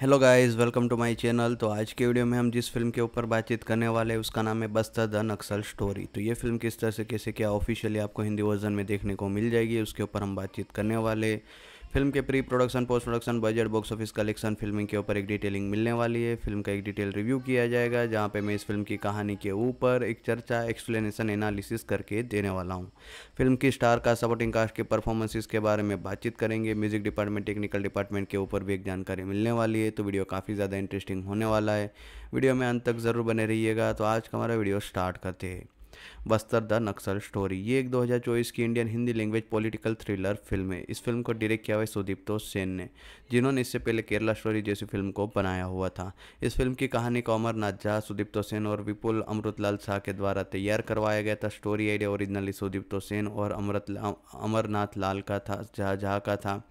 hello guys welcome to my channel तो आज के वीडियो में हम जिस फिल्म के ऊपर बातचीत करने वाले हैं उसका नाम है बस्तर द नक्सल स्टोरी तो ये फिल्म किस तरह से कैसे क्या ऑफिशियली आपको हिंदी वर्जन में देखने को मिल जाएगी उसके ऊपर हम बातचीत करने वाले फिल्म के pre production post production budget box office collection filming के ऊपर एक डिटेलिंग मिलने वाली है फिल्म का एक डिटेल रिव्यू किया जाएगा जहाँ पे मैं इस फिल्म की कहानी के ऊपर एक चर्चा एक्सप्लेनेशन एनालिसिस करके देने वाला हूँ फिल्म की स्टार का सपोर्टिंग कास्ट के परफॉर्मेंसेज के बारे में बातचीत करेंगे म्यूजिक डिपार्टमेंट टेक्निकल डिपार्टमेंट के ऊपर भी एक जानकारी मिलने वाली है तो वीडियो काफ़ी ज़्यादा इंटरेस्टिंग होने वाला है वीडियो में अंत तक ज़रूर बने रहिएगा तो आज का हमारा वीडियो स्टार्ट करते हैं बस्तर द नक्सल स्टोरी ये एक 2024 की Indian Hindi language political thriller film है इस फिल्म को डायरेक्ट किया हुआ है सुदीप्तो सेन ने जिन्होंने इससे पहले केरला स्टोरी जैसी फिल्म को बनाया हुआ था इस फिल्म की कहानी को अमरनाथ झा सुदीप्तो सेन और विपुल अमृतलाल शाह के द्वारा तैयार करवाया गया था story idea originally Sudipto Sen और अमृत अमरनाथ लाल का था झा झा का था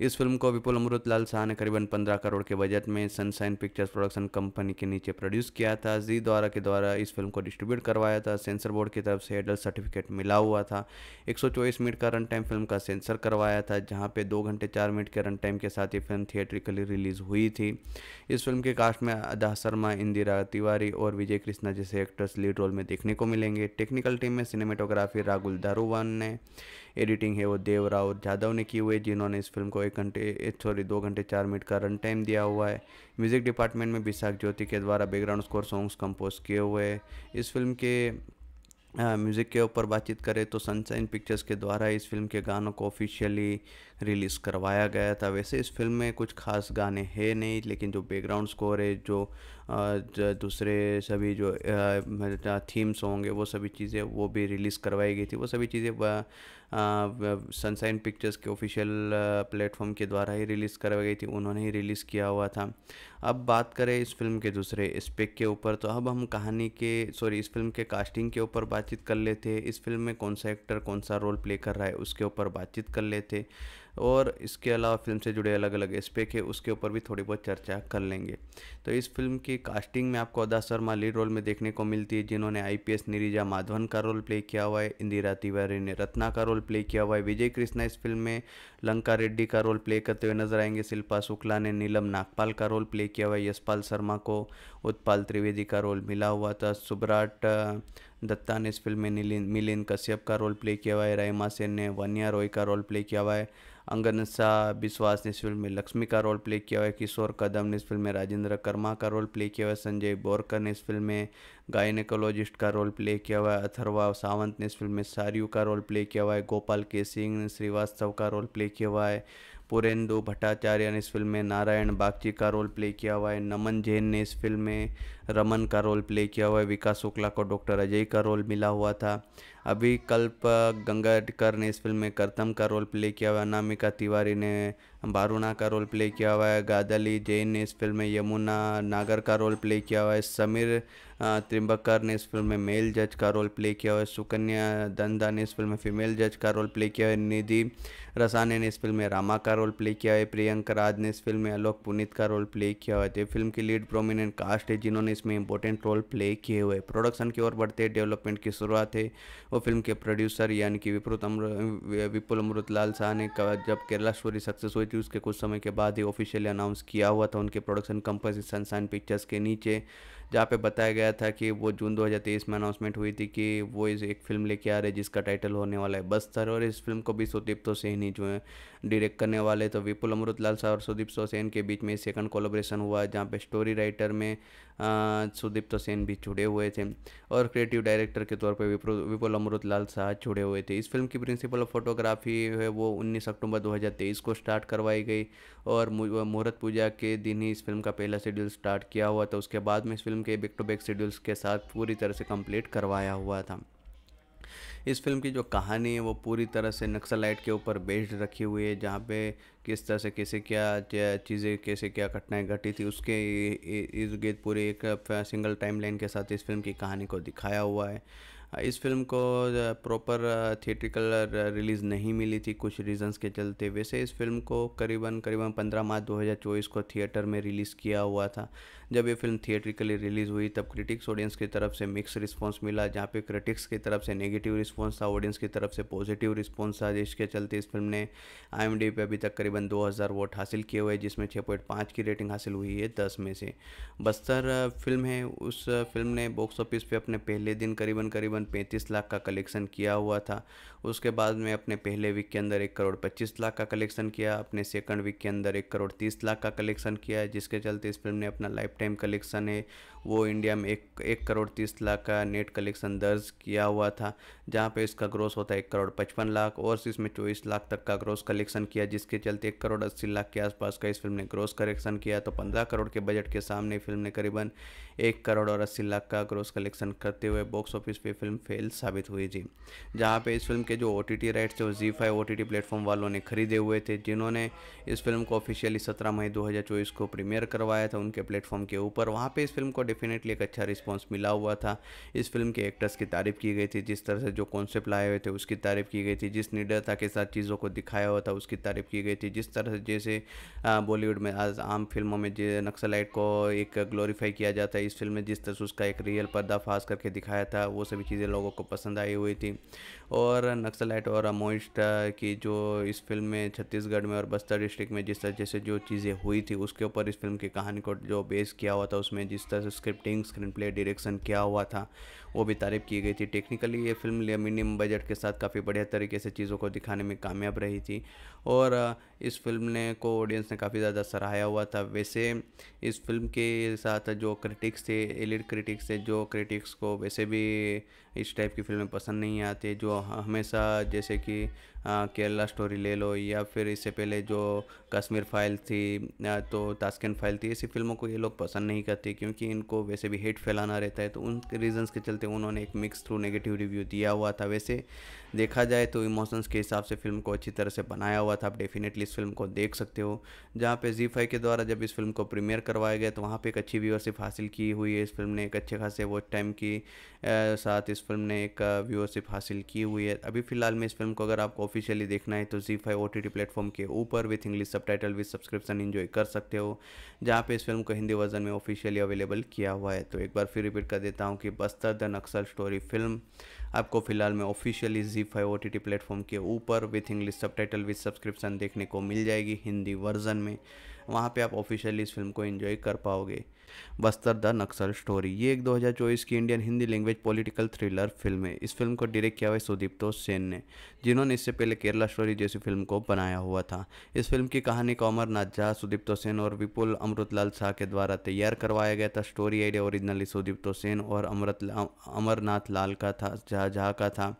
इस फिल्म को विपुल अमृत लाल शाह ने करीबन 15 करोड़ के बजट में सनसाइन पिक्चर्स प्रोडक्शन कंपनी के नीचे प्रोड्यूस किया था जी द्वारा के द्वारा इस फिल्म को डिस्ट्रीब्यूट करवाया था सेंसर बोर्ड की तरफ से एडल्ट सर्टिफिकेट मिला हुआ था एक मिनट का रन टाइम फिल्म का सेंसर करवाया था जहाँ पे दो घंटे चार मिनट के रन टाइम के साथ ये फिल्म थिएट्रिकली रिलीज हुई थी इस फिल्म के कास्ट में अदा शर्मा इंदिरा तिवारी और विजय कृष्णा जैसे एक्टर्स लीड रोल में देखने को मिलेंगे टेक्निकल टीम में सिनेमेटोग्राफी राहुल दारूवान ने एडिटिंग है वो देवराव और जाधव ने की हुई है जिन्होंने इस फिल्म को एक घंटे सॉरी दो घंटे चार मिनट का रन टाइम दिया हुआ है म्यूज़िक डिपार्टमेंट में विशाख ज्योति के द्वारा बैकग्राउंड स्कोर सॉन्ग्स कंपोज किए हुए हैं इस फिल्म के म्यूज़िक के ऊपर बातचीत करें तो सनशाइन पिक्चर्स के द्वारा इस फिल्म के गानों को ऑफिशियली रिलीज़ करवाया गया था वैसे इस फिल्म में कुछ खास गाने हैं नहीं लेकिन जो बैकग्राउंड स्कोर है जो, दूसरे सभी जो थीम सॉन्ग है वो सभी चीज़ें वो भी रिलीज़ करवाई गई थी वो सभी चीज़ें सनसाइन पिक्चर्स के ऑफिशियल प्लेटफॉर्म के द्वारा ही रिलीज़ करवाई गई थी उन्होंने ही रिलीज़ किया हुआ था अब बात करें इस फिल्म के दूसरे स्पेक के ऊपर तो अब हम कहानी के सॉरी इस फिल्म के कास्टिंग के ऊपर बातचीत कर लेते हैं इस फिल्म में कौन सा एक्टर कौन सा रोल प्ले कर रहा है उसके ऊपर बातचीत कर लेते और इसके अलावा फिल्म से जुड़े अलग अलग एस्पेक्ट है उसके ऊपर भी थोड़ी बहुत चर्चा कर लेंगे तो इस फिल्म की कास्टिंग में आपको अदा शर्मा लीड रोल में देखने को मिलती है जिन्होंने आई निरीजा माधवन का रोल प्ले किया हुआ है इंदिरा तिवारी ने रत्ना का रोल प्ले किया हुआ है विजय कृष्णा इस फिल्म में लंका रेड्डी का रोल प्ले करते हुए नजर आएंगे शिल्पा शुक्ला ने नीलम नागपाल का रोल प्ले किया हुआ है यशपाल शर्मा को उत्पाल त्रिवेदी का रोल मिला हुआ था सुब्राट दत्ता ने इस फिल्म में मिलिन कश्यप का रोल प्ले किया हुआ है रैमा सेन ने वनिया रॉय का रोल प्ले किया हुआ है अंगन शाह विश्वास ने इस फिल्म में लक्ष्मी का रोल प्ले किया हुआ है किशोर कदम ने इस फिल्म में राजेंद्र कर्मा का रोल प्ले किया हुआ है संजय बोरकर ने इस फिल्म में गायनेकोलॉजिस्ट का रोल प्ले किया हुआ है अथर्वा सावंत ने इस फिल्म में सारियू का रोल प्ले किया हुआ है गोपाल के सिंह ने श्रीवास्तव का रोल प्ले किया हुआ है पुरेंदु भट्टाचार्य ने इस फिल्म में नारायण बागची का रोल प्ले किया हुआ है नमन जैन ने इस फिल्म में रमन का रोल प्ले किया हुआ है विकास शुक्ला को डॉक्टर अजय का रोल मिला हुआ था अभी कल्प गंगाटकर ने इस फिल्म में करतम का रोल प्ले किया हुआ है नामिका तिवारी ने बारूणा का रोल प्ले किया हुआ है गादली जैन ने इस फिल्म में यमुना नागर का रोल प्ले किया हुआ है समीर त्रिंबकर ने इस फिल्म में मेल जज का रोल प्ले किया हुआ है सुकन्या दंदा ने इस फिल्म में फीमेल जज का रोल प्ले किया है निधि रसाने ने इस फिल्म में रामा का रोल प्ले किया है प्रियंका राज ने इस फिल्म में अलोक पुनीत का रोल प्ले किया हुआ है तो फिल्म की लीड प्रोमिनेंट कास्ट है जिन्होंने इसमें इंपॉर्टेंट रोल प्ले किए हुए प्रोडक्शन की ओर बढ़ते डेवलपमेंट की शुरुआत है और फिल्म के प्रोड्यूसर यानी कि विपुल अमृत विपुल अमृत लाल शाह ने जब केरला स्टोरी सक्सेस हुई थी उसके कुछ समय के बाद ही ऑफिशियली अनाउंस किया हुआ था उनके प्रोडक्शन कंपनी सनसाइन पिक्चर्स के नीचे जहाँ पे बताया गया था कि वो जून 2023 में अनाउंसमेंट हुई थी कि वो इस एक फिल्म लेके आ रहे जिसका टाइटल होने वाला है बस्तर और इस फिल्म को भी सुदीप तो सेहनी जो है डायरेक्ट करने वाले तो विपुल अमृतलाल शाह और सुदीप सोसेन के बीच में सेकंड कोलोब्रेशन हुआ जहाँ पे स्टोरी राइटर में सुदीप तो सेन भी जुड़े हुए थे और क्रिएटिव डायरेक्टर के तौर पर विपुल अमृतलाल शाह जुड़े हुए थे इस फिल्म की प्रिंसिपल ऑफ फोटोग्राफी है वो उन्नीस अक्टूबर 2023 को स्टार्ट करवाई गई और मुहूर्त पूजा के दिन ही इस फिल्म का पहला शेड्यूल स्टार्ट किया हुआ था उसके बाद में इस फिल्म के बैक टू बैक शेड्यूल्स के साथ पूरी तरह से कंप्लीट करवाया हुआ था इस फिल्म की जो कहानी है वो पूरी तरह से नक्सलाइट के ऊपर बेस्ड रखी हुई है जहाँ पे किस तरह से कैसे क्या चीज़ें कैसे क्या घटनाएं घटी थी उसके इर्द गिर्द पूरे एक सिंगल टाइमलाइन के साथ इस फिल्म की कहानी को दिखाया हुआ है इस फिल्म को प्रॉपर थिएट्रिकल रिलीज़ नहीं मिली थी कुछ रीजंस के चलते वैसे इस फिल्म को करीबन करीबन 15 मार्च 2024 को थिएटर में रिलीज़ किया हुआ था जब ये फिल्म थिएट्रिकली रिलीज़ हुई तब क्रिटिक्स ऑडियंस की तरफ से मिक्स रिस्पॉन्स मिला जहाँ पे क्रिटिक्स की तरफ से नेगेटिव रिस्पॉन्स था ऑडियंस की तरफ से पॉजिटिव रिस्पॉन्स था जिसके चलते इस फिल्म ने आई पे अभी तक करीबन दो वोट हासिल किए हुए जिसमें छः की रेटिंग हासिल हुई है दस में से बस्तर फिल्म है उस फिल्म ने बॉक्स ऑफिस पर अपने पहले दिन करीबन करीबन पैंतीस लाख का कलेक्शन किया हुआ था उसके बाद में अपने पहले वीक के अंदर एक करोड़ पच्चीस लाख का कलेक्शन किया अपने सेकंड वीक के अंदर एक करोड़ तीस लाख का कलेक्शन किया जिसके चलते इस फिल्म ने अपना लाइफ टाइम कलेक्शन है वो इंडिया में एक एक करोड़ तीस लाख का नेट कलेक्शन दर्ज किया हुआ था जहाँ पे इसका ग्रोस होता है एक करोड़ पचपन लाख और इसमें चौबीस लाख तक का ग्रोस कलेक्शन किया जिसके चलते एक करोड़ अस्सी लाख के आसपास का इस फिल्म ने ग्रोस कलेक्शन किया तो पंद्रह करोड़ के बजट के सामने फिल्म ने करीबन एक करोड़ और अस्सी लाख का ग्रोस कलेक्शन करते हुए बॉक्स ऑफिस पे फिल्म फेल साबित हुई थी जहाँ पर इस फिल्म के जो ओ टी राइट्स थे वो जी फाइव ओ टी प्लेटफॉर्म वालों ने खरीदे हुए थे जिन्होंने इस फिल्म को ऑफिशियली सत्रह मई दो को प्रीमियर करवाया था उनके प्लेटफॉर्म के ऊपर वहाँ पर इस फिल्म को डेफिनेटली एक अच्छा रिस्पॉन्स मिला हुआ था इस फिल्म के एक्टर्स की तारीफ़ की गई थी जिस तरह से जो कॉन्सेप्ट लाए हुए थे उसकी तारीफ़ की गई थी जिस निडरता के साथ चीज़ों को दिखाया हुआ था उसकी तारीफ़ की गई थी जिस तरह से जैसे बॉलीवुड में आज आम फिल्मों में नक्सलाइट को एक ग्लोरीफाई किया जाता है इस फिल्म में जिस तरह से उसका एक रियल पर्दाफाश करके दिखाया था वो सभी चीज़ें लोगों को पसंद आई हुई थी और नक्सलाइट और अमोइस्ट की जो इस फिल्म में छत्तीसगढ़ में और बस्तर डिस्ट्रिक्ट में जिस तरह जैसे जो चीज़ें हुई थी उसके ऊपर इस फिल्म की कहानी को जो बेस किया हुआ था उसमें जिस तरह से स्क्रिप्टिंग स्क्रीन प्ले डायरेक्शन क्या हुआ था वो भी तारीफ की गई थी टेक्निकली ये फिल्म मिनिमम बजट के साथ काफ़ी बढ़िया तरीके से चीज़ों को दिखाने में कामयाब रही थी और इस फिल्म ने को ऑडियंस ने काफ़ी ज़्यादा सराहाया हुआ था वैसे इस फिल्म के साथ जो क्रिटिक्स थे एलिड क्रिटिक्स थे जो क्रिटिक्स को वैसे भी इस टाइप की फिल्में पसंद नहीं आती जो हमेशा जैसे कि केरला स्टोरी ले लो या फिर इससे पहले जो कश्मीर फाइल थी तो तास्किन फाइल थी ऐसी फिल्मों को ये लोग पसंद नहीं करते क्योंकि इनको वैसे भी हेट फैलाना रहता है तो उन रीजंस के चलते थे उन्होंने एक मिक्स थ्रू नेगेटिव रिव्यू दिया हुआ था वैसे देखा जाए तो इमोशंस के हिसाब से फिल्म को अच्छी तरह से बनाया हुआ था आप डेफिनेटली इस फिल्म को देख सकते हो जहाँ पे जी फाइव के द्वारा जब इस फिल्म को प्रीमियर करवाया गया तो वहाँ पे एक अच्छी व्यूअरशिप हासिल की हुई है इस फिल्म ने एक अच्छे खासे वो टाइम की साथ इस फिल्म ने एक व्यूअरशिप हासिल की हुई है अभी फिलहाल में इस फिल्म को अगर आपको ऑफिशियली देखना है तो जी फाइव ओ प्लेटफॉर्म के ऊपर with English subtitle with subscription enjoy कर सकते हो जहाँ पे इस फिल्म को हिंदी वर्जन में ऑफिशियली अवेलेबल किया हुआ है तो एक बार फिर रिपीट कर देता हूँ कि Bastar the Naxal story film आपको फिलहाल में ऑफिशियली जी फाइव ओ प्लेटफॉर्म के ऊपर with English subtitle with subscription देखने को मिल जाएगी हिंदी वर्जन में वहाँ पे आप ऑफिशियली इस फिल्म को एंजॉय कर पाओगे बस्तर द नक्सल स्टोरी ये एक 2024 की Indian Hindi language political thriller film है इस फिल्म को डायरेक्ट किया हुआ है सुदीप्तो सेन ने जिन्होंने इससे पहले केरला स्टोरी जैसी फिल्म को बनाया हुआ था इस फिल्म की कहानी को अमरनाथ झा सुदीप्तो सेन और विपुल अमृतलाल शाह के द्वारा तैयार करवाया गया था story idea originally Sudipto Sen और अमृत अमरनाथ लाल का था झा झा का था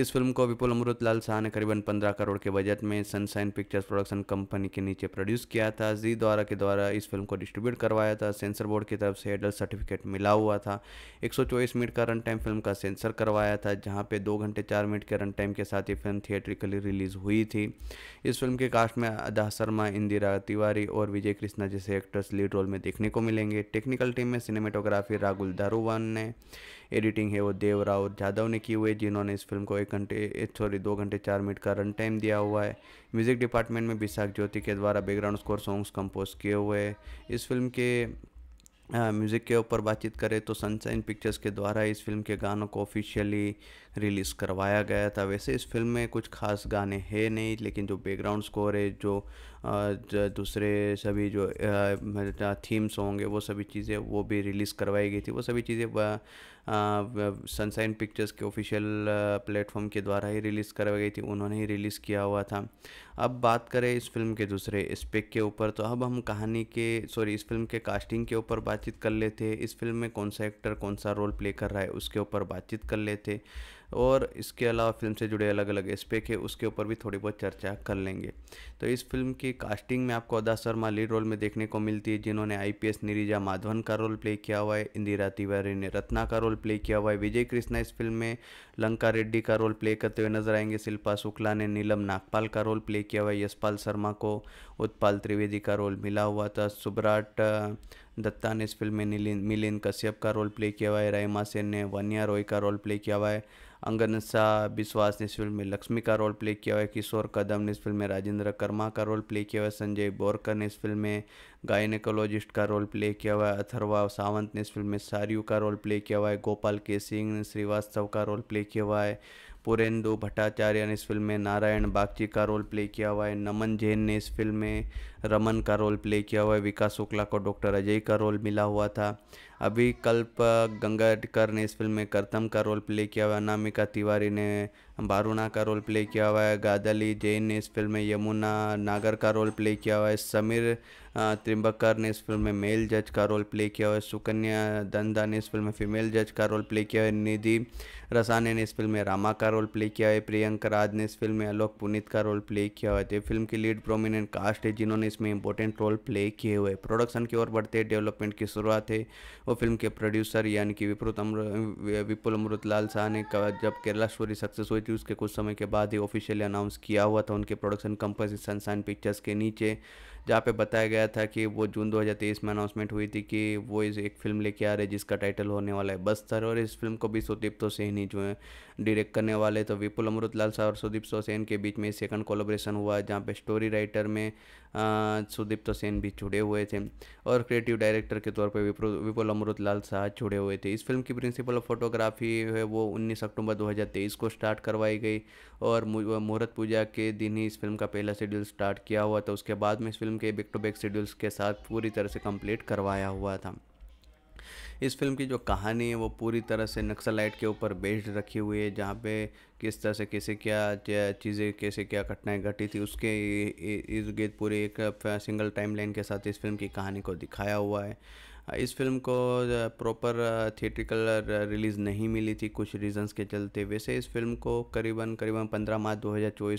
इस फिल्म को विपुल अमृतलाल शाह ने करीबन 15 करोड़ के बजट में सनसाइन पिक्चर्स प्रोडक्शन कंपनी के नीचे प्रोड्यूस किया था जी द्वारा के द्वारा इस फिल्म को डिस्ट्रीब्यूट करवाया था सेंसर बोर्ड की तरफ से एडल्ट सर्टिफिकेट मिला हुआ था एक मिनट का रन टाइम फिल्म का सेंसर करवाया था जहाँ पे दो घंटे चार मिनट के रन टाइम के साथ ये फिल्म थिएट्रिकली रिलीज हुई थी इस फिल्म के कास्ट में अदा शर्मा इंदिरा तिवारी और विजय कृष्णा जैसे एक्टर्स लीड रोल में देखने को मिलेंगे टेक्निकल टीम में सिनेमेटोग्राफी राहुल दारूवान ने एडिटिंग है वो देवराव जाधव ने की हुई है जिन्होंने इस फिल्म को एक घंटे सॉरी दो घंटे चार मिनट का रन टाइम दिया हुआ है म्यूज़िक डिपार्टमेंट में विशाख ज्योति के द्वारा बैकग्राउंड स्कोर सॉन्ग्स कंपोज किए हुए हैं इस फिल्म के म्यूज़िक के ऊपर बातचीत करें तो सनशाइन पिक्चर्स के द्वारा इस फिल्म के गानों को ऑफिशियली रिलीज़ करवाया गया था वैसे इस फिल्म में कुछ खास गाने हैं नहीं लेकिन जो बैकग्राउंड स्कोर है जो, दूसरे सभी जो थीम सॉन्ग है वो सभी चीज़ें वो भी रिलीज़ करवाई गई थी वो सभी चीज़ें सनसाइन पिक्चर्स के ऑफिशियल प्लेटफॉर्म के द्वारा ही रिलीज़ करवाई गई थी उन्होंने ही रिलीज़ किया हुआ था अब बात करें इस फिल्म के दूसरे स्पेक के ऊपर तो अब हम कहानी के सॉरी इस फिल्म के कास्टिंग के ऊपर बातचीत कर लेते हैं इस फिल्म में कौन सा एक्टर कौन सा रोल प्ले कर रहा है उसके ऊपर बातचीत कर लेते और इसके अलावा फिल्म से जुड़े अलग अलग एस्पेक्ट है उसके ऊपर भी थोड़ी बहुत चर्चा कर लेंगे तो इस फिल्म की कास्टिंग में आपको अदा शर्मा लीड रोल में देखने को मिलती है जिन्होंने आईपीएस निरीजा माधवन का रोल प्ले किया हुआ है इंदिरा तिवारी ने रत्ना का रोल प्ले किया हुआ है विजय कृष्णा इस फिल्म में लंका रेड्डी का रोल प्ले करते हुए नजर आएंगे शिल्पा शुक्ला ने नीलम नागपाल का रोल प्ले किया हुआ है यशपाल शर्मा को उत्पाल त्रिवेदी का रोल मिला हुआ था सुब्राट दत्ता ने इस फिल्म में निलिन मिलिन कश्यप का रोल प्ले किया हुआ है रहीमा सेन ने वनिया रॉय का रोल प्ले किया हुआ है अंगन शाह विश्वास ने इस फिल्म में लक्ष्मी का रोल प्ले किया हुआ है किशोर कदम ने इस फिल्म में राजेंद्र कर्मा का रोल प्ले किया हुआ है संजय बोरकर ने इस फिल्म में गायनेकोलॉजिस्ट का रोल प्ले किया हुआ है अथर्वा सावंत ने इस फिल्म में सारियू का रोल प्ले किया हुआ है गोपाल के सिंह ने श्रीवास्तव का रोल प्ले किया हुआ है पुरेंदु भट्टाचार्य ने इस फिल्म में नारायण बागची का रोल प्ले किया हुआ है नमन जैन ने इस फिल्म में रमन का रोल प्ले किया हुआ है विकास शुक्ला को डॉक्टर अजय का रोल मिला हुआ था अभी कल्प गंगाटकर ने इस फिल्म में करतम का रोल प्ले किया हुआ है नामिका तिवारी ने बारूणा का रोल प्ले किया हुआ है गादली जैन ने इस फिल्म में यमुना नागर का रोल प्ले किया हुआ है समीर त्रिंबकर ने इस फिल्म में मेल जज का रोल प्ले किया हुआ है सुकन्या दंदा ने इस फिल्म में फीमेल जज का रोल प्ले किया है निधि रसाने ने इस फिल्म में रामा का रोल प्ले किया है प्रियंका राज ने इस फिल्म में अलोक पुनीत का रोल प्ले किया हुआ है तो फिल्म की लीड प्रोमिनेंट कास्ट है जिन्होंने इसमें इंपॉर्टेंट रोल प्ले किए हुए प्रोडक्शन की ओर बढ़ते डेवलपमेंट की शुरुआत है और फिल्म के प्रोड्यूसर यानी कि विपुल अमृत विपुल अमृत लाल शाह ने जब केरला स्टोरी सक्सेस हुई थी उसके कुछ समय के बाद ही ऑफिशियली अनाउंस किया हुआ था उनके प्रोडक्शन कंपनी सनसाइन पिक्चर्स के नीचे जहाँ पे बताया गया था कि वो जून 2023 में अनाउंसमेंट हुई थी कि वो इस एक फिल्म लेके आ रहे जिसका टाइटल होने वाला है बस्तर और इस फिल्म को भी सुदीप तो सहनी जो है डायरेक्ट करने वाले तो विपुल अमृतलाल शाह और सुदीप सोसेन के बीच में सेकंड कोलोब्रेशन हुआ जहाँ पे स्टोरी राइटर में सुदीप सेन भी जुड़े हुए थे और क्रिएटिव डायरेक्टर के तौर पर विपुल अमृतलाल शाह जुड़े हुए थे इस फिल्म की प्रिंसिपल ऑफ फोटोग्राफी है वो उन्नीस अक्टूबर 2023 को स्टार्ट करवाई गई और मुहूर्त पूजा के दिन ही इस फिल्म का पहला शेड्यूल स्टार्ट किया हुआ था उसके बाद में इस फिल्म फिल्म के बैक टू बैक शेड्यूल्स के साथ पूरी तरह से कंप्लीट करवाया हुआ था इस फिल्म की जो कहानी है वो पूरी तरह से नक्सलाइट के ऊपर बेस्ड रखी हुई है जहाँ पे किस तरह से कैसे क्या चीज़ें कैसे क्या घटनाएं घटी थी उसके इर्द गिर्द पूरे एक सिंगल टाइमलाइन के साथ इस फिल्म की कहानी को दिखाया हुआ है इस फिल्म को प्रॉपर थिएट्रिकल रिलीज़ नहीं मिली थी कुछ रीजंस के चलते वैसे इस फिल्म को करीबन करीबन पंद्रह मार्च दो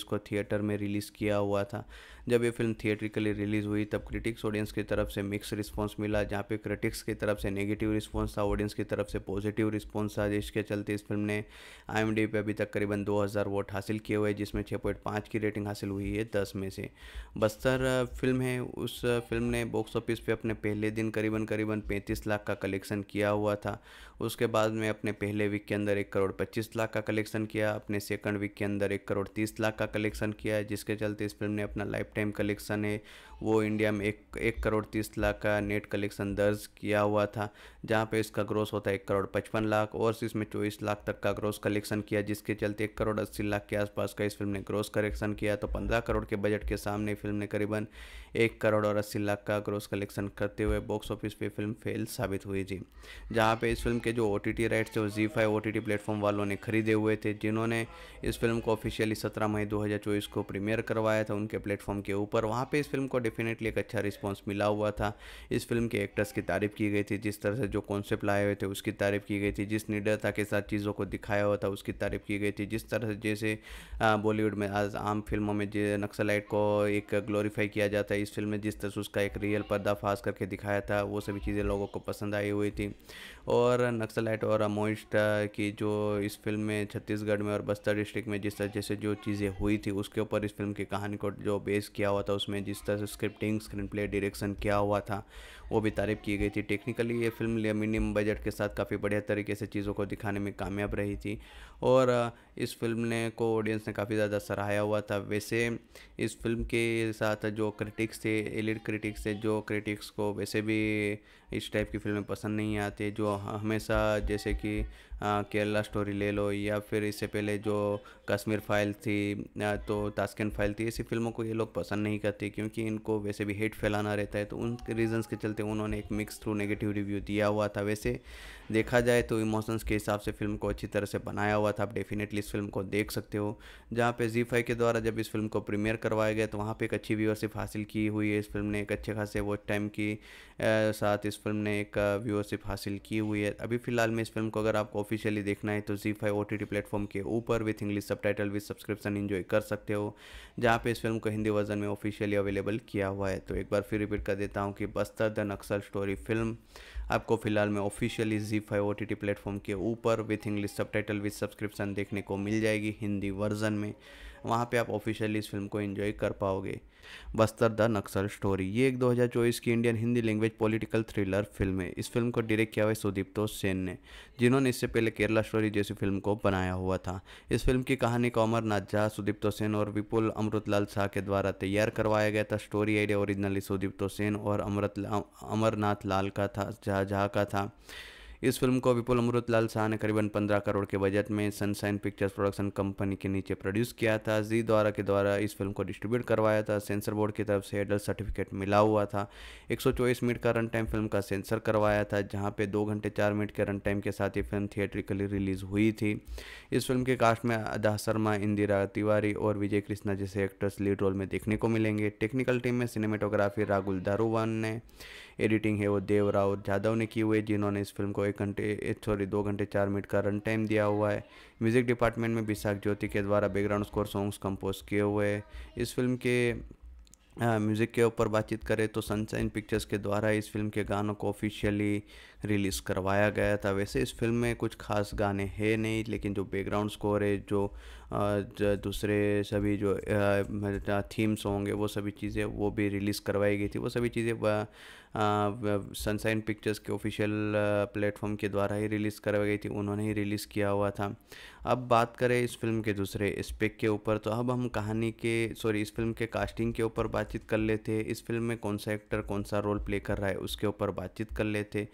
को थिएटर में रिलीज़ किया हुआ था जब ये फिल्म थिएट्रिकली रिलीज़ हुई तब क्रिटिक्स ऑडियंस की तरफ से मिक्स रिस्पॉन्स मिला जहाँ पे क्रिटिक्स की तरफ से नेगेटिव रिस्पॉन्स था ऑडियंस की तरफ से पॉजिटिव रिस्पॉन्स था जिसके चलते इस फिल्म ने आई पे अभी तक करीबन दो वोट हासिल किए हुए जिसमें छः की रेटिंग हासिल हुई है दस में से बस्तर फिल्म है उस फिल्म ने बॉक्स ऑफिस पर अपने पहले दिन करीबन करीबन पैंतीस लाख का कलेक्शन किया हुआ था उसके बाद में अपने पहले वीक के अंदर एक करोड़ पच्चीस लाख का कलेक्शन किया अपने सेकंड वीक के अंदर एक करोड़ तीस लाख का कलेक्शन किया जिसके चलते इस फिल्म ने अपना लाइफ टाइम कलेक्शन है वो इंडिया में एक एक करोड़ तीस लाख का नेट कलेक्शन दर्ज किया हुआ था जहाँ पे इसका ग्रोस होता है एक करोड़ पचपन लाख और इसमें चौबीस लाख तक का ग्रोस कलेक्शन किया जिसके चलते एक करोड़ अस्सी लाख के आसपास का इस फिल्म ने ग्रोस कलेक्शन किया तो पंद्रह करोड़ के बजट के सामने फिल्म ने करीबन एक करोड़ और अस्सी लाख का ग्रोस कलेक्शन करते हुए बॉक्स ऑफिस पर फिल्म फेल साबित हुई थी जहाँ पर इस फिल्म के जो ओ टी राइट्स थे वो जी फाइव ओ टी प्लेटफॉर्म वालों ने खरीदे हुए थे जिन्होंने इस फिल्म को ऑफिशियली सत्रह मई दो को प्रीमियर करवाया था उनके प्लेटफॉर्म के ऊपर वहाँ पर इस फिल्म को डेफिनेटली एक अच्छा रिस्पॉन्स मिला हुआ था इस फिल्म के एक्टर्स की तारीफ़ की गई थी जिस तरह से जो कॉन्सेप्ट लाए हुए थे उसकी तारीफ़ की गई थी जिस निडरता के साथ चीज़ों को दिखाया हुआ था उसकी तारीफ़ की गई थी जिस तरह से जैसे बॉलीवुड में आज आम फिल्मों में नक्सलाइट को एक ग्लोरीफाई किया जाता है इस फिल्म में जिस तरह से उसका एक रियल पर्दाफाश करके दिखाया था वो सभी चीज़ें लोगों को पसंद आई हुई थी और नक्सलाइट और मोइस्ट की जो इस फिल्म में छत्तीसगढ़ में और बस्तर डिस्ट्रिक्ट में जिस तरह से जो चीज़ें हुई थी उसके ऊपर इस फिल्म की कहानी को जो बेस किया हुआ था उसमें जिस तरह से स्क्रिप्टिंग स्क्रीन प्ले डायरेक्शन क्या हुआ था वो भी तारीफ की गई थी टेक्निकली ये फिल्म मिनिमम बजट के साथ काफ़ी बढ़िया तरीके से चीज़ों को दिखाने में कामयाब रही थी और इस फिल्म ने को ऑडियंस ने काफ़ी ज़्यादा सराहाया हुआ था वैसे इस फिल्म के साथ जो क्रिटिक्स थे एलिड क्रिटिक्स थे जो क्रिटिक्स को वैसे भी इस टाइप की फिल्में पसंद नहीं आती जो हमेशा जैसे कि केरला स्टोरी ले लो या फिर इससे पहले जो कश्मीर फाइल थी तो तास्किन फाइल थी ऐसी फिल्मों को ये लोग पसंद नहीं करते क्योंकि इनको वैसे भी हेट फैलाना रहता है तो उन रीज़न्स के चलते उन्होंने एक मिक्स थ्रू नेगेटिव रिव्यू दिया हुआ था वैसे देखा जाए तो इमोशंस के हिसाब से फिल्म को अच्छी तरह से बनाया हुआ था आप डेफिनेटली इस फिल्म को देख सकते हो जहाँ पे जी फाई के द्वारा जब इस फिल्म को प्रीमियर करवाया गया तो वहाँ पे एक अच्छी व्यूअरशिप हासिल की हुई है इस फिल्म ने एक अच्छे खासे वॉच टाइम की साथ इस फिल्म ने एक व्यूअरशिप हासिल की हुई है अभी फिलहाल में इस फिल्म को अगर आपको ऑफिशियली देखना है तो जी फाई ओ टी प्लेटफॉर्म के ऊपर with English subtitle with subscription enjoy कर सकते हो जहाँ पे इस फिल्म को हिंदी वर्जन में ऑफिशियली अवेलेबल किया हुआ है तो एक बार फिर रिपीट कर देता हूँ कि Bastar the Naxal story film आपको फिलहाल में ऑफिशियली जी five O T T platform के ऊपर with English subtitle with subscription देखने को मिल जाएगी हिंदी वर्जन में वहाँ पर आप ऑफिशियली इस फिल्म को इन्जॉय कर पाओगे बस्तर द नक्सल स्टोरी ये एक 2024 की Indian Hindi language political thriller film है इस फिल्म को डायरेक्ट किया हुआ है सुदीप्तो सेन ने जिन्होंने इससे पहले केरला स्टोरी जैसी फिल्म को बनाया हुआ था इस फिल्म की कहानी को अमरनाथ झा सुदीप्तो सेन और विपुल अमृतलाल शाह के द्वारा तैयार करवाया गया था story idea originally Sudipto Sen और अमृत अमरनाथ लाल का था झा झा का था इस फिल्म को विपुल अमृत लाल शाह ने करीबन 15 करोड़ के बजट में सनसाइन पिक्चर्स प्रोडक्शन कंपनी के नीचे प्रोड्यूस किया था जी द्वारा के द्वारा इस फिल्म को डिस्ट्रीब्यूट करवाया था सेंसर बोर्ड की तरफ से एडल सर्टिफिकेट मिला हुआ था एक मिनट का रन टाइम फिल्म का सेंसर करवाया था जहाँ पे दो घंटे चार मिनट के रन टाइम के साथ ये फिल्म थिएट्रिकली रिलीज हुई थी इस फिल्म के कास्ट में अदा शर्मा इंदिरा तिवारी और विजय कृष्णा जैसे एक्टर्स लीड रोल में देखने को मिलेंगे टेक्निकल टीम में सिनेमेटोग्राफी राहुल दारूवान ने एडिटिंग है वो देवराव और जाधव ने की हुई है जिन्होंने इस फिल्म को एक घंटे सॉरी दो घंटे चार मिनट का रन टाइम दिया हुआ है म्यूज़िक डिपार्टमेंट में विशाख ज्योति के द्वारा बैकग्राउंड स्कोर सॉन्ग्स कंपोज किए हुए हैं इस फिल्म के म्यूज़िक के ऊपर बातचीत करें तो सनशाइन पिक्चर्स के द्वारा इस फिल्म के गानों को ऑफिशियली रिलीज़ करवाया गया था वैसे इस फिल्म में कुछ खास गाने हैं नहीं लेकिन जो बैकग्राउंड स्कोर है जो, जो दूसरे सभी जो थीम सॉन्ग है वो सभी चीज़ें वो भी रिलीज़ करवाई गई थी वो सभी चीज़ें सनसाइन पिक्चर्स के ऑफिशियल प्लेटफॉर्म के द्वारा ही रिलीज़ करवाई गई थी उन्होंने ही रिलीज़ किया हुआ था अब बात करें इस फिल्म के दूसरे स्पेक के ऊपर तो अब हम कहानी के सॉरी इस फिल्म के कास्टिंग के ऊपर बातचीत कर लेते हैं इस फिल्म में कौन सा एक्टर कौन सा रोल प्ले कर रहा है उसके ऊपर बातचीत कर लेते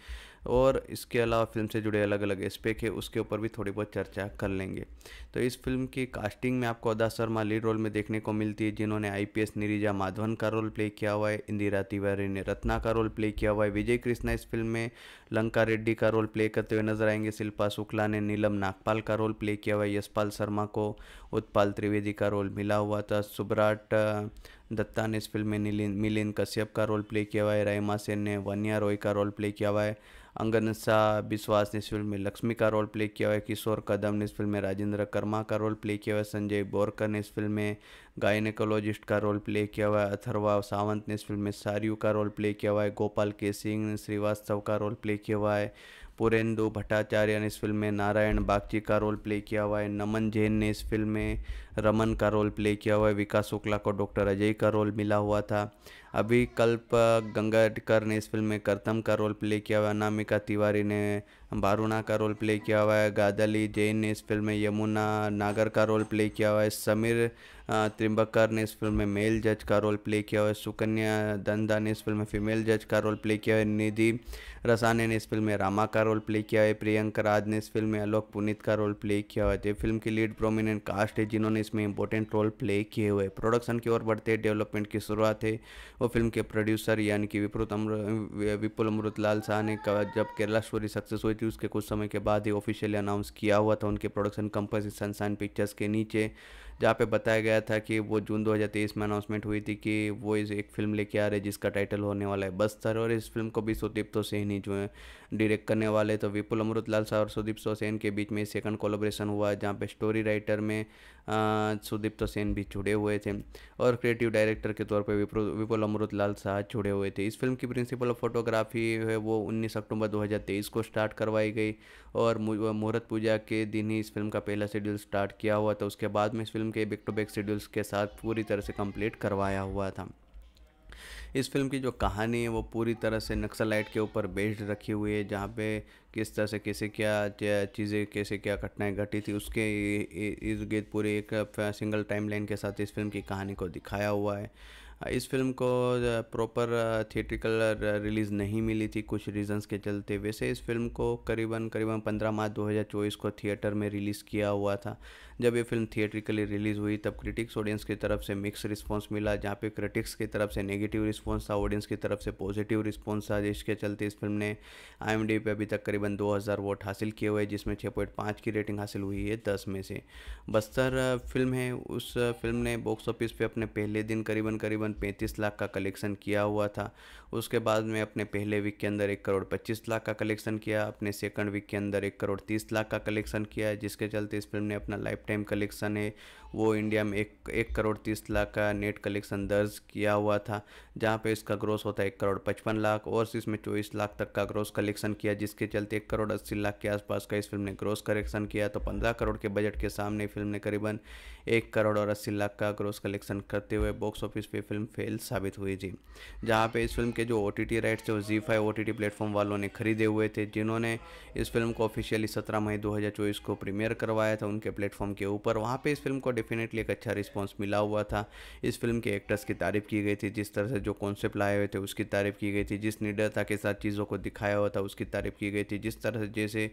और इसके अलावा फिल्म से जुड़े अलग अलग एस्पेक्ट है उसके ऊपर भी थोड़ी बहुत चर्चा कर लेंगे तो इस फिल्म की कास्टिंग में आपको अदा शर्मा लीड रोल में देखने को मिलती है जिन्होंने आई निरीजा माधवन का रोल प्ले किया हुआ है इंदिरा तिवारी ने रत्ना का रोल प्ले किया हुआ है विजय कृष्णा इस फिल्म में लंका रेड्डी का रोल प्ले करते हुए नजर आएंगे शिल्पा शुक्ला ने नीलम नागपाल का रोल प्ले किया हुआ है यशपाल शर्मा को उत्पाल त्रिवेदी का रोल मिला हुआ था सुब्राट दत्ता ने इस फिल्म में मिलिन कश्यप का रोल प्ले किया हुआ है रायमा सेन ने वनिया रॉय का रोल प्ले किया हुआ है अंगन शाह विश्वास ने इस फिल्म में लक्ष्मी का रोल प्ले किया हुआ है किशोर कदम ने इस फिल्म में राजेंद्र कर्मा का रोल प्ले किया हुआ है संजय बोरकर ने इस फिल्म में गायनेकोलॉजिस्ट का रोल प्ले किया हुआ है अथर्वा सावंत ने इस फिल्म में सारियू का रोल प्ले किया हुआ है गोपाल के सिंह ने श्रीवास्तव का रोल प्ले किया हुआ है पुरेंदु भट्टाचार्य ने इस फिल्म में नारायण बागची का रोल प्ले किया हुआ है नमन जैन ने इस फिल्म में रमन का रोल प्ले किया हुआ है विकास शुक्ला को डॉक्टर अजय का रोल मिला हुआ था अभी कल्प गंगाडकर ने इस फिल्म में करतम का रोल प्ले किया हुआ अनामिका तिवारी ने बारूणा का रोल प्ले किया हुआ है गादली जैन ने इस फिल्म में यमुना नागर का रोल प्ले किया हुआ है समीर त्रिंबकर ने इस फिल्म में मेल जज का रोल प्ले किया हुआ है सुकन्या दंदा ने इस फिल्म में फीमेल जज का रोल प्ले किया है निधि रसाने ने इस फिल्म में रामा का रोल प्ले किया है प्रियंका राज ने इस फिल्म में अलोक पुनित का रोल प्ले किया हुआ है फिल्म तो की लीड प्रोमिनेंट कास्ट है जिन्होंने ने इसमें इंपॉर्टेंट रोल प्ले किए हुए प्रोडक्शन की ओर बढ़ते डेवलपमेंट की शुरुआत है वो फिल्म के प्रोड्यूसर यानी कि विपरुत अमृ विपुल अमृतलाल शाह ने जब केरला स्टोरी सक्सेस हुई थी उसके कुछ समय के बाद ही ऑफिशियली अनाउंस किया हुआ था उनके प्रोडक्शन कंपनी सनसाइन पिक्चर्स के नीचे जहाँ पे बताया गया था कि वो जून 2023 में अनाउंसमेंट हुई थी कि वो इस एक फिल्म लेके आ रहे जिसका टाइटल होने वाला है बस्तर और इस फिल्म को भी सुदीप तो ही जो है डायरेक्ट करने वाले तो विपुल अमृतलाल शाह और सुदीप सोसेन के बीच में सेकंड कोलोब्रेशन हुआ जहाँ पे स्टोरी राइटर में सुदीप तो सेन भी जुड़े हुए थे और क्रिएटिव डायरेक्टर के तौर पर विपुल अमृतलाल शाह जुड़े हुए थे इस फिल्म की प्रिंसिपल ऑफ फोटोग्राफी है वो उन्नीस अक्टूबर दो को स्टार्ट करवाई गई और मुहूर्त पूजा के दिन ही इस फिल्म का पहला शेड्यूल स्टार्ट किया हुआ था उसके बाद में इस फिल्म फिल्म के बैक टू बैक शेड्यूल्स के साथ पूरी तरह से कंप्लीट करवाया हुआ था इस फिल्म की जो कहानी है वो पूरी तरह से नक्सलाइट के ऊपर बेस्ड रखी हुई है जहाँ पे किस तरह से कैसे क्या चीज़ें कैसे क्या घटनाएं घटी थी उसके इर्द गिर्द पूरे एक सिंगल टाइमलाइन के साथ इस फिल्म की कहानी को दिखाया हुआ है इस फिल्म को प्रॉपर थिएट्रिकल रिलीज़ नहीं मिली थी कुछ रीजंस के चलते वैसे इस फिल्म को करीबन करीबन 15 मार्च 2024 को थिएटर में रिलीज़ किया हुआ था जब ये फिल्म थिएट्रिकली रिलीज़ हुई तब क्रिटिक्स ऑडियंस की तरफ से मिक्स रिस्पॉन्स मिला जहाँ पे क्रिटिक्स की तरफ से नेगेटिव रिस्पॉन्स था ऑडियंस की तरफ से पॉजिटिव रिस्पॉन्स था जिसके चलते इस फिल्म ने आई पे अभी तक करीबन 2000 वोट हासिल किए हुए जिसमें 6.5 की रेटिंग हासिल हुई है 10 में से बस्तर फिल्म है उस फिल्म ने बॉक्स ऑफिस पे अपने पहले दिन करीबन करीबन पैंतीस लाख का कलेक्शन किया हुआ था उसके बाद में अपने पहले वीक के अंदर एक करोड़ पच्चीस लाख का कलेक्शन किया अपने सेकंड वीक के अंदर एक करोड़ तीस लाख का कलेक्शन किया जिसके चलते इस फिल्म ने अपना लाइफ टाइम कलेक्शन है वो इंडिया में एक एक करोड़ तीस लाख का नेट कलेक्शन दर्ज किया हुआ था जहाँ पे इसका ग्रोस होता है एक करोड़ पचपन लाख और इसमें चौबीस लाख तक का ग्रोस कलेक्शन किया जिसके चलते एक करोड़ अस्सी लाख के आसपास का इस फिल्म ने ग्रोस कलेक्शन किया तो पंद्रह करोड़ के बजट के सामने फिल्म ने करीबन एक करोड़ और अस्सी लाख का ग्रोस कलेक्शन करते हुए बॉक्स ऑफिस पर फिल्म फेल साबित हुई थी जहाँ पर इस फिल्म के जो ओ टी राइट्स थे वो जी फाइव ओ टी प्लेटफॉर्म वालों ने खरीदे हुए थे जिन्होंने इस फिल्म को ऑफिशियली सत्रह मई दो को प्रीमियर करवाया था उनके प्लेटफॉर्म के ऊपर वहाँ पर इस फिल्म को डेफिनेटली एक अच्छा रिस्पॉन्स मिला हुआ था इस फिल्म के एक्टर्स की तारीफ की गई थी जिस तरह से जो कॉन्सेप्ट लाए हुए थे उसकी तारीफ की गई थी जिस निडरता के साथ चीज़ों को दिखाया हुआ था उसकी तारीफ की गई थी जिस तरह से जैसे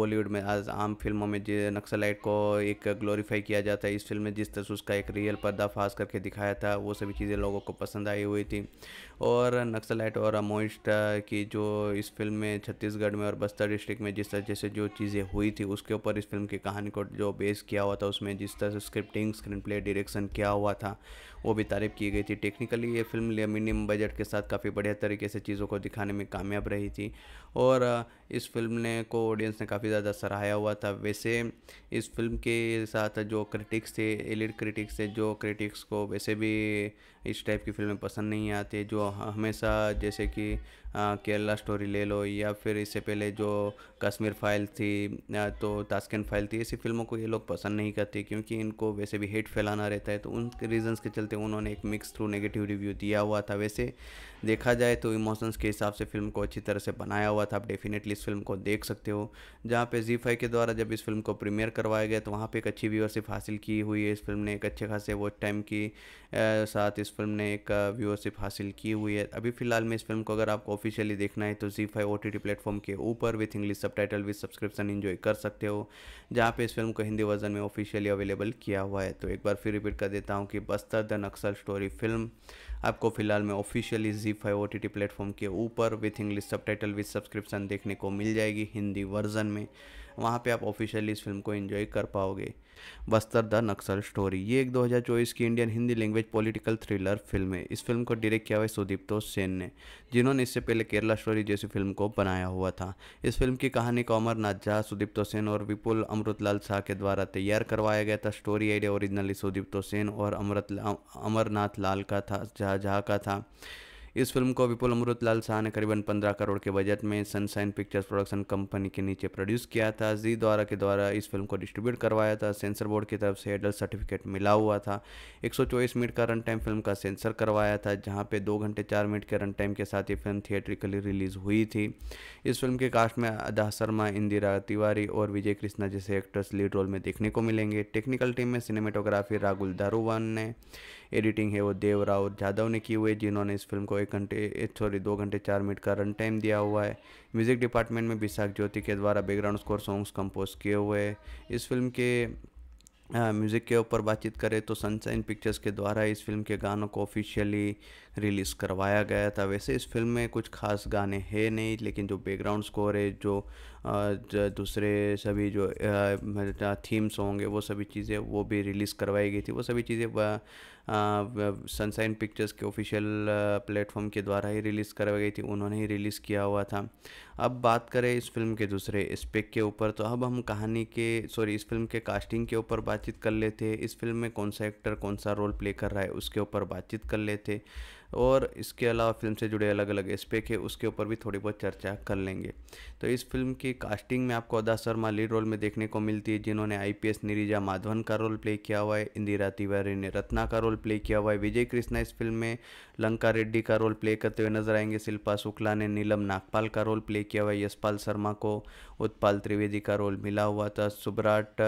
बॉलीवुड में आज आम फिल्मों में नक्सलाइट को एक ग्लोरीफाई किया जाता है इस फिल्म में जिस तरह से उसका एक रियल पर्दाफाश करके दिखाया था वो सभी चीज़ें लोगों को पसंद आई हुई थी और नक्सलाइट और अमोइस्ट की जो इस फिल्म में छत्तीसगढ़ में और बस्तर डिस्ट्रिक्ट में जिस तरह से जो चीज़ें हुई थी उसके ऊपर इस फिल्म की कहानी को जो बेस किया हुआ था उसमें जिस तरह से स्क्रिप्टिंग स्क्रीन प्ले डायरेक्शन क्या हुआ था वो भी तारीफ की गई थी टेक्निकली ये फिल्म मिनिमम बजट के साथ काफ़ी बढ़िया तरीके से चीज़ों को दिखाने में कामयाब रही थी और इस फिल्म ने को ऑडियंस ने काफ़ी ज़्यादा सराहाया हुआ था वैसे इस फिल्म के साथ जो क्रिटिक्स थे एलिड क्रिटिक्स थे जो क्रिटिक्स को वैसे भी इस टाइप की फिल्में पसंद नहीं आती जो हमेशा जैसे कि केरला स्टोरी ले लो या फिर इससे पहले जो कश्मीर फाइल थी तो तास्किन फाइल थी ऐसी फिल्मों को ये लोग पसंद नहीं करते क्योंकि इनको वैसे भी हेट फैलाना रहता है तो उन रीजंस के चलते उन्होंने एक मिक्स थ्रू नेगेटिव रिव्यू दिया हुआ था वैसे देखा जाए तो इमोशंस के हिसाब से फिल्म को अच्छी तरह से बनाया हुआ था आप डेफिनेटली इस फिल्म को देख सकते हो जहाँ पे जी के द्वारा जब इस फिल्म को प्रीमियर करवाया गया तो वहाँ पर एक अच्छी व्यूअरशिप हासिल की हुई है इस फिल्म ने एक अच्छे खासे वो टाइम की साथ इस इस फिल्म ने एक व्यूअरशिप हासिल की हुई है अभी फिलहाल में इस फिल्म को अगर आपको ऑफिशियली देखना है तो जी five O T T platform के ऊपर with English subtitle with subscription enjoy कर सकते हो जहाँ पे इस फिल्म को हिंदी वर्जन में ऑफिशियली अवेलेबल किया हुआ है तो एक बार फिर रिपीट कर देता हूँ कि Bastar the Naxal story film आपको फिलहाल में ऑफिशियली जी five O T T platform के ऊपर with English subtitle with subscription देखने को मिल जाएगी हिंदी वर्जन में वहाँ पे आप ऑफिशियली इस फिल्म को एंजॉय कर पाओगे बस्तर द नक्सल स्टोरी ये एक 2024 की Indian Hindi language political thriller film है इस फिल्म को डायरेक्ट किया हुआ है सुदीप्तो सेन ने जिन्होंने इससे पहले केरला स्टोरी जैसी फिल्म को बनाया हुआ था इस फिल्म की कहानी को अमरनाथ झा सुदीप्तो सेन और विपुल अमृतलाल शाह के द्वारा तैयार करवाया गया था story idea originally Sudipto Sen और अमृत अमरनाथ लाल का था झा झा का था इस फिल्म को विपुल अमृत लाल शाह ने करीबन 15 करोड़ के बजट में सनसाइन पिक्चर्स प्रोडक्शन कंपनी के नीचे प्रोड्यूस किया था जी द्वारा के द्वारा इस फिल्म को डिस्ट्रीब्यूट करवाया था सेंसर बोर्ड की तरफ से एडल्ट सर्टिफिकेट मिला हुआ था एक मिनट का रन टाइम फिल्म का सेंसर करवाया था जहाँ पे दो घंटे चार मिनट के रन टाइम के साथ ये फिल्म थिएट्रिकली रिलीज हुई थी इस फिल्म के कास्ट में अदा शर्मा इंदिरा तिवारी और विजय कृष्णा जैसे एक्टर्स लीड रोल में देखने को मिलेंगे टेक्निकल टीम में सिनेमेटोग्राफी राहुल दारूवान ने एडिटिंग है वो देवराव जाधव ने की हुई है जिन्होंने इस फिल्म को एक घंटे सॉरी दो घंटे चार मिनट का रन टाइम दिया हुआ है म्यूज़िक डिपार्टमेंट में विशाख ज्योति के द्वारा बैकग्राउंड स्कोर सॉन्ग्स कंपोज किए हुए हैं इस फिल्म के म्यूज़िक के ऊपर बातचीत करें तो सनशाइन पिक्चर्स के द्वारा इस फिल्म के गानों को ऑफिशियली रिलीज़ करवाया गया था वैसे इस फिल्म में कुछ खास गाने हैं नहीं लेकिन जो बैकग्राउंड स्कोर है जो, जो दूसरे सभी जो थीम सॉन्ग है वो सभी चीज़ें वो भी रिलीज़ करवाई गई थी वो सभी चीज़ें सनसाइन पिक्चर्स के ऑफिशियल प्लेटफॉर्म के द्वारा ही रिलीज़ करवाई गई थी उन्होंने ही रिलीज़ किया हुआ था अब बात करें इस फिल्म के दूसरे स्पेक के ऊपर तो अब हम कहानी के सॉरी इस फिल्म के कास्टिंग के ऊपर बातचीत कर लेते हैं इस फिल्म में कौन सा एक्टर कौन सा रोल प्ले कर रहा है उसके ऊपर बातचीत कर लेते हैं और इसके अलावा फिल्म से जुड़े अलग अलग एस्पेक है उसके ऊपर भी थोड़ी बहुत चर्चा कर लेंगे तो इस फिल्म की कास्टिंग में आपको अदा शर्मा लीड रोल में देखने को मिलती है जिन्होंने आई निरीजा माधवन का रोल प्ले किया हुआ है इंदिरा तिवारी ने रत्ना का रोल प्ले किया हुआ है विजय कृष्णा इस फिल्म में लंका रेड्डी का रोल प्ले करते हुए नजर आएंगे शिल्पा शुक्ला ने नीलम नागपाल का रोल प्ले किया हुआ है यशपाल शर्मा को उत्पाल त्रिवेदी का रोल मिला हुआ था सुब्राट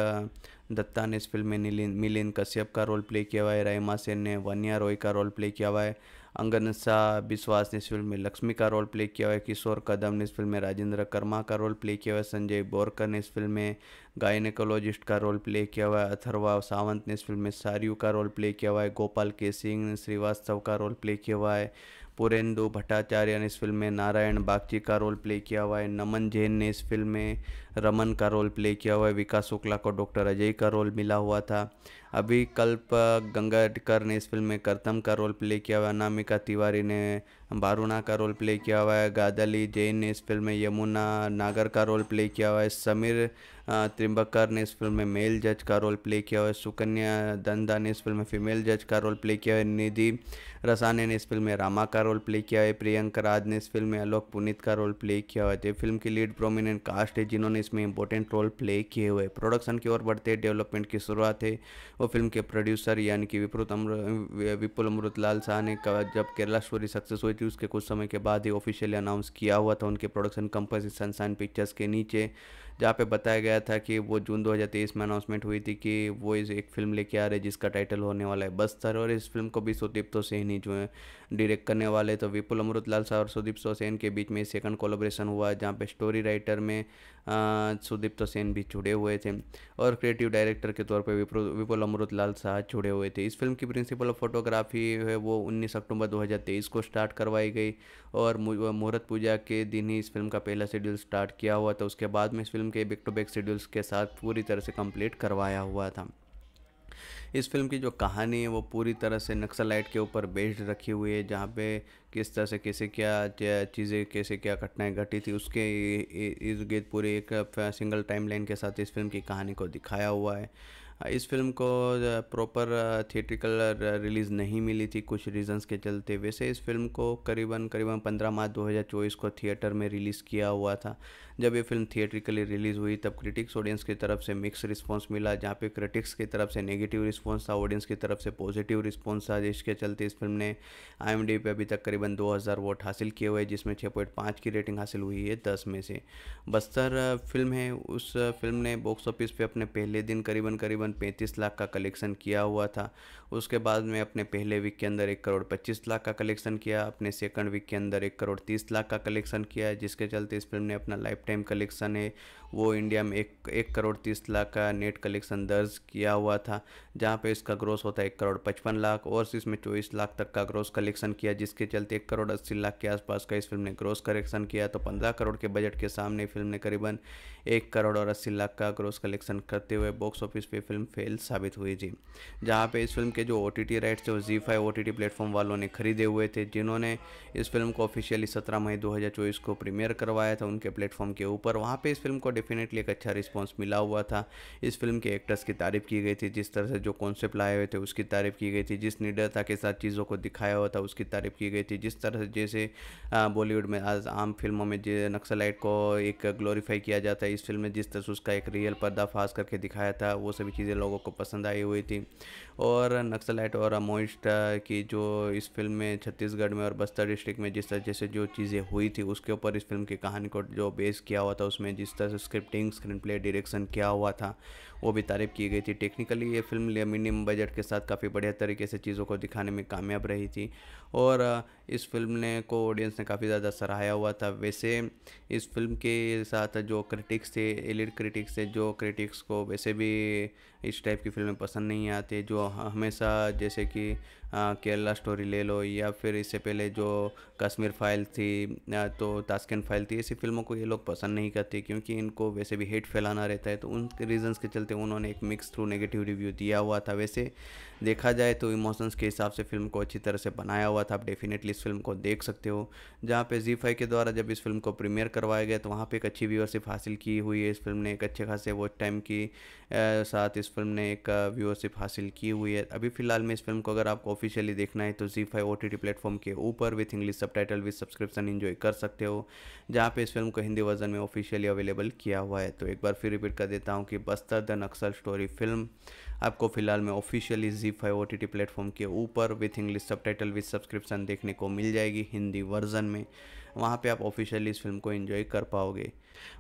दत्ता ने इस फिल्म में मिलिन कश्यप का रोल प्ले किया हुआ है रायमा सेन ने वनिया रॉय का रोल प्ले किया हुआ है अंगन शाह विश्वास ने इस फिल्म में लक्ष्मी का रोल प्ले किया हुआ है किशोर कदम ने इस फिल्म में राजेंद्र कर्मा का रोल प्ले किया हुआ है संजय बोरकर ने इस फिल्म में गायनेकोलॉजिस्ट का रोल प्ले किया हुआ है अथर्वा सावंत ने इस फिल्म में सारियू का रोल प्ले किया हुआ है गोपाल के सिंह ने श्रीवास्तव का रोल प्ले किया हुआ है पुरेंदु भट्टाचार्य ने इस फिल्म में नारायण बागची का रोल प्ले किया हुआ है नमन जैन ने इस फिल्म में रमन का रोल प्ले किया हुआ है विकास शुक्ला को डॉक्टर अजय का रोल मिला हुआ था अभी कल्प गंगाटकर ने इस फिल्म में करतम का रोल प्ले किया हुआ है नामिका तिवारी ने बारूणा का रोल प्ले किया हुआ है गादली जैन ने इस फिल्म में यमुना नागर का रोल प्ले किया हुआ है समीर त्रिंबकर ने इस फिल्म में मेल जज का रोल प्ले किया है सुकन्या दंदा ने इस फिल्म में फीमेल जज का रोल प्ले किया है निधि रसाने ने इस फिल्म में रामा का रोल प्ले किया है प्रियंका राज ने इस फिल्म में अलोक पुनीत का रोल प्ले किया हुआ है फिल्म की लीड प्रोमिनेंट कास्ट है जिन्होंने इसमें इंपॉर्टेंट रोल प्ले किए हुए प्रोडक्शन की ओर बढ़ते डेवलपमेंट की शुरुआत है वो फिल्म के प्रोड्यूसर यानी कि विपुल अमृ विपुल अमृत लाल शाह ने जब केरला स्टोरी सक्सेस हुई थी उसके कुछ समय के बाद ही ऑफिशियली अनाउंस किया हुआ था उनके प्रोडक्शन कंपनी सनसाइन पिक्चर्स के नीचे जहाँ पे बताया गया था कि वो जून 2023 में अनाउंसमेंट हुई थी कि वो इस एक फिल्म लेके आ रहे जिसका टाइटल होने वाला है बस्तर और इस फिल्म को भी सुदीप तो सेहनी जो है डायरेक्ट करने वाले तो विपुल अमृतलाल साहब और सुदीप सोसेन के बीच में सेकंड कोलोब्रेशन हुआ जहाँ पे स्टोरी राइटर में सुदीप सोसेन भी जुड़े हुए थे और क्रिएटिव डायरेक्टर के तौर पर विपुल अमृतलाल शाह जुड़े हुए थे इस फिल्म की प्रिंसिपल ऑफ फोटोग्राफी है वो उन्नीस अक्टूबर दो को स्टार्ट करवाई गई और मुहूर्त पूजा के दिन ही इस फिल्म का पहला शेड्यूल स्टार्ट किया हुआ था उसके बाद में इस फिल्म के बैक टू बैक शेड्यूल्स के साथ पूरी तरह से कंप्लीट करवाया हुआ था इस फिल्म की जो कहानी है वो पूरी तरह से नक्सलाइट के ऊपर बेस्ड रखी हुई है जहाँ पे किस तरह से कैसे क्या चीज़ें कैसे क्या घटनाएं घटी थी उसके इर्द गिर्द पूरे एक सिंगल टाइमलाइन के साथ इस फिल्म की कहानी को दिखाया हुआ है इस फिल्म को प्रॉपर थिएट्रिकल रिलीज़ नहीं मिली थी कुछ रीजंस के चलते वैसे इस फिल्म को करीबन करीबन 15 मार्च 2024 को थिएटर में रिलीज़ किया हुआ था जब ये फिल्म थिएट्रिकली रिलीज़ हुई तब क्रिटिक्स ऑडियंस की तरफ से मिक्स रिस्पॉन्स मिला जहाँ पे क्रिटिक्स की तरफ से नेगेटिव रिस्पॉन्स था ऑडियंस की तरफ से पॉजिटिव रिस्पॉन्स था जिसके चलते इस फिल्म ने आई पे अभी तक करीबन 2000 वोट हासिल किए हुए जिसमें छः की रेटिंग हासिल हुई है दस में से बस्तर फिल्म है उस फिल्म ने बॉक्स ऑफिस पर अपने पहले दिन करीबन करीबन पैंतीस लाख का कलेक्शन किया हुआ था उसके बाद में अपने पहले वीक के अंदर एक करोड़ पच्चीस लाख का कलेक्शन किया अपने सेकंड वीक के अंदर एक करोड़ तीस लाख का कलेक्शन किया जिसके चलते इस फिल्म ने अपना लाइफ टाइम कलेक्शन है वो इंडिया में एक एक करोड़ तीस लाख का नेट कलेक्शन दर्ज किया हुआ था जहाँ पे इसका ग्रोस होता है एक करोड़ पचपन लाख और इसमें चौबीस लाख तक का ग्रोस कलेक्शन किया जिसके चलते एक करोड़ अस्सी लाख के आसपास का इस फिल्म ने ग्रोस कलेक्शन किया तो पंद्रह करोड़ के बजट के सामने फिल्म ने करीबन एक करोड़ और अस्सी लाख का ग्रोस कलेक्शन करते हुए बॉक्स ऑफिस पर फिल्म फेल साबित हुई थी जहाँ पर इस फिल्म के जो ओ टी टी राइट्स थे वो जी five O T T platform वालों ने खरीदे हुए थे जिन्होंने इस फिल्म को ऑफिशियली सत्रह मई दो हज़ार चौबीस को प्रीमियर करवाया था उनके प्लेटफॉर्म के ऊपर वहाँ पर इस फिल्म को डेफिनेटली एक अच्छा रिस्पॉन्स मिला हुआ था इस फिल्म के एक्टर्स की तारीफ़ की गई थी जिस तरह से जो कॉन्सेप्ट लाए हुए थे उसकी तारीफ़ की गई थी जिस निडरता के साथ चीज़ों को दिखाया हुआ था उसकी तारीफ़ की गई थी जिस तरह से जैसे बॉलीवुड में आज आम फिल्मों में नक्सलाइट को एक ग्लोरीफाई किया जाता है इस फिल्म में जिस तरह से उसका एक रियल पर्दाफाश करके दिखाया था वो सभी चीज़ें लोगों को पसंद आई हुई थी और नक्सलाइट और अमोइस्ट की जो इस फिल्म में छत्तीसगढ़ में और बस्तर डिस्ट्रिक्ट में जिस तरह जैसे जो चीज़ें हुई थी उसके ऊपर इस फिल्म की कहानी को जो बेस किया हुआ था उसमें जिस तरह से स्क्रिप्टिंग स्क्रीन प्ले डायरेक्शन क्या हुआ था वो भी तारीफ की गई थी टेक्निकली ये फिल्म मिनिमम बजट के साथ काफ़ी बढ़िया तरीके से चीज़ों को दिखाने में कामयाब रही थी और इस फिल्म ने को ऑडियंस ने काफ़ी ज़्यादा सराहाया हुआ था वैसे इस फिल्म के साथ जो क्रिटिक्स थे एलिड क्रिटिक्स थे जो क्रिटिक्स को वैसे भी इस टाइप की फिल्में पसंद नहीं आती जो हमेशा जैसे कि हाँ, केरला स्टोरी ले लो या फिर इससे पहले जो कश्मीर फाइल थी तो तास्किन फाइल थी ऐसी फिल्मों को ये लोग पसंद नहीं करते क्योंकि इनको वैसे भी हेट फैलाना रहता है तो उन रीजंस के चलते उन्होंने एक मिक्स थ्रू नेगेटिव रिव्यू दिया हुआ था वैसे देखा जाए तो इमोशंस के हिसाब से फिल्म को अच्छी तरह से बनाया हुआ था आप डेफिनेटली इस फिल्म को देख सकते हो जहाँ पे जी फाई के द्वारा जब इस फिल्म को प्रीमियर करवाया गया तो वहाँ पे एक अच्छी व्यूअरशिप हासिल की हुई है इस फिल्म ने एक अच्छे खासे वो टाइम की साथ इस फिल्म ने एक व्यूअरशिप हासिल की हुई है अभी फिलहाल में इस फिल्म को अगर आपको ऑफिशियली देखना है तो जी फाइव ओ प्लेटफॉर्म के ऊपर with English subtitle with subscription enjoy कर सकते हो जहाँ पे इस फिल्म को हिंदी वर्जन में ऑफिशियली अवेलेबल किया हुआ है तो एक बार फिर रिपीट कर देता हूँ कि Bastar the Naxal story film आपको फिलहाल में ऑफिशियली जी फाइव ओ प्लेटफॉर्म के ऊपर with English subtitle with subscription देखने को मिल जाएगी हिंदी वर्जन में वहाँ पे आप ऑफिशियली इस फिल्म को एंजॉय कर पाओगे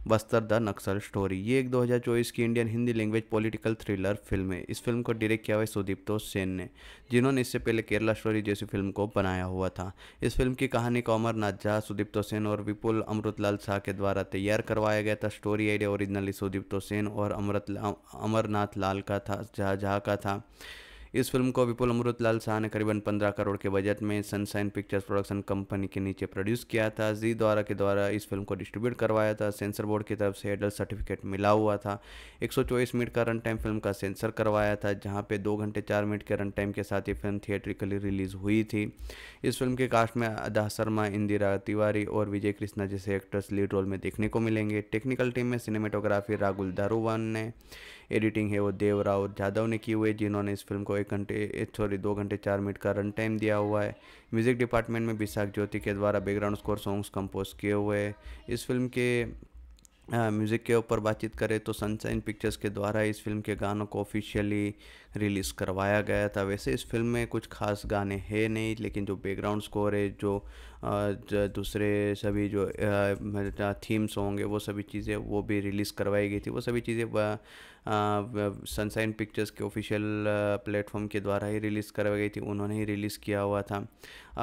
बस्तर द नक्सल स्टोरी ये एक 2024 की Indian Hindi language political thriller film है इस फिल्म को डायरेक्ट किया हुआ है सुदीप्तो सेन ने जिन्होंने इससे पहले केरला स्टोरी जैसी फिल्म को बनाया हुआ था इस फिल्म की कहानी को अमरनाथ झा सुदीप्तो सेन और विपुल अमृतलाल शाह के द्वारा तैयार करवाया गया था story idea originally Sudipto Sen और अमृत अमरनाथ लाल का था झा झा का था इस फिल्म को विपुल अमृत लाल शाह ने करीबन 15 करोड़ के बजट में सनसाइन पिक्चर्स प्रोडक्शन कंपनी के नीचे प्रोड्यूस किया था जी द्वारा के द्वारा इस फिल्म को डिस्ट्रीब्यूट करवाया था सेंसर बोर्ड की तरफ से एडल्ट सर्टिफिकेट मिला हुआ था एक मिनट का रन टाइम फिल्म का सेंसर करवाया था जहाँ पे दो घंटे चार मिनट के रन टाइम के साथ ये फिल्म थिएट्रिकली रिलीज हुई थी इस फिल्म के कास्ट में अदा शर्मा इंदिरा तिवारी और विजय कृष्णा जैसे एक्टर्स लीड रोल में देखने को मिलेंगे टेक्निकल टीम में सिनेमेटोग्राफी राहुल दारूवान ने एडिटिंग है वो देवराव जाधव ने की हुई है जिन्होंने इस फिल्म को एक घंटे सॉरी दो घंटे चार मिनट का रन टाइम दिया हुआ है म्यूज़िक डिपार्टमेंट में विशाख ज्योति के द्वारा बैकग्राउंड स्कोर सॉन्ग्स कंपोज किए हुए हैं इस फिल्म के म्यूज़िक के ऊपर बातचीत करें तो सनशाइन पिक्चर्स के द्वारा इस फिल्म के गानों को ऑफिशियली रिलीज़ करवाया गया था वैसे इस फिल्म में कुछ खास गाने हैं नहीं लेकिन जो बैकग्राउंड स्कोर है जो दूसरे सभी जो थीम्स होंगे वो सभी चीज़ें वो भी रिलीज़ करवाई गई थी वो सभी चीज़ें सनसाइन पिक्चर्स के ऑफिशियल प्लेटफॉर्म के द्वारा ही रिलीज़ करवाई गई थी उन्होंने ही रिलीज़ किया हुआ था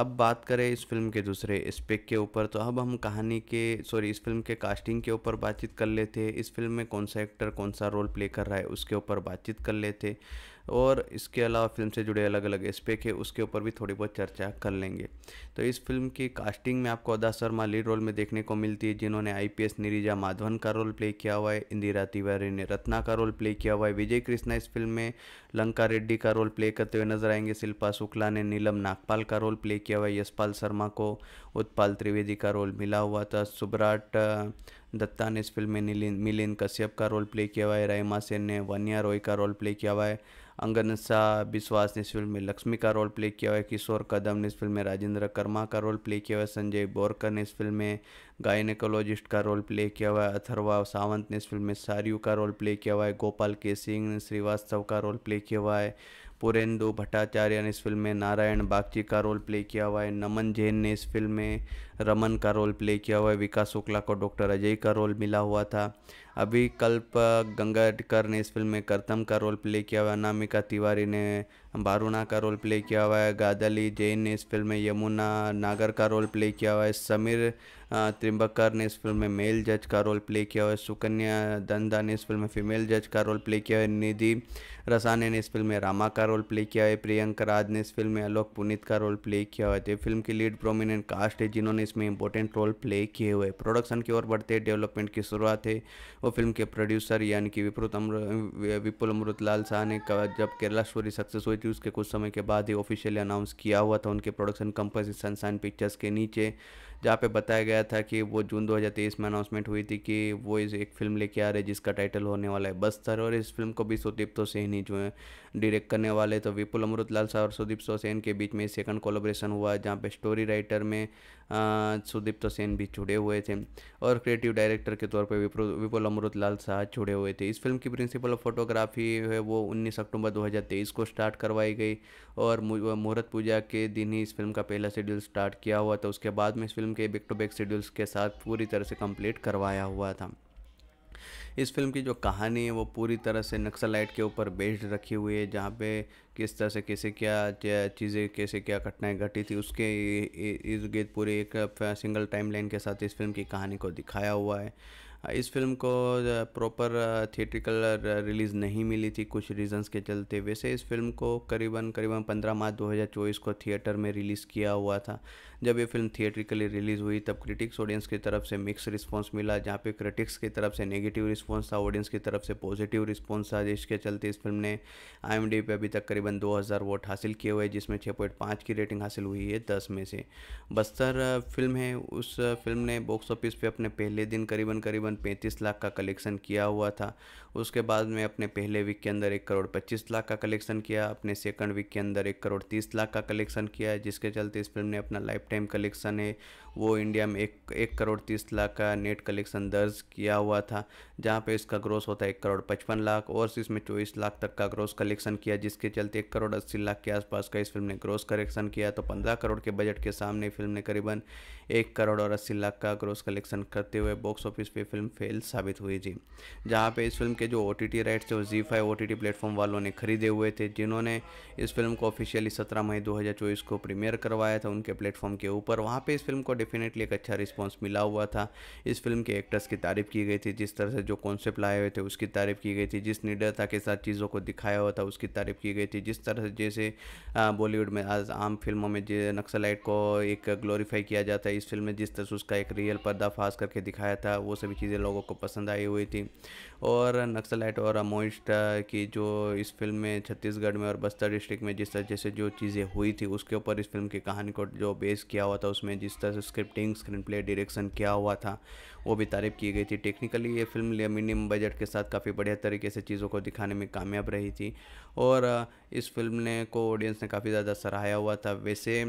अब बात करें इस फिल्म के दूसरे स्पेक के ऊपर तो अब हम कहानी के सॉरी इस फिल्म के कास्टिंग के ऊपर बातचीत कर लेते हैं इस फिल्म में कौन सा एक्टर कौन सा रोल प्ले कर रहा है उसके ऊपर बातचीत कर लेते और इसके अलावा फिल्म से जुड़े अलग अलग एस्पेक्ट है उसके ऊपर भी थोड़ी बहुत चर्चा कर लेंगे तो इस फिल्म की कास्टिंग में आपको अदा शर्मा लीड रोल में देखने को मिलती है जिन्होंने आईपीएस निरीजा माधवन का रोल प्ले किया हुआ है इंदिरा तिवारी ने रत्ना का रोल प्ले किया हुआ है विजय कृष्णा इस फिल्म में लंका रेड्डी का रोल प्ले करते हुए नजर आएंगे शिल्पा शुक्ला ने नीलम नागपाल का रोल प्ले किया हुआ यशपाल शर्मा को उत्पाल त्रिवेदी का रोल मिला हुआ था सुब्राट दत्ता ने इस फिल्म में नीलिन मिलिंद कश्यप का रोल प्ले किया हुआ है रहीमा सेन ने वनिया रॉय का रोल प्ले किया हुआ है अंगन शाह विश्वास ने इस फिल्म में लक्ष्मी का रोल प्ले किया हुआ है किशोर कदम ने इस फिल्म में राजेंद्र कर्मा का रोल प्ले किया हुआ है संजय बोरकर ने इस फिल्म में गायनेकोलॉजिस्ट का रोल प्ले किया हुआ है अथर्वा सावंत ने इस फिल्म में सारियू का रोल प्ले किया हुआ है गोपाल के सिंह ने श्रीवास्तव का रोल प्ले किया हुआ है पुरेंदु भट्टाचार्य ने इस फिल्म में नारायण बागची का रोल प्ले किया हुआ है नमन जैन ने इस फिल्म में रमन का रोल प्ले किया हुआ है विकास शुक्ला को डॉक्टर अजय का रोल मिला हुआ था अभी कल्प गंगाडकर ने इस फिल्म में करतम का रोल प्ले किया हुआ है नामिका तिवारी ने बारूणा का रोल प्ले किया हुआ है गादली जैन ने इस फिल्म में यमुना नागर का रोल प्ले किया हुआ है समीर त्रिंबकर ने इस फिल्म में मेल जज का रोल प्ले किया हुआ है सुकन्या दंदा ने इस फिल्म में फीमेल जज का रोल प्ले किया है निधि रसाने ने इस फिल्म में रामा का रोल प्ले किया है प्रियंका राज ने इस फिल्म में अलोक पुनीत का रोल प्ले किया हुआ है तो फिल्म की लीड प्रोमिनेंट कास्ट है जिन्होंने इसमें इंपॉर्टेंट रोल प्ले किए हुए प्रोडक्शन की ओर बढ़ते डेवलपमेंट की शुरुआत है और फिल्म के प्रोड्यूसर यानी कि विपुल अमृ विपुल अमृत लाल शाह ने जब केरला स्टोरी सक्सेस हुई थी उसके कुछ समय के बाद ही ऑफिशियली अनाउंस किया हुआ था उनके प्रोडक्शन कंपनी सनसान पिक्चर्स के नीचे जहाँ पे बताया गया था कि वो जून 2023 में अनाउंसमेंट हुई थी कि वो इस एक फिल्म लेके आ रहे जिसका टाइटल होने वाला है बस्तर और इस फिल्म को भी सुदीप तो ही जो है डायरेक्ट करने वाले तो विपुल अमृत लाल शाह और सुदीप सोसेन के बीच में सेकंड कोलोब्रेशन हुआ जहाँ पे स्टोरी राइटर में सुदीप तो सेन भी जुड़े हुए थे और क्रिएटिव डायरेक्टर के तौर पर विपुल अमृत लाल शाह जुड़े हुए थे इस फिल्म की प्रिंसिपल ऑफ फोटोग्राफी है वो उन्नीस अक्टूबर 2023 को स्टार्ट करवाई गई और मुहूर्त पूजा के दिन ही इस फिल्म का पहला शेड्यूल स्टार्ट किया हुआ था उसके बाद में इस फिल्म के बैक टू बैक शेड्यूल्स के साथ पूरी तरह से कंप्लीट करवाया हुआ था इस फिल्म की जो कहानी है वो पूरी तरह से नक्सलाइट के ऊपर बेस्ड रखी हुई है जहाँ पे किस तरह से कैसे क्या चीज़ें कैसे क्या घटनाएं घटी थी उसके इर्द गिर्द पूरे एक सिंगल टाइमलाइन के साथ इस फिल्म की कहानी को दिखाया हुआ है इस फिल्म को प्रॉपर थिएट्रिकल रिलीज़ नहीं मिली थी कुछ रीजंस के चलते वैसे इस फिल्म को करीबन करीबन 15 मार्च 2024 को थिएटर में रिलीज़ किया हुआ था जब ये फिल्म थिएट्रिकली रिलीज़ हुई तब क्रिटिक्स ऑडियंस की तरफ से मिक्स रिस्पॉन्स मिला जहाँ पे क्रिटिक्स की तरफ से नेगेटिव रिस्पॉन्स था ऑडियंस की तरफ से पॉजिटिव रिस्पॉन्स था जिसके चलते इस फिल्म ने आई पे अभी तक करीबन दो वोट हासिल किए हुए जिसमें छः की रेटिंग हासिल हुई है दस में से बस्तर फिल्म है उस फिल्म ने बॉक्स ऑफिस पर अपने पहले दिन करीबन करीबन पैंतीस लाख का कलेक्शन किया हुआ था उसके बाद में अपने पहले वीक के अंदर एक करोड़ पच्चीस लाख का कलेक्शन किया अपने सेकंड वीक के अंदर एक करोड़ तीस लाख का कलेक्शन किया जिसके चलते इस फिल्म ने अपना लाइफ टाइम कलेक्शन है वो इंडिया में एक एक करोड़ तीस लाख का नेट कलेक्शन दर्ज किया हुआ था जहाँ पे इसका ग्रोस होता है एक करोड़ पचपन लाख और इसमें चौबीस लाख तक का ग्रोस कलेक्शन किया जिसके चलते एक करोड़ अस्सी लाख के आसपास का इस फिल्म ने ग्रोस कलेक्शन किया तो पंद्रह करोड़ के बजट के सामने फिल्म ने करीबन एक करोड़ और अस्सी लाख का ग्रोस कलेक्शन करते हुए बॉक्स ऑफिस पर फिल्म फेल साबित हुई थी जहाँ पर इस फिल्म के जो ओ टी राइट्स थे वो जी फाइव ओ टी प्लेटफॉर्म वालों ने खरीदे हुए थे जिन्होंने इस फिल्म को ऑफिशियली सत्रह मई दो को प्रीमियर करवाया था उनके प्लेटफॉर्म के ऊपर वहाँ पर इस फिल्म को डेफिनेटली एक अच्छा रिस्पॉन्स मिला हुआ था इस फिल्म के एक्टर्स की तारीफ़ की गई थी जिस तरह से जो कॉन्सेप्ट लाए हुए थे उसकी तारीफ़ की गई थी जिस निडरता के साथ चीज़ों को दिखाया हुआ था उसकी तारीफ़ की गई थी जिस तरह से जैसे बॉलीवुड में आज आम फिल्मों में नक्सलाइट को एक ग्लोरीफाई किया जाता है इस फिल्म में जिस तरह से उसका एक रियल पर्दाफाश करके दिखाया था वो सभी चीज़ें लोगों को पसंद आई हुई थी और नक्सलाइट और मोइस्ट की जो इस फिल्म में छत्तीसगढ़ में और बस्तर डिस्ट्रिक्ट में जिस तरह जैसे जो चीज़ें हुई थी उसके ऊपर इस फिल्म की कहानी को जो बेस किया हुआ था उसमें जिस तरह से स्क्रिप्टिंग स्क्रीन प्ले डायरेक्शन किया हुआ था वो भी तारीफ की गई थी टेक्निकली ये फिल्म मिनिमम बजट के साथ काफ़ी बढ़िया तरीके से चीज़ों को दिखाने में कामयाब रही थी और इस फिल्म ने को ऑडियंस ने काफ़ी ज़्यादा सराहाया हुआ था वैसे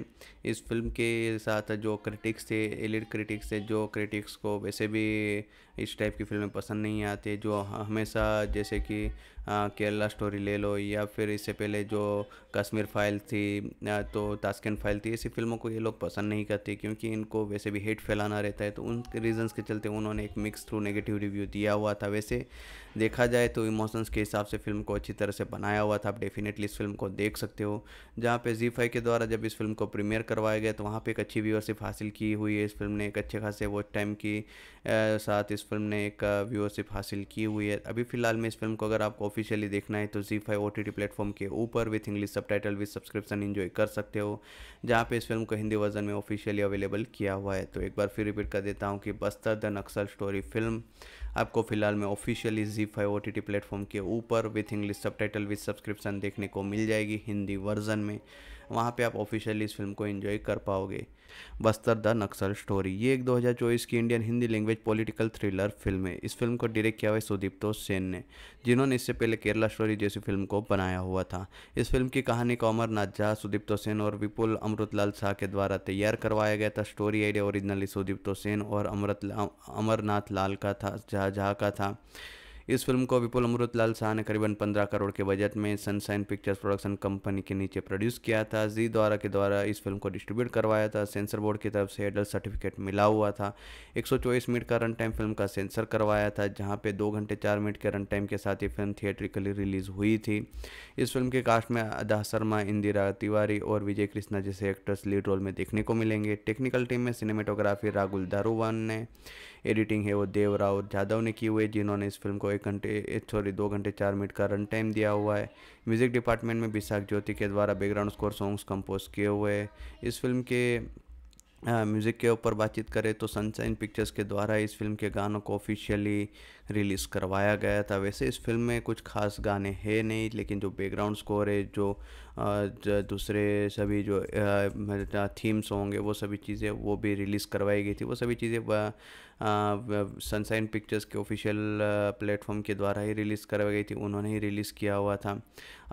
इस फिल्म के साथ जो क्रिटिक्स थे एलिड क्रिटिक्स थे जो क्रिटिक्स को वैसे भी इस टाइप की फिल्में पसंद नहीं आती जो हमेशा जैसे कि केरला स्टोरी ले लो या फिर इससे पहले जो कश्मीर फाइल थी तो तास्किन फाइल थी ऐसी फिल्मों को ये लोग पसंद नहीं करते क्योंकि इनको वैसे भी हेट फैलाना रहता है तो उन रीजंस के चलते चलते उन्होंने एक मिक्स थ्रू नेगेटिव रिव्यू दिया हुआ था वैसे देखा जाए तो इमोशंस के हिसाब से फिल्म को अच्छी तरह से बनाया हुआ था आप डेफिनेटली इस फिल्म को देख सकते हो जहाँ पे जी फाई के द्वारा जब इस फिल्म को प्रीमियर करवाया गया तो वहाँ पर एक अच्छी व्यूअरशिप हासिल की हुई है इस फिल्म ने एक अच्छे खासे वो टाइम की साथ इस फिल्म ने एक व्यूअरशिप हासिल की हुई है अभी फिलहाल में इस फिल्म को अगर आपको ऑफिशियली देखना है तो जी फाइव ओ टी प्लेटफॉर्म के ऊपर with English subtitle with subscription enjoy कर सकते हो जहाँ पे इस फिल्म को हिंदी वर्जन में ऑफिशियली अवेलेबल किया हुआ है तो एक बार फिर रिपीट कर देता हूँ कि Bastar the Naxal story film आपको फिलहाल में ऑफिशियली जी five O T T platform के ऊपर with English subtitle with subscription देखने को मिल जाएगी हिंदी वर्जन में वहाँ पे आप ऑफिशियली इस फिल्म को एंजॉय कर पाओगे बस्तर द नक्सल स्टोरी ये एक 2024 की Indian Hindi language political thriller film है इस फिल्म को डायरेक्ट किया हुआ है सुदीप्तो सेन ने जिन्होंने इससे पहले केरला स्टोरी जैसी फिल्म को बनाया हुआ था इस फिल्म की कहानी को अमरनाथ झा सुदीप्तो सेन और विपुल अमृतलाल शाह के द्वारा तैयार करवाया गया था story idea originally Sudipto Sen और अमृत अमरनाथ लाल का था झा झा का था इस फिल्म को विपुल अमृत लाल शाह ने करीबन 15 करोड़ के बजट में सनसाइन पिक्चर्स प्रोडक्शन कंपनी के नीचे प्रोड्यूस किया था जी द्वारा के द्वारा इस फिल्म को डिस्ट्रीब्यूट करवाया था सेंसर बोर्ड की तरफ से एडल सर्टिफिकेट मिला हुआ था एक मिनट का रन टाइम फिल्म का सेंसर करवाया था जहाँ पे दो घंटे चार मिनट के रन टाइम के साथ ये फिल्म थिएट्रिकली रिलीज हुई थी इस फिल्म के कास्ट में अदा शर्मा इंदिरा तिवारी और विजय कृष्णा जैसे एक्टर्स लीड रोल में देखने को मिलेंगे टेक्निकल टीम में सिनेमेटोग्राफी राहुल दारूवान ने एडिटिंग है वो देवराव और जाधव ने की हुई है जिन्होंने इस फिल्म को एक घंटे सॉरी दो घंटे चार मिनट का रन टाइम दिया हुआ है म्यूज़िक डिपार्टमेंट में विशाख ज्योति के द्वारा बैकग्राउंड स्कोर सॉन्ग्स कंपोज किए हुए हैं इस फिल्म के म्यूज़िक के ऊपर बातचीत करें तो सनशाइन पिक्चर्स के द्वारा इस फिल्म के गानों को ऑफिशियली रिलीज़ करवाया गया था वैसे इस फिल्म में कुछ खास गाने हैं नहीं लेकिन जो बैकग्राउंड स्कोर है जो दूसरे सभी जो थीम सॉन्ग है वो सभी चीज़ें वो भी रिलीज़ करवाई गई थी वो सभी चीज़ें सनसाइन पिक्चर्स के ऑफिशियल प्लेटफॉर्म के द्वारा ही रिलीज़ करवाई गई थी उन्होंने ही रिलीज़ किया हुआ था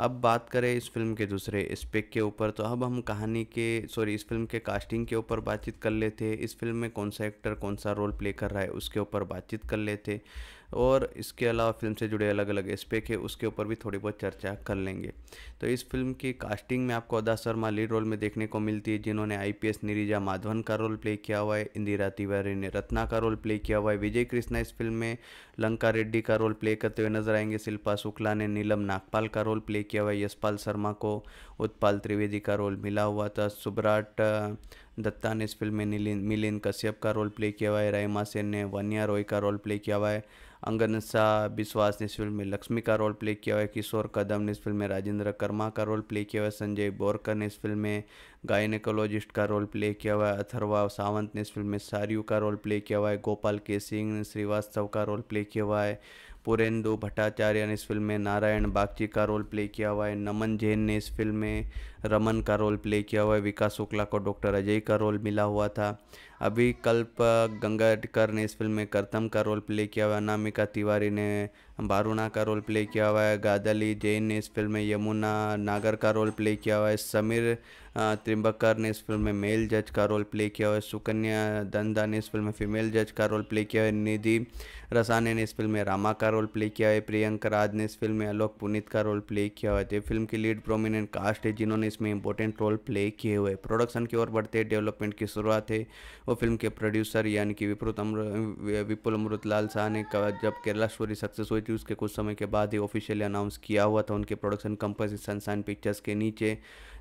अब बात करें इस फिल्म के दूसरे स्पेक के ऊपर तो अब हम कहानी के सॉरी इस फिल्म के कास्टिंग के ऊपर बातचीत कर लेते हैं इस फिल्म में कौन सा एक्टर कौन सा रोल प्ले कर रहा है उसके ऊपर बातचीत कर लेते और इसके अलावा फिल्म से जुड़े अलग अलग एस्पेक्ट है उसके ऊपर भी थोड़ी बहुत चर्चा कर लेंगे तो इस फिल्म की कास्टिंग में आपको अदा शर्मा लीड रोल में देखने को मिलती है जिन्होंने आईपीएस नीरिजा माधवन का रोल प्ले किया हुआ है इंदिरा तिवारी ने रत्ना का रोल प्ले किया हुआ है विजय कृष्णा इस फिल्म में लंका रेड्डी का रोल प्ले करते हुए नजर आएंगे शिल्पा शुक्ला ने नीलम नागपाल का रोल प्ले किया हुआ है यशपाल शर्मा को उत्पाल त्रिवेदी का रोल मिला हुआ था सुब्राट दत्ता ने इस फिल्म में नीलिन मिलिन कश्यप का रोल प्ले किया हुआ है रहीमा सेन ने वनिया रॉय का रोल प्ले किया हुआ है अंगन शाह विश्वास ने इस फिल्म में लक्ष्मी का रोल प्ले किया हुआ है किशोर कदम ने इस फिल्म में राजेंद्र कर्मा का रोल प्ले किया हुआ है संजय बोरकर ने इस फिल्म में गायनेकोलॉजिस्ट का रोल प्ले किया हुआ है अथर्वा सावंत ने इस फिल्म में सारियू का रोल प्ले किया हुआ है गोपाल के सिंह श्रीवास्तव का रोल प्ले किया हुआ है पुरेंदु भट्टाचार्य ने इस फिल्म में नारायण बागची का रोल प्ले किया हुआ है नमन जैन ने इस फिल्म में रमन का रोल प्ले किया हुआ है विकास शुक्ला को डॉक्टर अजय का रोल मिला हुआ था अभी कल्प गंगाडकर ने इस फिल्म में करतम का रोल प्ले किया हुआ है तिवारी ने बारुणा का रोल प्ले किया हुआ है गादली जैन ने इस फिल्म में यमुना नागर का रोल प्ले किया हुआ है समीर त्रिंबकर ने इस फिल्म में मेल जज का रोल प्ले किया हुआ है सुकन्या दंदा ने इस फिल्म में फीमेल जज का रोल प्ले किया है निधि रसाने ने इस फिल्म में रामा का रोल प्ले किया है प्रियंका राज ने इस फिल्म में आलोक पुनित का रोल प्ले किया हुआ है फिल्म तो की लीड प्रोमिनेंट कास्ट है जिन्होंने इस बिजनेस में इंपॉर्टेंट रोल प्ले किए हुए प्रोडक्शन की ओर बढ़ते डेवलपमेंट की शुरुआत है वो फिल्म के प्रोड्यूसर यानी कि विपरुत अमृ विपुल अमृत लाल शाह ने जब केरला स्टोरी सक्सेस हुई थी उसके कुछ समय के बाद ही ऑफिशियली अनाउंस किया हुआ था उनके प्रोडक्शन कंपनी सनसाइन पिक्चर्स के नीचे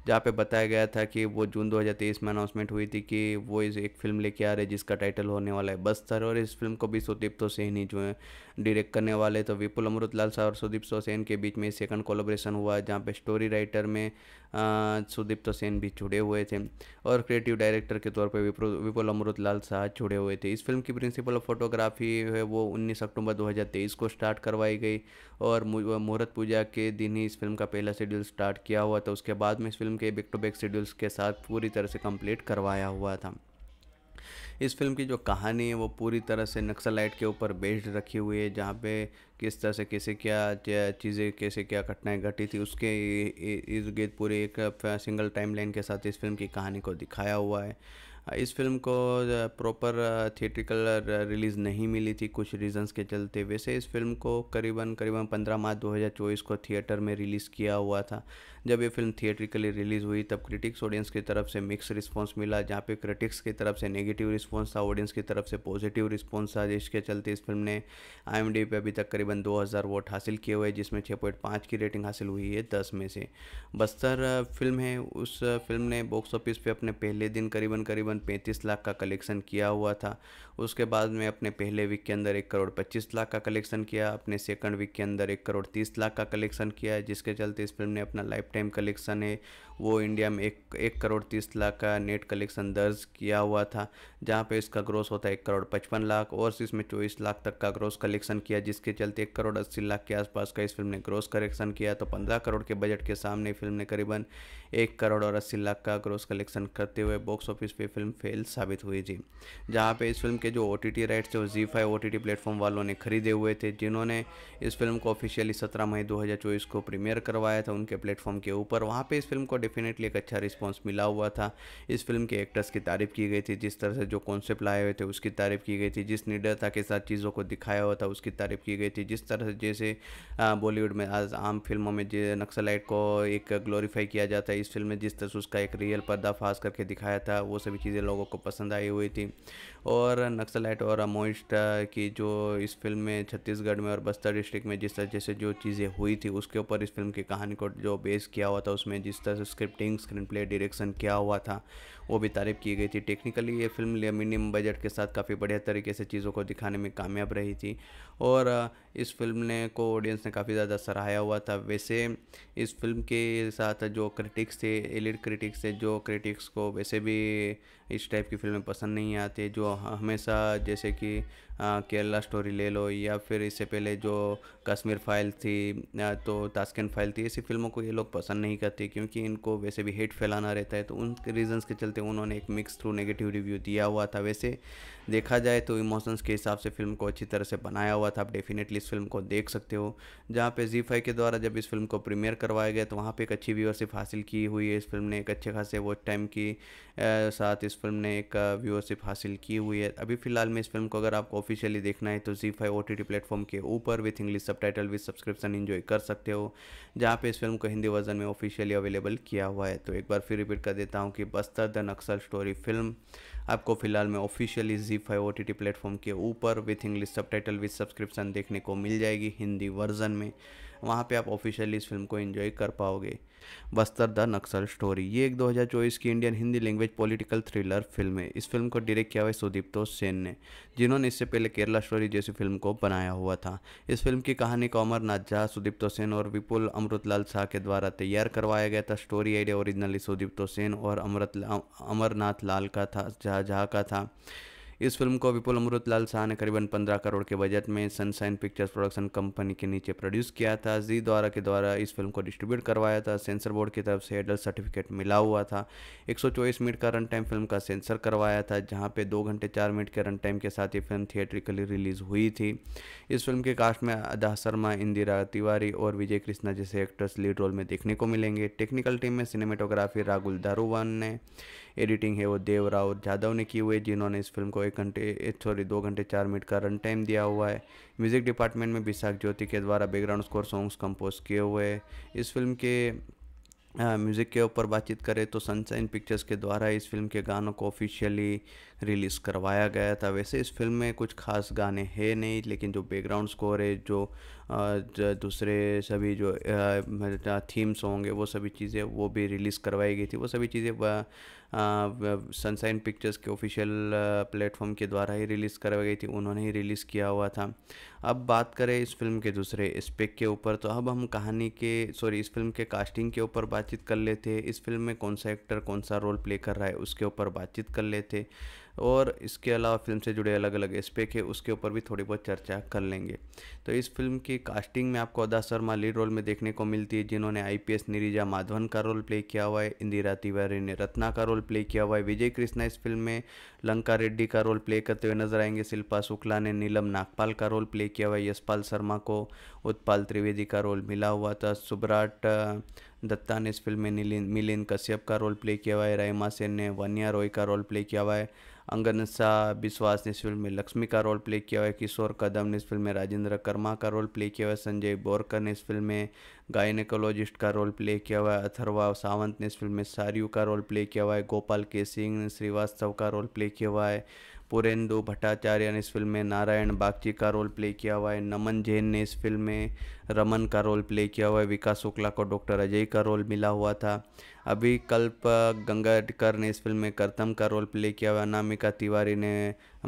जहाँ पे बताया गया था कि वो जून 2023 में अनाउंसमेंट हुई थी कि वो इस एक फिल्म लेके आ रहे जिसका टाइटल होने वाला है बस्तर और इस फिल्म को भी सुदीप तो सेहनी जो है डायरेक्ट करने वाले तो विपुल अमृतलाल शाह और सुदीप सोसेन के बीच में सेकंड कोलोब्रेशन हुआ जहाँ पे स्टोरी राइटर में सुदीप तो सेन भी जुड़े हुए थे और क्रिएटिव डायरेक्टर के तौर पर विपुल अमृतलाल शाह जुड़े हुए थे इस फिल्म की प्रिंसिपल ऑफ फोटोग्राफी है वो उन्नीस अक्टूबर 2023 को स्टार्ट करवाई गई और मुहूर्त पूजा के दिन ही इस फिल्म का पहला शेड्यूल स्टार्ट किया हुआ था उसके बाद में इस फिल्म के बैक टू बैक शेड्यूल्स के साथ पूरी तरह से कंप्लीट करवाया हुआ था इस फिल्म की जो कहानी है वो पूरी तरह से नक्सलाइट के ऊपर बेस्ड रखी हुई है जहाँ पे किस तरह से कैसे क्या चीज़ें कैसे क्या घटनाएं घटी थी उसके इर्द गिर्द पूरे एक सिंगल टाइमलाइन के साथ इस फिल्म की कहानी को दिखाया हुआ है इस फिल्म को प्रॉपर थिएट्रिकल रिलीज़ नहीं मिली थी कुछ रीजंस के चलते वैसे इस फिल्म को करीबन करीबन पंद्रह मार्च 2024 को थिएटर में रिलीज़ किया हुआ था जब ये फिल्म थिएट्रिकली रिलीज़ हुई तब क्रिटिक्स ऑडियंस की तरफ से मिक्स रिस्पॉन्स मिला जहाँ पे क्रिटिक्स की तरफ से नेगेटिव रिस्पॉन्स था ऑडियंस की तरफ से पॉजिटिव रिस्पॉन्स था जिसके चलते इस फिल्म ने आई पे अभी तक करीबन 2000 वोट हासिल किए हुए जिसमें छः की रेटिंग हासिल हुई है दस में से बस्तर फिल्म है उस फिल्म ने बॉक्स ऑफिस पर अपने पहले दिन करीबन करीबन पैंतीस लाख का कलेक्शन किया हुआ था उसके बाद में अपने पहले वीक के अंदर एक करोड़ पच्चीस लाख का कलेक्शन किया अपने सेकंड वीक के अंदर एक करोड़ तीस लाख का कलेक्शन किया जिसके चलते इस फिल्म ने अपना लाइफ टाइम कलेक्शन है वो इंडिया में एक एक करोड़ तीस लाख का नेट कलेक्शन दर्ज किया हुआ था जहाँ पे इसका ग्रोस होता है एक करोड़ पचपन लाख और इसमें चौबीस लाख तक का ग्रोस कलेक्शन किया जिसके चलते एक करोड़ अस्सी लाख के आसपास का इस फिल्म ने ग्रोस कलेक्शन किया तो पंद्रह करोड़ के बजट के सामने फिल्म ने करीबन एक करोड़ और अस्सी लाख का ग्रोस कलेक्शन करते हुए बॉक्स ऑफिस पर फिल्म फेल साबित हुई थी जहाँ पर इस फिल्म के जो ओ टी राइट्स थे वो जी फाइव ओ प्लेटफॉर्म वालों ने खरीदे हुए थे जिन्होंने इस फिल्म को ऑफिशियली सत्रह मई चौबीस को प्रीमियर करवाया था उनके प्लेटफॉर्म के ऊपर वहाँ पर इस फिल्म को डेफिनेटली एक अच्छा रिस्पॉन्स मिला हुआ था इस फिल्म के एक्टर्स की तारीफ की गई थी जिस तरह से जो कॉन्सेप्ट लाए हुए थे उसकी तारीफ की गई थी जिस निडरता के साथ चीज़ों को दिखाया हुआ था उसकी तारीफ की गई थी जिस तरह से जैसे बॉलीवुड में आज आम फिल्मों में नक्सलाइट को एक ग्लोरीफाई किया जाता है इस फिल्म में जिस तरह से उसका एक रियल पर्दाफाश करके दिखाया था वो सभी चीज़ें लोगों को पसंद आई हुई थी और नक्सलाइट और अमोइस्ट की जो इस फिल्म में छत्तीसगढ़ में और बस्तर डिस्ट्रिक्ट में जिस तरह जैसे जो चीज़ें हुई थी उसके ऊपर इस फिल्म की कहानी को जो बेस किया हुआ था उसमें जिस तरह से स्क्रिप्टिंग स्क्रीन प्ले डायरेक्शन क्या हुआ था वो भी तारीफ की गई थी टेक्निकली ये फिल्म मिनिमम बजट के साथ काफ़ी बढ़िया तरीके से चीज़ों को दिखाने में कामयाब रही थी और इस फिल्म ने को ऑडियंस ने काफ़ी ज़्यादा सराहाया हुआ था वैसे इस फिल्म के साथ जो क्रिटिक्स थे एलिड क्रिटिक्स थे जो क्रिटिक्स को वैसे भी इस टाइप की फिल्में पसंद नहीं आती जो हमेशा जैसे कि केरला स्टोरी ले लो या फिर इससे पहले जो कश्मीर फाइल थी तो तास्किन फाइल थी ऐसी फिल्मों को ये लोग पसंद नहीं करते क्योंकि इनको वैसे भी हेट फैलाना रहता है तो उन रीजंस के चलते थे उन्होंने एक मिक्स थ्रू नेगेटिव रिव्यू दिया हुआ था वैसे देखा जाए तो इमोशंस के हिसाब से फिल्म को अच्छी तरह से बनाया हुआ था आप डेफिनेटली इस फिल्म को देख सकते हो जहाँ पे जी फाइव के द्वारा जब इस फिल्म को प्रीमियर करवाया गया तो वहाँ पे एक अच्छी व्यूअरशिप हासिल की हुई है इस फिल्म ने एक अच्छे खासे वॉच टाइम की साथ इस फिल्म ने एक व्यूअरशिप हासिल की हुई है अभी फिलहाल में इस फिल्म को अगर आपको ऑफिशियली देखना है तो जी फाइव ओ टी के ऊपर with English subtitle subscription enjoy कर सकते हो जहाँ पे इस फिल्म को हिंदी वर्जन में ऑफिशियली अवेलेबल किया हुआ है तो एक बार फिर रिपीट कर देता हूँ कि Bastar the Naxal story film आपको फिलहाल में ऑफिशियली जी फाइव ओ टी प्लेटफॉर्म के ऊपर with English subtitle with subscription देखने को मिल जाएगी हिंदी वर्जन में वहाँ पे आप ऑफिशियली इस फिल्म को एंजॉय कर पाओगे बस्तर द नक्सल स्टोरी ये एक 2024 की Indian Hindi language political thriller film है इस फिल्म को डायरेक्ट किया हुआ सुदीप्तो सेन ने जिन्होंने इससे पहले केरला स्टोरी जैसी फिल्म को बनाया हुआ था इस फिल्म की कहानी को अमरनाथ झा सुदीप्तो सेन और विपुल अमृतलाल शाह के द्वारा तैयार करवाया गया था story idea originally Sudipto Sen और अमृत अमरनाथ लाल का था झा झा का था इस फिल्म को विपुल अमृत लाल शाह ने करीबन 15 करोड़ के बजट में सनशाइन पिक्चर्स प्रोडक्शन कंपनी के नीचे प्रोड्यूस किया था जी द्वारा के द्वारा इस फिल्म को डिस्ट्रीब्यूट करवाया था सेंसर बोर्ड की तरफ से एडल्ट सर्टिफिकेट मिला हुआ था एक मिनट का रन टाइम फिल्म का सेंसर करवाया था जहाँ पे दो घंटे चार मिनट के रन टाइम के साथ ये फिल्म थिएट्रिकली रिलीज हुई थी इस फिल्म के कास्ट में अदा शर्मा इंदिरा तिवारी और विजय कृष्णा जैसे एक्टर्स लीड रोल में देखने को मिलेंगे टेक्निकल टीम में सिनेमेटोग्राफी राहुल दारूवान ने एडिटिंग है वो देवराव जाधव ने की हुई है जिन्होंने इस फिल्म को एक घंटे सॉरी दो घंटे चार मिनट का रन टाइम दिया हुआ है म्यूज़िक डिपार्टमेंट में विशाख ज्योति के द्वारा बैकग्राउंड स्कोर सॉन्ग्स कंपोज किए हुए हैं इस फिल्म के म्यूज़िक के ऊपर बातचीत करें तो सनशाइन पिक्चर्स के द्वारा इस फिल्म के गानों को ऑफिशियली रिलीज़ करवाया गया था वैसे इस फिल्म में कुछ खास गाने हैं नहीं लेकिन जो बैकग्राउंड स्कोर है जो दूसरे सभी जो थीम सॉन्ग है वो सभी चीज़ें वो भी रिलीज़ करवाई गई थी वो सभी चीज़ें सनसाइन पिक्चर्स के ऑफिशियल प्लेटफॉर्म के द्वारा ही रिलीज़ करवाई गई थी उन्होंने ही रिलीज़ किया हुआ था अब बात करें इस फिल्म के दूसरे स्पेक के ऊपर तो अब हम कहानी के सॉरी इस फिल्म के कास्टिंग के ऊपर बातचीत कर लेते हैं इस फिल्म में कौन सा एक्टर कौन सा रोल प्ले कर रहा है उसके ऊपर बातचीत कर लेते हैं और इसके अलावा फिल्म से जुड़े अलग अलग एस्पेक है उसके ऊपर भी थोड़ी बहुत चर्चा कर लेंगे तो इस फिल्म की कास्टिंग में आपको अदा शर्मा लीड रोल में देखने को मिलती है जिन्होंने आई निरीजा माधवन का रोल प्ले किया हुआ है इंदिरा तिवारी ने रत्ना का रोल प्ले किया हुआ है विजय कृष्णा इस फिल्म में लंका रेड्डी का रोल प्ले करते हुए नजर आएंगे शिल्पा शुक्ला ने नीलम नागपाल का रोल प्ले किया हुआ है यशपाल शर्मा को उत्पाल त्रिवेदी का रोल मिला हुआ था सुब्राट दत्ता ने इस फिल्म में मिलिंद कश्यप का रोल प्ले किया हुआ है रायमा सेन ने वनिया रॉय का रोल प्ले किया हुआ है अंगन शाह विश्वास ने इस फिल्म में लक्ष्मी का रोल प्ले किया हुआ है किशोर कदम ने इस फिल्म में राजेंद्र कर्मा का रोल प्ले किया हुआ है संजय बोरकर ने इस फिल्म में गायनेकोलॉजिस्ट का रोल प्ले किया हुआ है अथर्वा सावंत ने इस फिल्म में सारियू का रोल प्ले किया हुआ है गोपाल के सिंह ने श्रीवास्तव का रोल प्ले किया हुआ है पुरेंदु भट्टाचार्य ने इस फिल्म में नारायण बागची का रोल प्ले किया हुआ है नमन जैन ने इस फिल्म में रमन का रोल प्ले किया हुआ है विकास शुक्ला को डॉक्टर अजय का रोल मिला हुआ था अभी कल्प गंगाटकर ने इस फिल्म में करतम का रोल प्ले किया हुआ है अनामिका तिवारी ने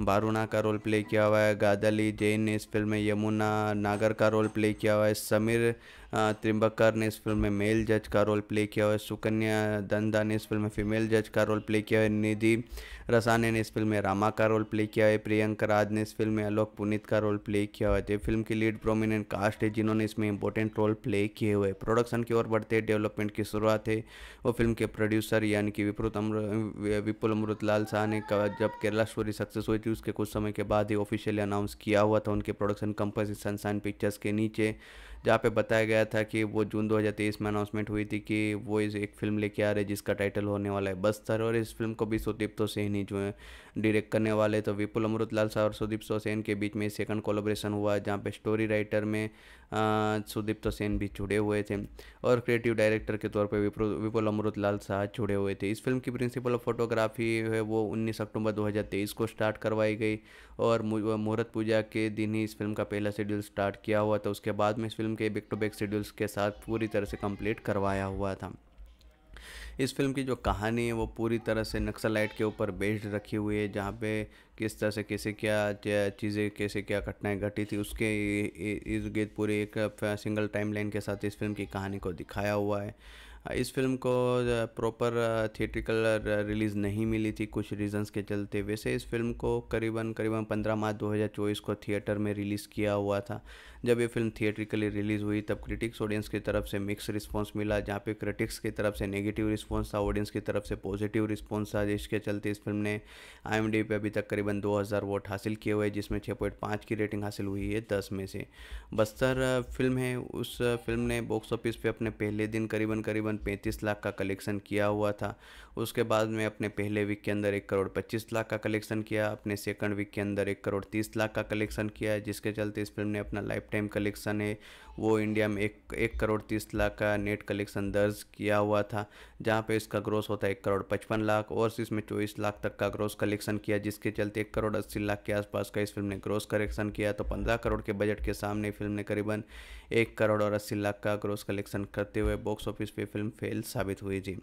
बारूणा का रोल प्ले किया हुआ है गादली जैन ने इस फिल्म में यमुना नागर का रोल प्ले किया हुआ है समीर त्रिंबकर ने इस फिल्म में मेल जज का रोल प्ले किया है सुकन्या दंदा ने इस फिल्म में फीमेल जज का रोल प्ले किया है निधि रसाने ने इस फिल्म में रामा का रोल प्ले किया है प्रियंका राज ने इस फिल्म में अलोक पुनीत का रोल प्ले किया हुआ है फिल्म की लीड प्रोमिनेंट कास्ट है जिन्होंने इसमें इंपॉर्टेंट रोल प्ले किए हुए प्रोडक्शन की ओर बढ़ते डेवलपमेंट की शुरुआत है वो फिल्म के प्रोड्यूसर यानी कि विपुल अमृ विपुल अमृत लाल शाह ने जब केरला स्टोरी सक्सेस हुई थी उसके कुछ समय के बाद ही ऑफिशियली अनाउंस किया हुआ था उनके प्रोडक्शन कंपनी सनसाइन पिक्चर्स के नीचे जहाँ पे बताया गया था कि वो जून 2023 में अनाउंसमेंट हुई थी कि वो इस एक फिल्म लेके आ रहे जिसका टाइटल होने वाला है बस्तर और इस फिल्म को भी सुदीप तो ही जो है डायरेक्ट करने वाले तो विपुल अमृतलाल साह और सुदीप सोसेन के बीच में सेकंड कोलोब्रेशन हुआ जहाँ पे स्टोरी राइटर में सुदीप्त सेन भी जुड़े हुए थे और क्रिएटिव डायरेक्टर के तौर पर विपुल अमृत लाल शाह जुड़े हुए थे इस फिल्म की प्रिंसिपल ऑफ फोटोग्राफी है वो 19 अक्टूबर 2023 को स्टार्ट करवाई गई और मुहूर्त पूजा के दिन ही इस फिल्म का पहला शेड्यूल स्टार्ट किया हुआ था उसके बाद में इस फिल्म के बैक टू बैक शेड्यूल्स के साथ पूरी तरह से कंप्लीट करवाया हुआ था इस फिल्म की जो कहानी है वो पूरी तरह से नक्सलाइट के ऊपर बेस्ड रखी हुई है जहाँ पे किस तरह से कैसे क्या चीज़ें कैसे क्या घटनाएं घटी थी उसके इर्द गिर्द पूरे एक सिंगल टाइमलाइन के साथ इस फिल्म की कहानी को दिखाया हुआ है इस फिल्म को प्रॉपर थिएट्रिकल रिलीज़ नहीं मिली थी कुछ रीजंस के चलते वैसे इस फिल्म को करीबन करीबन 15 मार्च 2024 को थिएटर में रिलीज़ किया हुआ था जब ये फिल्म थिएट्रिकली रिलीज़ हुई तब क्रिटिक्स ऑडियंस की तरफ से मिक्स रिस्पॉन्स मिला जहाँ पे क्रिटिक्स की तरफ से नेगेटिव रिस्पॉन्स था ऑडियंस की तरफ से पॉजिटिव रिस्पॉन्स था जिसके चलते इस फिल्म ने आई पे अभी तक करीबन 2000 वोट हासिल किए हुए जिसमें छः की रेटिंग हासिल हुई है दस में से बस्तर फिल्म है उस फिल्म ने बॉक्स ऑफिस पर अपने पहले दिन करीबन करीबन पैंतीस लाख का कलेक्शन किया हुआ था उसके बाद में अपने पहले वीक के अंदर एक करोड़ पच्चीस लाख का कलेक्शन किया अपने सेकंड वीक के अंदर एक करोड़ तीस लाख का कलेक्शन किया है जिसके चलते इस फिल्म ने अपना लाइफ टाइम कलेक्शन है वो इंडिया में एक एक करोड़ तीस लाख का नेट कलेक्शन दर्ज किया हुआ था जहाँ पे इसका ग्रोस होता है एक करोड़ पचपन लाख और इसमें चौबीस लाख तक का ग्रोस कलेक्शन किया जिसके चलते एक करोड़ अस्सी लाख के आसपास का इस फिल्म ने ग्रोस कलेक्शन किया तो पंद्रह करोड़ के बजट के सामने फिल्म ने करीबन एक करोड़ और अस्सी लाख का ग्रोस कलेक्शन करते हुए बॉक्स ऑफिस पर फिल्म फेल साबित हुई थी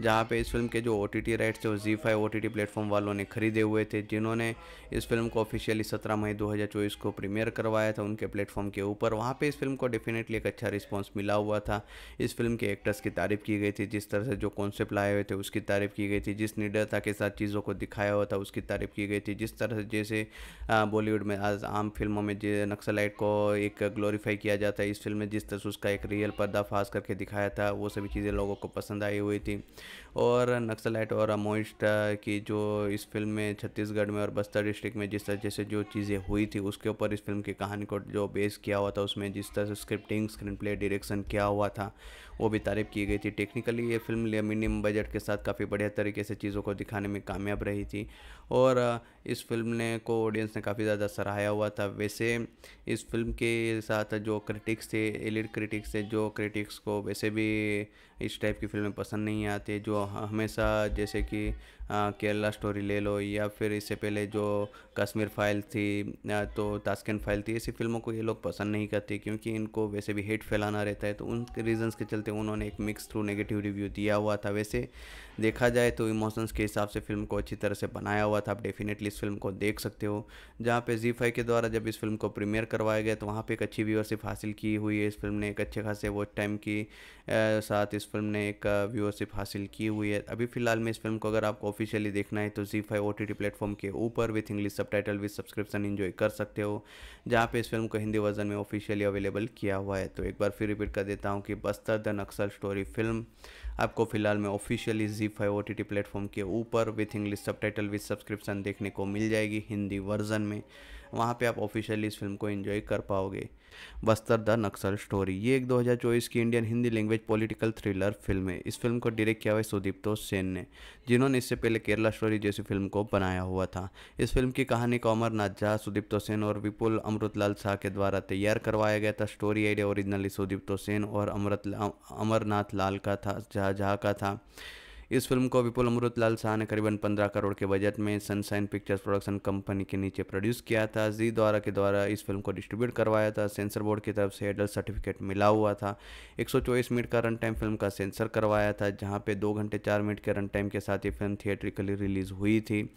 जहाँ पर इस फिल्म के जो ओ टी राइट्स थे वो जी फाइव ओ टी प्लेटफॉर्म वालों ने खरीदे हुए थे जिन्होंने इस फिल्म को ऑफिशियली सत्रह मई दो को प्रीमियर करवाया था उनके प्लेटफॉर्म के ऊपर वहाँ पर इस फिल्म को डेफिनेटली एक अच्छा रिस्पॉन्स मिला हुआ था इस फिल्म के एक्टर्स की तारीफ़ की गई थी जिस तरह से जो कॉन्सेप्ट लाए हुए थे उसकी तारीफ़ की गई थी जिस निडरता के साथ चीज़ों को दिखाया हुआ था उसकी तारीफ़ की गई थी जिस तरह से जैसे बॉलीवुड में आज आम फिल्मों में नक्सलाइट को एक ग्लोरीफाई किया जाता है इस फिल्म में जिस तरह से उसका एक रियल पर्दाफाश करके दिखाया था वो सभी चीज़ें लोगों को पसंद आई हुई थी और नक्सलाइट और अमोइस्ट की जो इस फिल्म में छत्तीसगढ़ में और बस्तर डिस्ट्रिक्ट में जिस तरह से जो चीज़ें हुई थी उसके ऊपर इस फिल्म की कहानी को जो बेस किया हुआ था उसमें जिस तरह से स्क्रिप्टिंग स्क्रीन प्ले डायरेक्शन किया हुआ था वो भी तारीफ़ की गई थी टेक्निकली ये फिल्म मिनिमम बजट के साथ काफ़ी बढ़िया तरीके से चीज़ों को दिखाने में कामयाब रही थी और इस फिल्म ने को ऑडियंस ने काफ़ी ज़्यादा सराहाया हुआ था वैसे इस फिल्म के साथ जो क्रिटिक्स थे एलिड क्रिटिक्स थे जो क्रिटिक्स को वैसे भी इस टाइप की फिल्में पसंद नहीं आती जो हमेशा जैसे कि हाँ, केरला स्टोरी ले लो या फिर इससे पहले जो कश्मीर फाइल थी तो तास्किन फाइल थी ऐसी फिल्मों को ये लोग पसंद नहीं करते क्योंकि इनको वैसे भी हेट फैलाना रहता है तो उन रीजंस के चलते उन्होंने एक मिक्स थ्रू नेगेटिव रिव्यू दिया हुआ था वैसे देखा जाए तो इमोशंस के हिसाब से फिल्म को अच्छी तरह से बनाया हुआ था आप डेफिनेटली इस फिल्म को देख सकते हो जहाँ पे जी के द्वारा जब इस फिल्म को प्रीमियर करवाया गया तो वहाँ पे एक अच्छी व्यूअरशिप हासिल की हुई है इस फिल्म ने एक अच्छे खासे वॉच टाइम की साथ इस फिल्म ने एक व्यूअरशिप हासिल की हुई है अभी फ़िलहाल में इस फिल्म को अगर आप ऑफिशियली देखना है तो जी five O T T platform के ऊपर with English subtitle with subscription enjoy कर सकते हो जहाँ पे इस फिल्म को हिंदी वर्जन में ऑफिशियली अवेलेबल किया हुआ है तो एक बार फिर रिपीट कर देता हूँ कि Bastar the Naxal story film आपको फिलहाल में ऑफिशियली जी five O T T platform के ऊपर with English subtitle with subscription देखने को मिल जाएगी हिंदी वर्जन में वहाँ पे आप ऑफिशियली इस फिल्म को एंजॉय कर पाओगे बस्तर द नक्सल स्टोरी ये एक 2024 की Indian Hindi language political thriller film है इस फिल्म को डायरेक्ट किया हुआ है सुदीप्तो सेन ने जिन्होंने इससे पहले केरला स्टोरी जैसी फिल्म को बनाया हुआ था इस फिल्म की कहानी को अमरनाथ झा सुदीप्तो सेन और विपुल अमृतलाल शाह के द्वारा तैयार करवाया गया था story idea originally Sudipto Sen और अमृत अमरनाथ लाल का था झा झा का था इस फिल्म को विपुल अमृत लाल शाह ने करीबन 15 करोड़ के बजट में सनसाइन पिक्चर्स प्रोडक्शन कंपनी के नीचे प्रोड्यूस किया था जी द्वारा के द्वारा इस फिल्म को डिस्ट्रीब्यूट करवाया था सेंसर बोर्ड की तरफ से एडल्ट सर्टिफिकेट मिला हुआ था एक मिनट का रन टाइम फिल्म का सेंसर करवाया था जहाँ पे दो घंटे चार मिनट के रन टाइम के साथ ये फिल्म थिएट्रिकली रिलीज हुई थी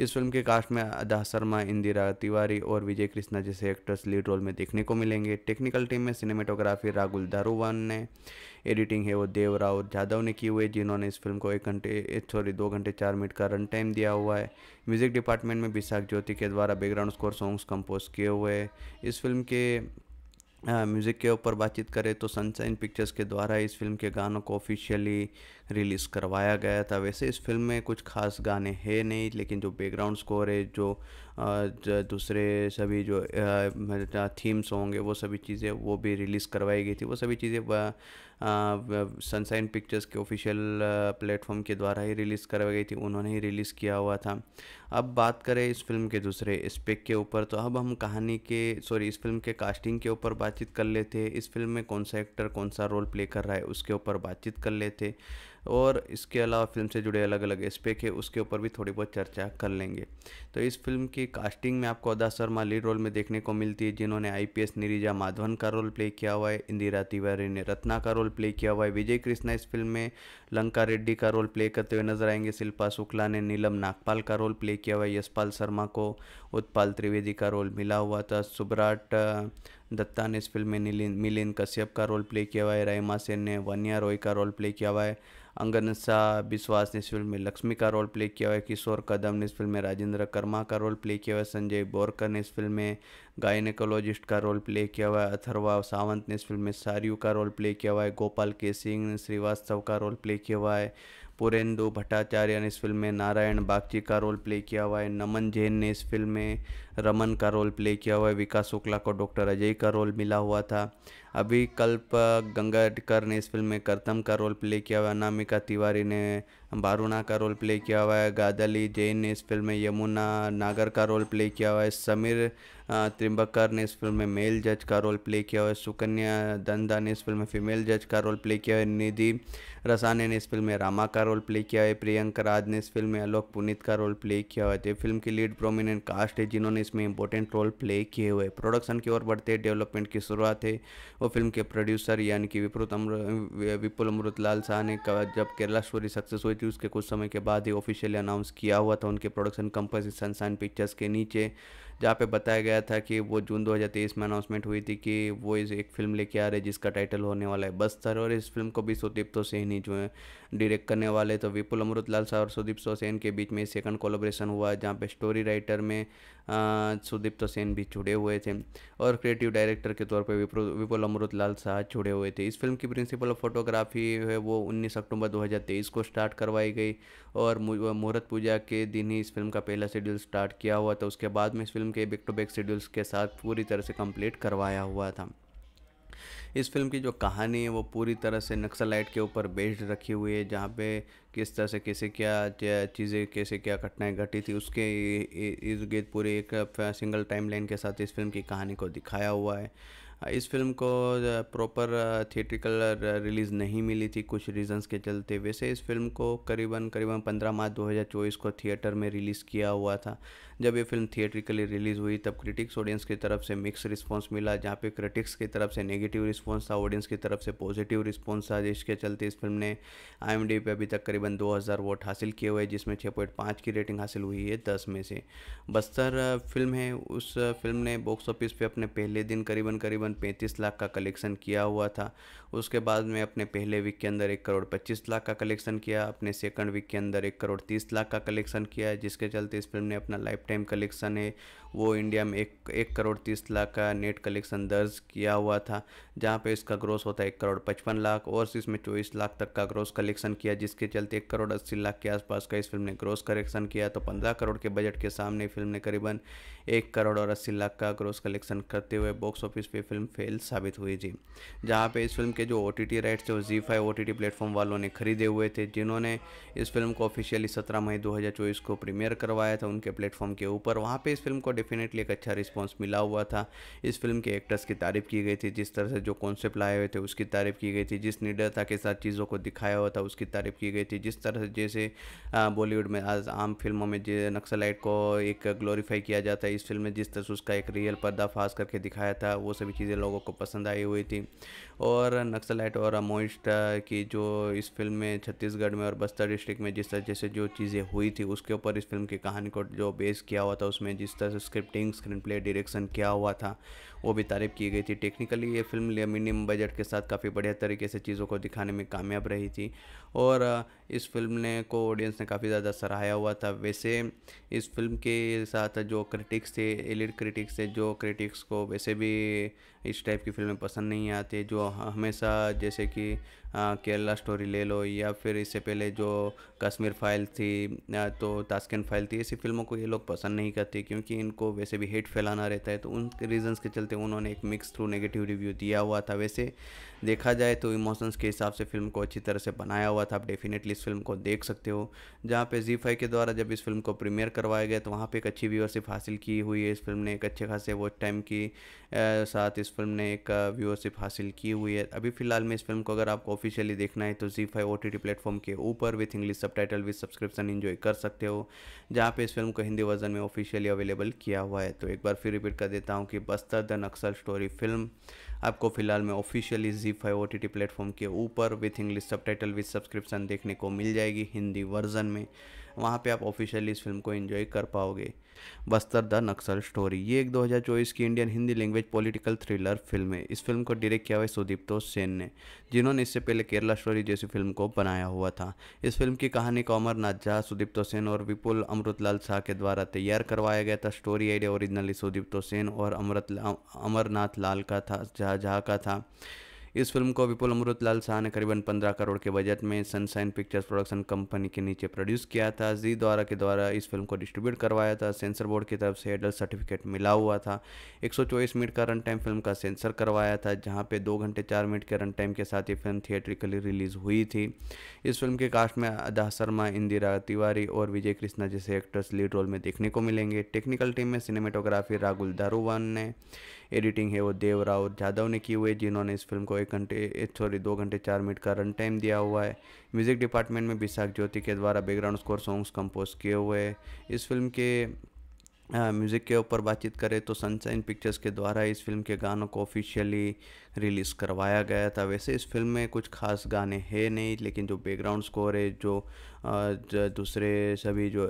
इस फिल्म के कास्ट में अदा शर्मा इंदिरा तिवारी और विजय कृष्णा जैसे एक्टर्स लीड रोल में देखने को मिलेंगे टेक्निकल टीम में सिनेमेटोग्राफी राहुल दारूवान ने एडिटिंग है वो देवरा और जाधव ने की हुई है जिन्होंने इस फिल्म को एक घंटे सॉरी दो घंटे चार मिनट का रन टाइम दिया हुआ है म्यूज़िक डिपार्टमेंट में विशाख ज्योति के द्वारा बैकग्राउंड स्कोर सॉन्ग्स कंपोज किए हुए हैं इस फिल्म के म्यूज़िक के ऊपर बातचीत करें तो सनशाइन पिक्चर्स के द्वारा इस फिल्म के गानों को ऑफिशियली रिलीज़ करवाया गया था वैसे इस फिल्म में कुछ खास गाने हैं नहीं लेकिन जो बैकग्राउंड स्कोर है जो दूसरे सभी जो थीम्स होंगे वो सभी चीज़ें वो भी रिलीज़ करवाई गई थी वो सभी चीज़ें सनसाइन पिक्चर्स के ऑफिशियल प्लेटफॉर्म के द्वारा ही रिलीज़ करवाई गई थी उन्होंने ही रिलीज़ किया हुआ था अब बात करें इस फिल्म के दूसरे स्पेक के ऊपर तो अब हम कहानी के सॉरी इस फिल्म के कास्टिंग के ऊपर बातचीत कर लेते हैं इस फिल्म में कौन सा एक्टर कौन सा रोल प्ले कर रहा है उसके ऊपर बातचीत कर लेते और इसके अलावा फिल्म से जुड़े अलग अलग एस्पेक्ट है उसके ऊपर भी थोड़ी बहुत चर्चा कर लेंगे तो इस फिल्म की कास्टिंग में आपको अदा शर्मा लीड रोल में देखने को मिलती है जिन्होंने आई निरीजा माधवन का रोल प्ले किया हुआ है इंदिरा तिवारी ने रत्ना का रोल प्ले किया हुआ है विजय कृष्णा इस फिल्म में लंका रेड्डी का रोल प्ले करते हुए नजर आएंगे शिल्पा शुक्ला ने नीलम नागपाल का रोल प्ले किया हुआ है यशपाल शर्मा को उत्पाल त्रिवेदी का रोल मिला हुआ था सुब्राट दत्ता ने इस फिल्म में नीलिन मिलिन कश्यप का रोल प्ले किया हुआ है रहीमा सेन ने वनिया रॉय का रोल प्ले किया हुआ है अंगन शाह बिस्वास ने इस फिल्म में लक्ष्मी का रोल प्ले किया हुआ है किशोर कदम ने इस फिल्म में राजेंद्र कर्मा का रोल प्ले किया हुआ है संजय बोरकर ने इस फिल्म में गायनेकोलॉजिस्ट का रोल प्ले किया हुआ है अथर्वा सावंत ने इस फिल्म में सारियू का रोल प्ले किया हुआ है गोपाल के सिंह ने श्रीवास्तव का रोल प्ले किया हुआ है पुरेंदु भट्टाचार्य ने इस फिल्म में नारायण बागची का रोल प्ले किया हुआ है नमन जैन ने इस फिल्म में रमन का रोल प्ले किया हुआ है विकास शुक्ला को डॉक्टर अजय का रोल मिला हुआ था अभी कल्प गंगाडकर ने इस फिल्म में करतम का रोल प्ले किया हुआ है अनामिका तिवारी ने बारूणा का रोल प्ले किया हुआ है गादली जैन ने इस फिल्म में यमुना नागर का रोल प्ले किया हुआ है समीर त्रिंबकर ने इस फिल्म में मेल जज का रोल प्ले किया है सुकन्या दंदा ने इस फिल्म में फीमेल जज का रोल प्ले किया है निधि रसाने ने इस फिल्म में रामा का रोल प्ले किया है प्रियंका राज ने इस फिल्म में अलोक पुनित का रोल प्ले किया हुआ है तो फिल्म की लीड प्रोमिनेंट कास्ट है जिन्होंने इसमें इंपॉर्टेंट रोल प्ले किए हुए प्रोडक्शन की ओर बढ़ते डेवलपमेंट की शुरुआत है वो फिल्म के प्रोड्यूसर यानी कि विपुल अमृ विपुल अमृतलाल शाह ने जब केरला स्टोरी सक्सेस हुई थी उसके कुछ समय के बाद ही ऑफिशियली अनाउंस किया हुआ था उनके प्रोडक्शन कंपनी सनसाइन पिक्चर्स के नीचे जहाँ पे बताया गया था कि वो जून 2023 में अनाउंसमेंट हुई थी कि वो इस एक फिल्म लेके आ रहे जिसका टाइटल होने वाला है बस्तर और इस फिल्म को भी सुदीप तो सहनी जो है डायरेक्ट करने वाले तो विपुल अमृतलाल शाह और सुदीप सोसेन के बीच में सेकंड कोलोब्रेशन हुआ जहाँ पे स्टोरी राइटर में सुदीप सेन भी जुड़े हुए थे और क्रिएटिव डायरेक्टर के तौर पर विपुल अमृतलाल शाह जुड़े हुए थे इस फिल्म की प्रिंसिपल ऑफ फोटोग्राफी है वो उन्नीस अक्टूबर दो को स्टार्ट करवाई गई और मुहूर्त पूजा के दिन ही इस फिल्म का पहला शेड्यूल स्टार्ट किया हुआ था उसके बाद में इस फिल्म फिल्म के बैक टू बैक शेड्यूल्स के साथ पूरी तरह से कंप्लीट करवाया हुआ था इस फिल्म की जो कहानी है वो पूरी तरह से नक्सलाइट के ऊपर बेस्ड रखी हुई है जहाँ पे किस तरह से कैसे क्या चीज़ें कैसे क्या घटनाएं घटी थी उसके इर्द गिर्द पूरे एक सिंगल टाइमलाइन के साथ इस फिल्म की कहानी को दिखाया हुआ है इस फिल्म को प्रॉपर थिएट्रिकल रिलीज़ नहीं मिली थी कुछ रीजंस के चलते वैसे इस फिल्म को करीबन करीबन 15 मार्च 2024 को थिएटर में रिलीज़ किया हुआ था जब ये फिल्म थिएट्रिकली रिलीज़ हुई तब क्रिटिक्स ऑडियंस की तरफ से मिक्स रिस्पॉन्स मिला जहाँ पे क्रिटिक्स की तरफ से नेगेटिव रिस्पॉन्स था ऑडियंस की तरफ से पॉजिटिव रिस्पॉन्स था जिसके चलते इस फिल्म ने आई पे अभी तक करीबन दो वोट हासिल किए हुए जिसमें छः की रेटिंग हासिल हुई है दस में से बस्तर फिल्म है उस फिल्म ने बॉक्स ऑफिस पर अपने पहले दिन करीबन करीबन पैंतीस लाख का कलेक्शन किया हुआ था उसके बाद में अपने पहले वीक के अंदर एक करोड़ पच्चीस लाख का कलेक्शन किया अपने सेकंड वीक के अंदर एक करोड़ तीस लाख का कलेक्शन किया जिसके चलते इस फिल्म ने अपना लाइफ टाइम कलेक्शन है वो इंडिया में एक एक करोड़ तीस लाख का नेट कलेक्शन दर्ज किया हुआ था जहाँ पे इसका ग्रोस होता है एक करोड़ पचपन लाख और इसमें चौबीस लाख तक का ग्रोस कलेक्शन किया जिसके चलते एक करोड़ अस्सी लाख के आसपास का इस फिल्म ने ग्रोस कलेक्शन किया तो पंद्रह करोड़ के बजट के सामने फिल्म ने करीबन एक करोड़ और अस्सी लाख का ग्रोस कलेक्शन करते हुए बॉक्स ऑफिस पर फिल्म फेल साबित हुई थी जहाँ पर इस फिल्म के जो ओ टी राइट्स थे वो जी फाइव ओ टी प्लेटफॉर्म वालों ने खरीदे हुए थे जिन्होंने इस फिल्म को ऑफिशियली सत्रह मई दो को प्रीमियर करवाया था उनके प्लेटफॉर्म के ऊपर वहाँ पर इस फिल्म को डेफिनेटली एक अच्छा रिस्पॉन्स मिला हुआ था इस फिल्म के एक्टर्स की तारीफ़ की गई थी जिस तरह से जो कॉन्सेप्ट लाए हुए थे उसकी तारीफ़ की गई थी जिस निडरता के साथ चीज़ों को दिखाया हुआ था उसकी तारीफ़ की गई थी जिस तरह से जैसे बॉलीवुड में आज आम फिल्मों में नक्सलाइट को एक ग्लोरीफाई किया जाता है इस फिल्म में जिस तरह से उसका एक रियल पर्दाफाश करके दिखाया था वो सभी चीज़ें लोगों को पसंद आई हुई थी और नक्सलाइट और अमोइस्ट की जो इस फिल्म में छत्तीसगढ़ में और बस्तर डिस्ट्रिक्ट में जिस तरह से जो चीज़ें हुई थी उसके ऊपर इस फिल्म की कहानी को जो बेस किया हुआ था उसमें जिस तरह से स्क्रिप्टिंग स्क्रीन प्ले डायरेक्शन किया हुआ था वो भी तारीफ की गई थी टेक्निकली ये फिल्म लिया मिनिमम बजट के साथ काफ़ी बढ़िया तरीके से चीज़ों को दिखाने में कामयाब रही थी और इस फिल्म ने को ऑडियंस ने काफ़ी ज़्यादा सराहाया हुआ था वैसे इस फिल्म के साथ जो क्रिटिक्स थे एलिड क्रिटिक्स थे जो क्रिटिक्स को वैसे भी इस टाइप की फिल्में पसंद नहीं आती जो हमेशा जैसे कि केरला स्टोरी ले लो या फिर इससे पहले जो कश्मीर फाइल थी तो तास्किन फाइल थी ऐसी फिल्मों को ये लोग पसंद नहीं करते क्योंकि इनको वैसे भी हेट फैलाना रहता है तो उन रीजंस के चलते उन्होंने एक मिक्स थ्रू नेगेटिव रिव्यू दिया हुआ था वैसे देखा जाए तो इमोशंस के हिसाब से फिल्म को अच्छी तरह से बनाया हुआ था आप डेफिनेटली इस फिल्म को देख सकते हो जहाँ पे जी फाई के द्वारा जब इस फिल्म को प्रीमियर करवाया गया तो वहाँ पे एक अच्छी व्यूअरशिप हासिल की हुई है इस फिल्म ने एक अच्छे खासे वॉच टाइम की साथ इस फिल्म ने एक व्यूअरशिप हासिल की हुई है अभी फिलहाल में इस फिल्म को अगर आपको ऑफिशियली देखना है तो जी five O T T platform के ऊपर with English subtitle with subscription enjoy कर सकते हो जहाँ पे इस फिल्म को हिंदी वर्जन में ऑफिशियली अवेलेबल किया हुआ है तो एक बार फिर रिपीट कर देता हूँ कि Bastar the Naxal story film आपको फिलहाल में ऑफिशियली जी five O T T platform के ऊपर with English subtitle with subscription देखने को मिल जाएगी हिंदी वर्जन में वहाँ पे आप ऑफिशियली इस फिल्म को एंजॉय कर पाओगे बस्तर द नक्सल स्टोरी ये एक 2024 की Indian Hindi language political thriller film है इस फिल्म को डायरेक्ट किया हुआ है सुदीप्तो सेन ने जिन्होंने इससे पहले केरला स्टोरी जैसी फिल्म को बनाया हुआ था इस फिल्म की कहानी को अमरनाथ झा सुदीप्तो सेन और विपुल अमृतलाल शाह के द्वारा तैयार करवाया गया था story idea originally Sudipto Sen और अमृत अमरनाथ लाल का था झा झा का था इस फिल्म को विपुल अमृत लाल शाह ने करीबन 15 करोड़ के बजट में सनसाइन पिक्चर्स प्रोडक्शन कंपनी के नीचे प्रोड्यूस किया था जी द्वारा के द्वारा इस फिल्म को डिस्ट्रीब्यूट करवाया था सेंसर बोर्ड की तरफ से एडल्ट सर्टिफिकेट मिला हुआ था एक मिनट का रन टाइम फिल्म का सेंसर करवाया था जहाँ पे दो घंटे चार मिनट के रन टाइम के साथ ये फिल्म थिएटरिकली रिलीज हुई थी इस फिल्म के कास्ट में अदा शर्मा इंदिरा तिवारी और विजय कृष्णा जैसे एक्टर्स लीड रोल में देखने को मिलेंगे टेक्निकल टीम में सिनेमेटोग्राफी राहुल दारूवान ने एडिटिंग है वो देवराव और जाधव ने की हुई है जिन्होंने इस फिल्म को एक घंटे सॉरी दो घंटे चार मिनट का रन टाइम दिया हुआ है म्यूज़िक डिपार्टमेंट में विशाख ज्योति के द्वारा बैकग्राउंड स्कोर सॉन्ग्स कंपोज किए हुए हैं इस फिल्म के म्यूज़िक के ऊपर बातचीत करें तो सनशाइन पिक्चर्स के द्वारा इस फिल्म के गानों को ऑफिशियली रिलीज़ करवाया गया था वैसे इस फिल्म में कुछ खास गाने हैं नहीं लेकिन जो बैकग्राउंड स्कोर है जो दूसरे सभी जो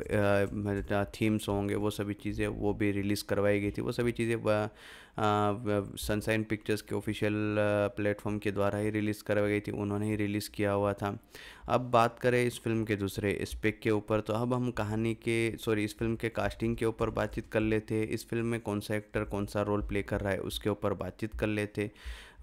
थीम सॉन्ग है वो सभी चीज़ें वो भी रिलीज़ करवाई गई थी वो सभी चीज़ें सनसाइन पिक्चर्स के ऑफिशियल प्लेटफॉर्म के द्वारा ही रिलीज़ करवाई गई थी उन्होंने ही रिलीज़ किया हुआ था अब बात करें इस फिल्म के दूसरे स्पेक के ऊपर तो अब हम कहानी के सॉरी इस फिल्म के कास्टिंग के ऊपर बातचीत कर लेते हैं इस फिल्म में कौन सा एक्टर कौन सा रोल प्ले कर रहा है उसके ऊपर बातचीत कर लेते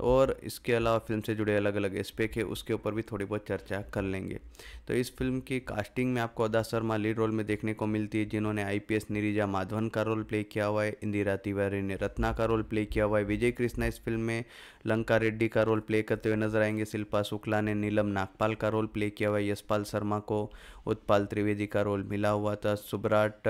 और इसके अलावा फिल्म से जुड़े अलग अलग एस्पेक है उसके ऊपर भी थोड़ी बहुत चर्चा कर लेंगे तो इस फिल्म की कास्टिंग में आपको अदा शर्मा लीड रोल में देखने को मिलती है जिन्होंने आई नीरिजा माधवन का रोल प्ले किया हुआ है इंदिरा तिवारी ने रत्ना का रोल प्ले किया हुआ है विजय कृष्णा इस फिल्म में लंका रेड्डी का रोल प्ले करते हुए नजर आएंगे शिल्पा शुक्ला ने नीलम नागपाल का रोल प्ले किया हुआ है यशपाल शर्मा को उत्पाल त्रिवेदी का रोल मिला हुआ था सुब्राट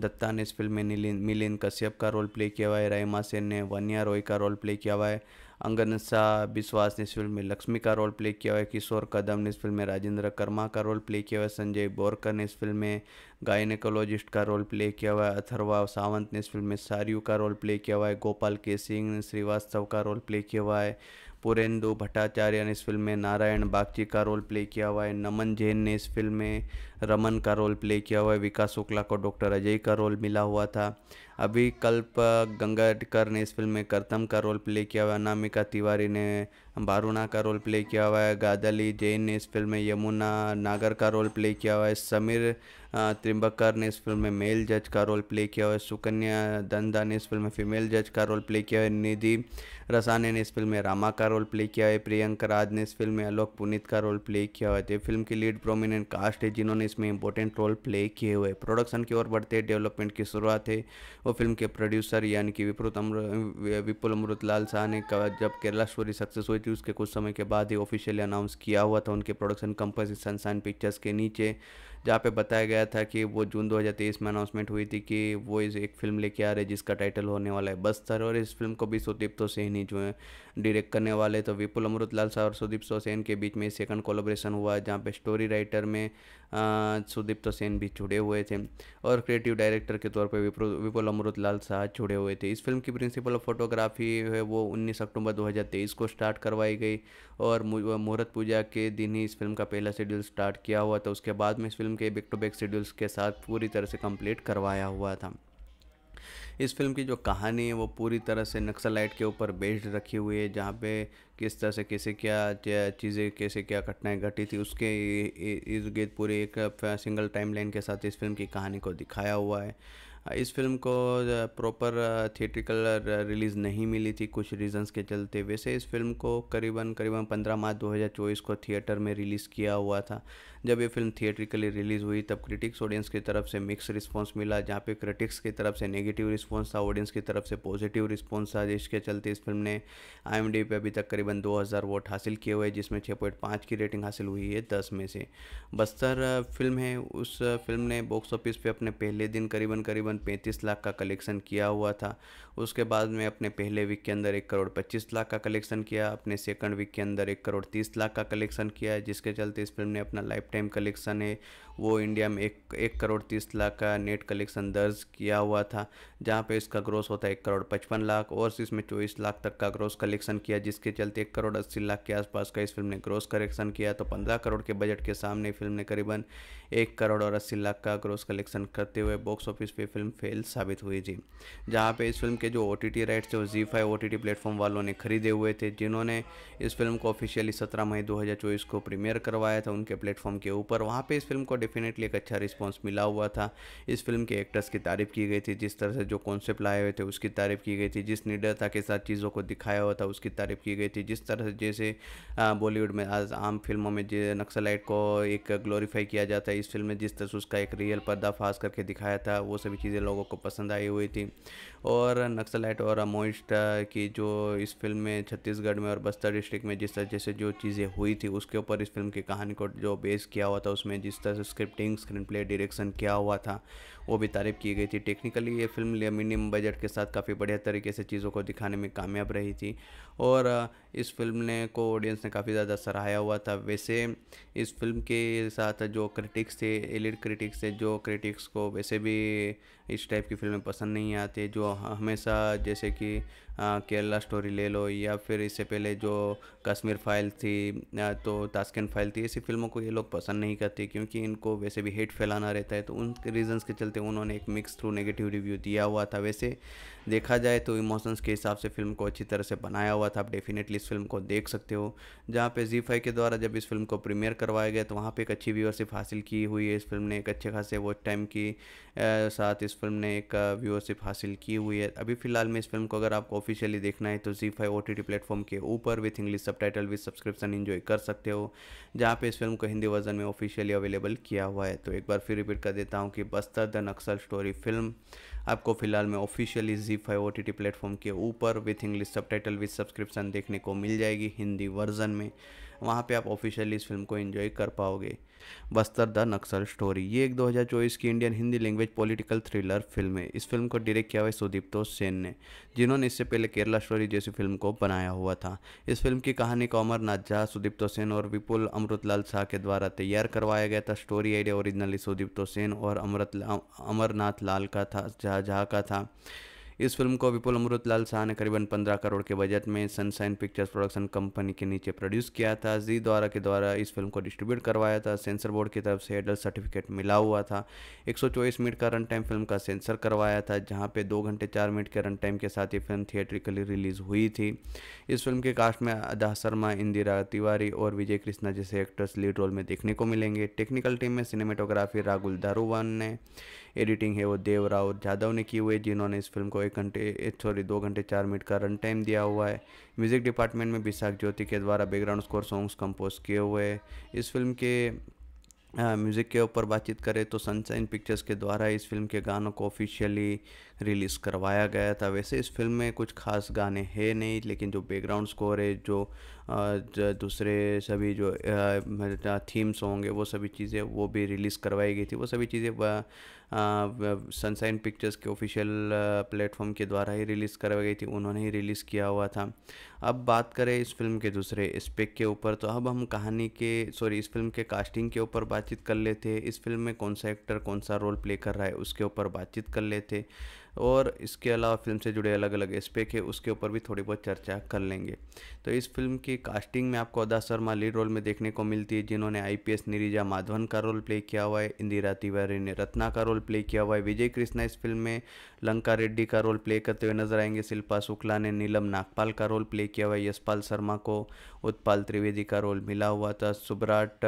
दत्ता ने इस फिल्म में नीलिन मिलिन कश्यप का रोल प्ले किया हुआ है रहीमा सेन ने वनिया रॉय का रोल प्ले किया हुआ है अंगन शाह विश्वास ने इस फिल्म में लक्ष्मी का रोल प्ले किया हुआ है किशोर कदम ने इस फिल्म में राजेंद्र कर्मा का रोल प्ले किया हुआ है संजय बोरकर ने इस फिल्म में गायनेकोलॉजिस्ट का रोल प्ले किया हुआ है अथर्वा सावंत ने इस फिल्म में सारियू का रोल प्ले किया हुआ है गोपाल के सिंह श्रीवास्तव का रोल प्ले किया हुआ है पुरेंदु भट्टाचार्य ने इस फिल्म में नारायण बागची का रोल प्ले किया हुआ है नमन जैन ने इस फिल्म में रमन का रोल प्ले किया हुआ है विकास शुक्ला को डॉक्टर अजय का रोल मिला हुआ था अभी कल्प गंगाटकर ने इस फिल्म में करतम का रोल प्ले किया हुआ है अनामिका तिवारी ने बारूणा का रोल प्ले किया हुआ है गादली जैन ने इस फिल्म में यमुना नागर का रोल प्ले किया हुआ है समीर त्रिंबकर ने इस फिल्म में मेल जज का रोल प्ले किया हुआ है सुकन्या दंदा ने इस फिल्म में फीमेल जज का रोल प्ले किया है निधि रसाने ने इस फिल्म में रामा का रोल प्ले किया है प्रियंका राज ने इस फिल्म में अलोक पुनीत का रोल प्ले किया हुआ है तो फिल्म की लीड प्रोमिनेंट कास्ट है जिन्होंने इसमें इंपॉर्टेंट रोल प्ले किए हुए प्रोडक्शन की ओर बढ़ते डेवलपमेंट की शुरुआत है वो फिल्म के प्रोड्यूसर यानी कि विपुल अमृ विपुल अमृत लाल शाह ने जब केरला स्टोरी सक्सेस हुई थी उसके कुछ समय के बाद ही ऑफिशियली अनाउंस किया हुआ था उनके प्रोडक्शन कंपनी सनसाइन पिक्चर्स के नीचे जहाँ पे बताया गया था कि वो जून 2023 में अनाउंसमेंट हुई थी कि वो इस एक फिल्म लेके आ रहे जिसका टाइटल होने वाला है बस्तर और इस फिल्म को भी सुदीप तो सहनी जो है डायरेक्ट करने वाले तो विपुल अमृतलाल शाह और सुदीप सोसेन के बीच में सेकंड कोलोब्रेशन हुआ जहाँ पे स्टोरी राइटर में सुदीप तो सेन भी जुड़े हुए थे और क्रिएटिव डायरेक्टर के तौर पर विपुल अमृतलाल शाह जुड़े हुए थे इस फिल्म की प्रिंसिपल ऑफ फोटोग्राफी है वो उन्नीस अक्टूबर 2023 को स्टार्ट करवाई गई और मुहूर्त पूजा के दिन ही इस फिल्म का पहला शेड्यूल स्टार्ट किया हुआ था उसके बाद में इस फिल्म के बैक टू बैक शेड्यूल्स के साथ पूरी तरह से कंप्लीट करवाया हुआ था इस फिल्म की जो कहानी है वो पूरी तरह से नक्सलाइट के ऊपर बेस्ड रखी हुई है जहाँ पे किस तरह से कैसे क्या चीज़ें कैसे क्या घटनाएं घटी थी उसके इर्द गिर्द पूरे एक सिंगल टाइमलाइन के साथ इस फिल्म की कहानी को दिखाया हुआ है इस फिल्म को प्रॉपर थिएट्रिकल रिलीज़ नहीं मिली थी कुछ रीजंस के चलते वैसे इस फिल्म को करीबन करीबन 15 मार्च 2024 को थिएटर में रिलीज़ किया हुआ था जब ये फिल्म थिएट्रिकली रिलीज़ हुई तब क्रिटिक्स ऑडियंस की तरफ से मिक्स रिस्पॉन्स मिला जहाँ पे क्रिटिक्स की तरफ से नेगेटिव रिस्पॉन्स था ऑडियंस की तरफ से पॉजिटिव रिस्पॉन्स था जिसके चलते इस फिल्म ने आई पे अभी तक करीबन 2000 वोट हासिल किए हुए जिसमें छः की रेटिंग हासिल हुई है दस में से बस्तर फिल्म है उस फिल्म ने बॉक्स ऑफिस पर अपने पहले दिन करीबन करीबन पैंतीस लाख का कलेक्शन किया हुआ था उसके बाद में अपने पहले वीक के अंदर एक करोड़ पच्चीस लाख का कलेक्शन किया अपने सेकंड वीक के अंदर एक करोड़ तीस लाख का कलेक्शन किया जिसके चलते इस फिल्म ने अपना लाइफ टाइम कलेक्शन है वो इंडिया में एक एक करोड़ तीस लाख का नेट कलेक्शन दर्ज किया हुआ था जहाँ पे इसका ग्रोस होता है एक करोड़ पचपन लाख और इसमें चौबीस लाख तक का ग्रोस कलेक्शन किया जिसके चलते एक करोड़ अस्सी लाख के आसपास का इस फिल्म ने ग्रोस कलेक्शन किया तो पंद्रह करोड़ के बजट के सामने फिल्म ने करीबन एक करोड़ और अस्सी लाख का ग्रोस कलेक्शन करते हुए बॉक्स ऑफिस पर फिल्म फेल साबित हुई थी जहाँ पर इस फिल्म के जो ओ टी राइट्स थे वो जी फाइव ओ प्लेटफॉर्म वालों ने खरीदे हुए थे जिन्होंने इस फिल्म को ऑफिशियली सत्रह मई दो को प्रीमियर करवाया था उनके प्लेटफॉर्म के ऊपर वहाँ पर इस फिल्म को डेफिनेटली एक अच्छा रिस्पॉन्स मिला हुआ था इस फिल्म के एक्टर्स की तारीफ की गई थी जिस तरह से जो कॉन्सेप्ट लाए हुए थे उसकी तारीफ की गई थी जिस निडरता के साथ चीज़ों को दिखाया हुआ था उसकी तारीफ की गई थी जिस तरह से जैसे बॉलीवुड में आज आम फिल्मों में नक्सलाइट को एक ग्लोरीफाई किया जाता है इस फिल्म में जिस तरह से उसका एक रियल पर्दाफाश करके दिखाया था वो सभी चीज़ें लोगों को पसंद आई हुई थी और नक्सलाइट और मोइस्ट की जो इस फिल्म में छत्तीसगढ़ में और बस्तर डिस्ट्रिक्ट में जिस तरह जैसे जो चीज़ें हुई थी उसके ऊपर इस फिल्म की कहानी को जो बेस किया हुआ था उसमें जिस तरह से स्क्रिप्टिंग स्क्रीन प्ले डायरेक्शन क्या हुआ था वो भी तारीफ की गई थी टेक्निकली ये फिल्म मिनिमम बजट के साथ काफ़ी बढ़िया तरीके से चीज़ों को दिखाने में कामयाब रही थी और इस फिल्म ने को ऑडियंस ने काफ़ी ज़्यादा सराहाया हुआ था वैसे इस फिल्म के साथ जो क्रिटिक्स थे एलिड क्रिटिक्स थे जो क्रिटिक्स को वैसे भी इस टाइप की फिल्में पसंद नहीं आती जो हमेशा जैसे कि केरला स्टोरी ले लो या फिर इससे पहले जो कश्मीर फाइल थी तो तास्किन फाइल थी ऐसी फिल्मों को ये लोग पसंद नहीं करते क्योंकि इनको वैसे भी हेट फैलाना रहता है तो उन रीजंस के चलते उन्होंने एक मिक्स थ्रू नेगेटिव रिव्यू दिया हुआ था वैसे देखा जाए तो इमोशंस के हिसाब से फिल्म को अच्छी तरह से बनाया हुआ था आप डेफिनेटली इस फिल्म को देख सकते हो जहाँ पे जी फाई के द्वारा जब इस फिल्म को प्रीमियर करवाया गया तो वहाँ पे एक अच्छी व्यूअरशिप हासिल की हुई है इस फिल्म ने एक अच्छे खासे वो टाइम की साथ इस फिल्म ने एक व्यूअरशिप हासिल की हुई है अभी फिलहाल में इस फिल्म को अगर आपको ऑफिशियली देखना है तो जी फाइव ओ प्लेटफॉर्म के ऊपर with English subtitle with subscription enjoy कर सकते हो जहाँ पे इस फिल्म को हिंदी वर्जन में ऑफिशियली अवेलेबल किया हुआ है तो एक बार फिर रिपीट कर देता हूँ कि Bastar the Naxal story film आपको फिलहाल में ऑफिशियली जी फाइव ओ प्लेटफॉर्म के ऊपर with English subtitle with subscription देखने को मिल जाएगी हिंदी वर्जन में वहाँ पे आप ऑफिशियली इस फिल्म को एंजॉय कर पाओगे बस्तर द नक्सल स्टोरी ये एक 2024 की Indian Hindi language political thriller film है इस फिल्म को डायरेक्ट किया हुआ है सुदीप्तो सेन ने जिन्होंने इससे पहले केरला स्टोरी जैसी फिल्म को बनाया हुआ था इस फिल्म की कहानी को अमरनाथ झा सुदीप्तो सेन और विपुल अमृतलाल शाह के द्वारा तैयार करवाया गया था story idea originally Sudipto Sen और अमृत अमरनाथ लाल का था झा झा का था इस फिल्म को विपुल अमृतलाल शाह ने करीबन 15 करोड़ के बजट में सनसाइन पिक्चर्स प्रोडक्शन कंपनी के नीचे प्रोड्यूस किया था जी द्वारा के द्वारा इस फिल्म को डिस्ट्रीब्यूट करवाया था सेंसर बोर्ड की तरफ से एडल्ट सर्टिफिकेट मिला हुआ था एक मिनट का रन टाइम फिल्म का सेंसर करवाया था जहाँ पे दो घंटे चार मिनट के रन टाइम के साथ ये फिल्म थिएट्रिकली रिलीज हुई थी इस फिल्म के कास्ट में अदा शर्मा इंदिरा तिवारी और विजय कृष्णा जैसे एक्टर्स लीड रोल में देखने को मिलेंगे टेक्निकल टीम में सिनेमेटोग्राफी राहुल दारूवान ने एडिटिंग है वो देवराव जाधव ने की हुई है जिन्होंने इस फिल्म को एक घंटे सॉरी दो घंटे चार मिनट का रन टाइम दिया हुआ है म्यूज़िक डिपार्टमेंट में विशाख ज्योति के द्वारा बैकग्राउंड स्कोर सॉन्ग्स कंपोज किए हुए हैं इस फिल्म के म्यूज़िक के ऊपर बातचीत करें तो सनशाइन पिक्चर्स के द्वारा इस फिल्म के गानों को ऑफिशियली रिलीज़ करवाया गया था वैसे इस फिल्म में कुछ खास गाने हैं नहीं लेकिन जो बैकग्राउंड स्कोर है जो, जो दूसरे सभी जो थीम सॉन्ग है वो सभी चीज़ें वो भी रिलीज़ करवाई गई थी वो सभी चीज़ें सनसाइन पिक्चर्स के ऑफिशियल प्लेटफॉर्म के द्वारा ही रिलीज़ करवाई गई थी उन्होंने ही रिलीज़ किया हुआ था अब बात करें इस फिल्म के दूसरे स्पेक के ऊपर तो अब हम कहानी के सॉरी इस फिल्म के कास्टिंग के ऊपर बातचीत कर लेते हैं इस फिल्म में कौन सा एक्टर कौन सा रोल प्ले कर रहा है उसके ऊपर बातचीत कर लेते हैं और इसके अलावा फिल्म से जुड़े अलग अलग एस्पेक्ट है उसके ऊपर भी थोड़ी बहुत चर्चा कर लेंगे तो इस फिल्म की कास्टिंग में आपको अदा शर्मा लीड रोल में देखने को मिलती है जिन्होंने आईपीएस निरीजा माधवन का रोल प्ले किया हुआ है इंदिरा तिवारी ने रत्ना का रोल प्ले किया हुआ है विजय कृष्णा इस फिल्म में लंका रेड्डी का रोल प्ले करते हुए नजर आएंगे शिल्पा शुक्ला ने नीलम नागपाल का रोल प्ले किया हुआ है यशपाल शर्मा को उत्पाल त्रिवेदी का रोल मिला हुआ था सुब्राट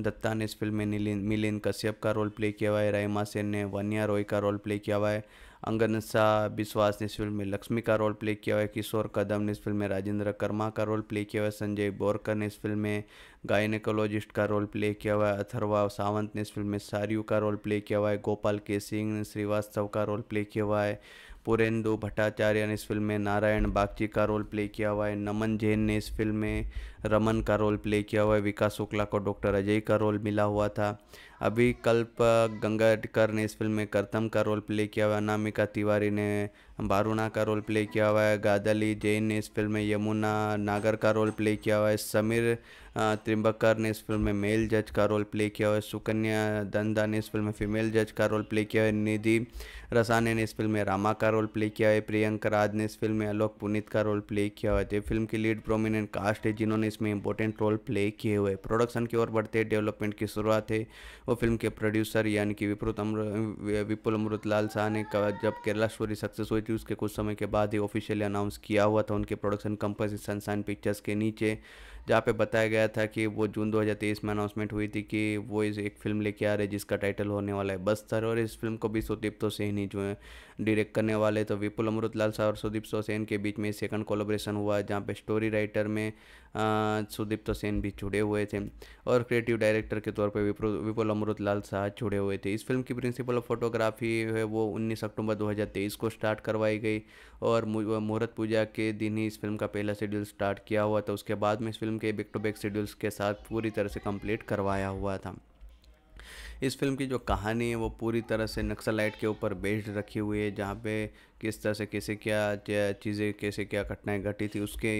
दत्ता ने इस फिल्म में मिलिंद मिलिंद कश्यप का रोल प्ले किया हुआ है रायमा सेन ने वनिया रॉय का रोल प्ले किया हुआ है अंगन शाह विश्वास ने इस फिल्म में लक्ष्मी का रोल प्ले किया हुआ है किशोर कदम ने इस फिल्म में राजेंद्र कर्मा का रोल प्ले किया हुआ है संजय बोरकर ने इस फिल्म में गायनेकोलॉजिस्ट का रोल प्ले किया हुआ है अथर्वा सावंत ने इस फिल्म में सारियू का रोल प्ले किया हुआ है गोपाल के सिंह ने श्रीवास्तव का रोल प्ले किया हुआ है पुरेंदु भट्टाचार्य ने इस फिल्म में नारायण बागची का रोल प्ले किया हुआ है नमन जैन ने इस फिल्म में रमन का रोल प्ले किया हुआ है विकास शुक्ला को डॉक्टर अजय का रोल मिला हुआ था अभी कल्प गंगाडकर ने इस फिल्म में करतम का रोल प्ले किया हुआ है नामिका तिवारी ने बारूणा का रोल प्ले किया हुआ है गादली जैन ने इस फिल्म में यमुना नागर का रोल प्ले किया हुआ है समीर त्रिंबकर ने इस फिल्म में मेल जज का रोल प्ले किया हुआ है सुकन्या दंदा ने इस फिल्म में फीमेल जज का रोल प्ले किया है निधि रसाने ने इस फिल्म में रामा का रोल प्ले किया है प्रियंका राज ने इस फिल्म में अलोक पुनीत का रोल प्ले किया हुआ है ये फिल्म की लीड प्रोमिनेंट कास्ट है जिन्होंने इसमें इंपॉर्टेंट रोल प्ले किए हुए प्रोडक्शन की ओर बढ़ते डेवलपमेंट की शुरुआत है और फिल्म के प्रोड्यूसर यानी कि विपुल अमृ विपुल अमृत लाल शाह ने जब केरला स्टोरी सक्सेस हुई थी उसके कुछ समय के बाद ही ऑफिशियली अनाउंस किया हुआ था उनके प्रोडक्शन कंपनी सनसाइन पिक्चर्स के नीचे जहाँ पे बताया गया था कि वो जून 2023 में अनाउंसमेंट हुई थी कि वो इस एक फिल्म लेके आ रहे जिसका टाइटल होने वाला है बस्तर और इस फिल्म को भी सुदीप तो सहनी जो है डायरेक्ट करने वाले तो विपुल अमृतलाल शाह और सुदीप सोसेन के बीच में सेकंड कोलोब्रेशन हुआ जहाँ पे स्टोरी राइटर में सुदीप सेन भी जुड़े हुए थे और क्रिएटिव डायरेक्टर के तौर पर विपुल अमृतलाल शाह जुड़े हुए थे इस फिल्म की प्रिंसिपल ऑफ फोटोग्राफी है वो उन्नीस अक्टूबर 2023 को स्टार्ट करवाई गई और मुहूर्त पूजा के दिन ही इस फिल्म का पहला शेड्यूल स्टार्ट किया हुआ था उसके बाद में इस फिल्म के बैक टू बैक शेड्यूल्स के साथ पूरी तरह से कंप्लीट करवाया हुआ था इस फिल्म की जो कहानी है वो पूरी तरह से नक्सलाइट के ऊपर बेस्ड रखी हुई है जहाँ पे किस तरह से कैसे क्या चीज़ें कैसे क्या घटनाएं घटी थी उसके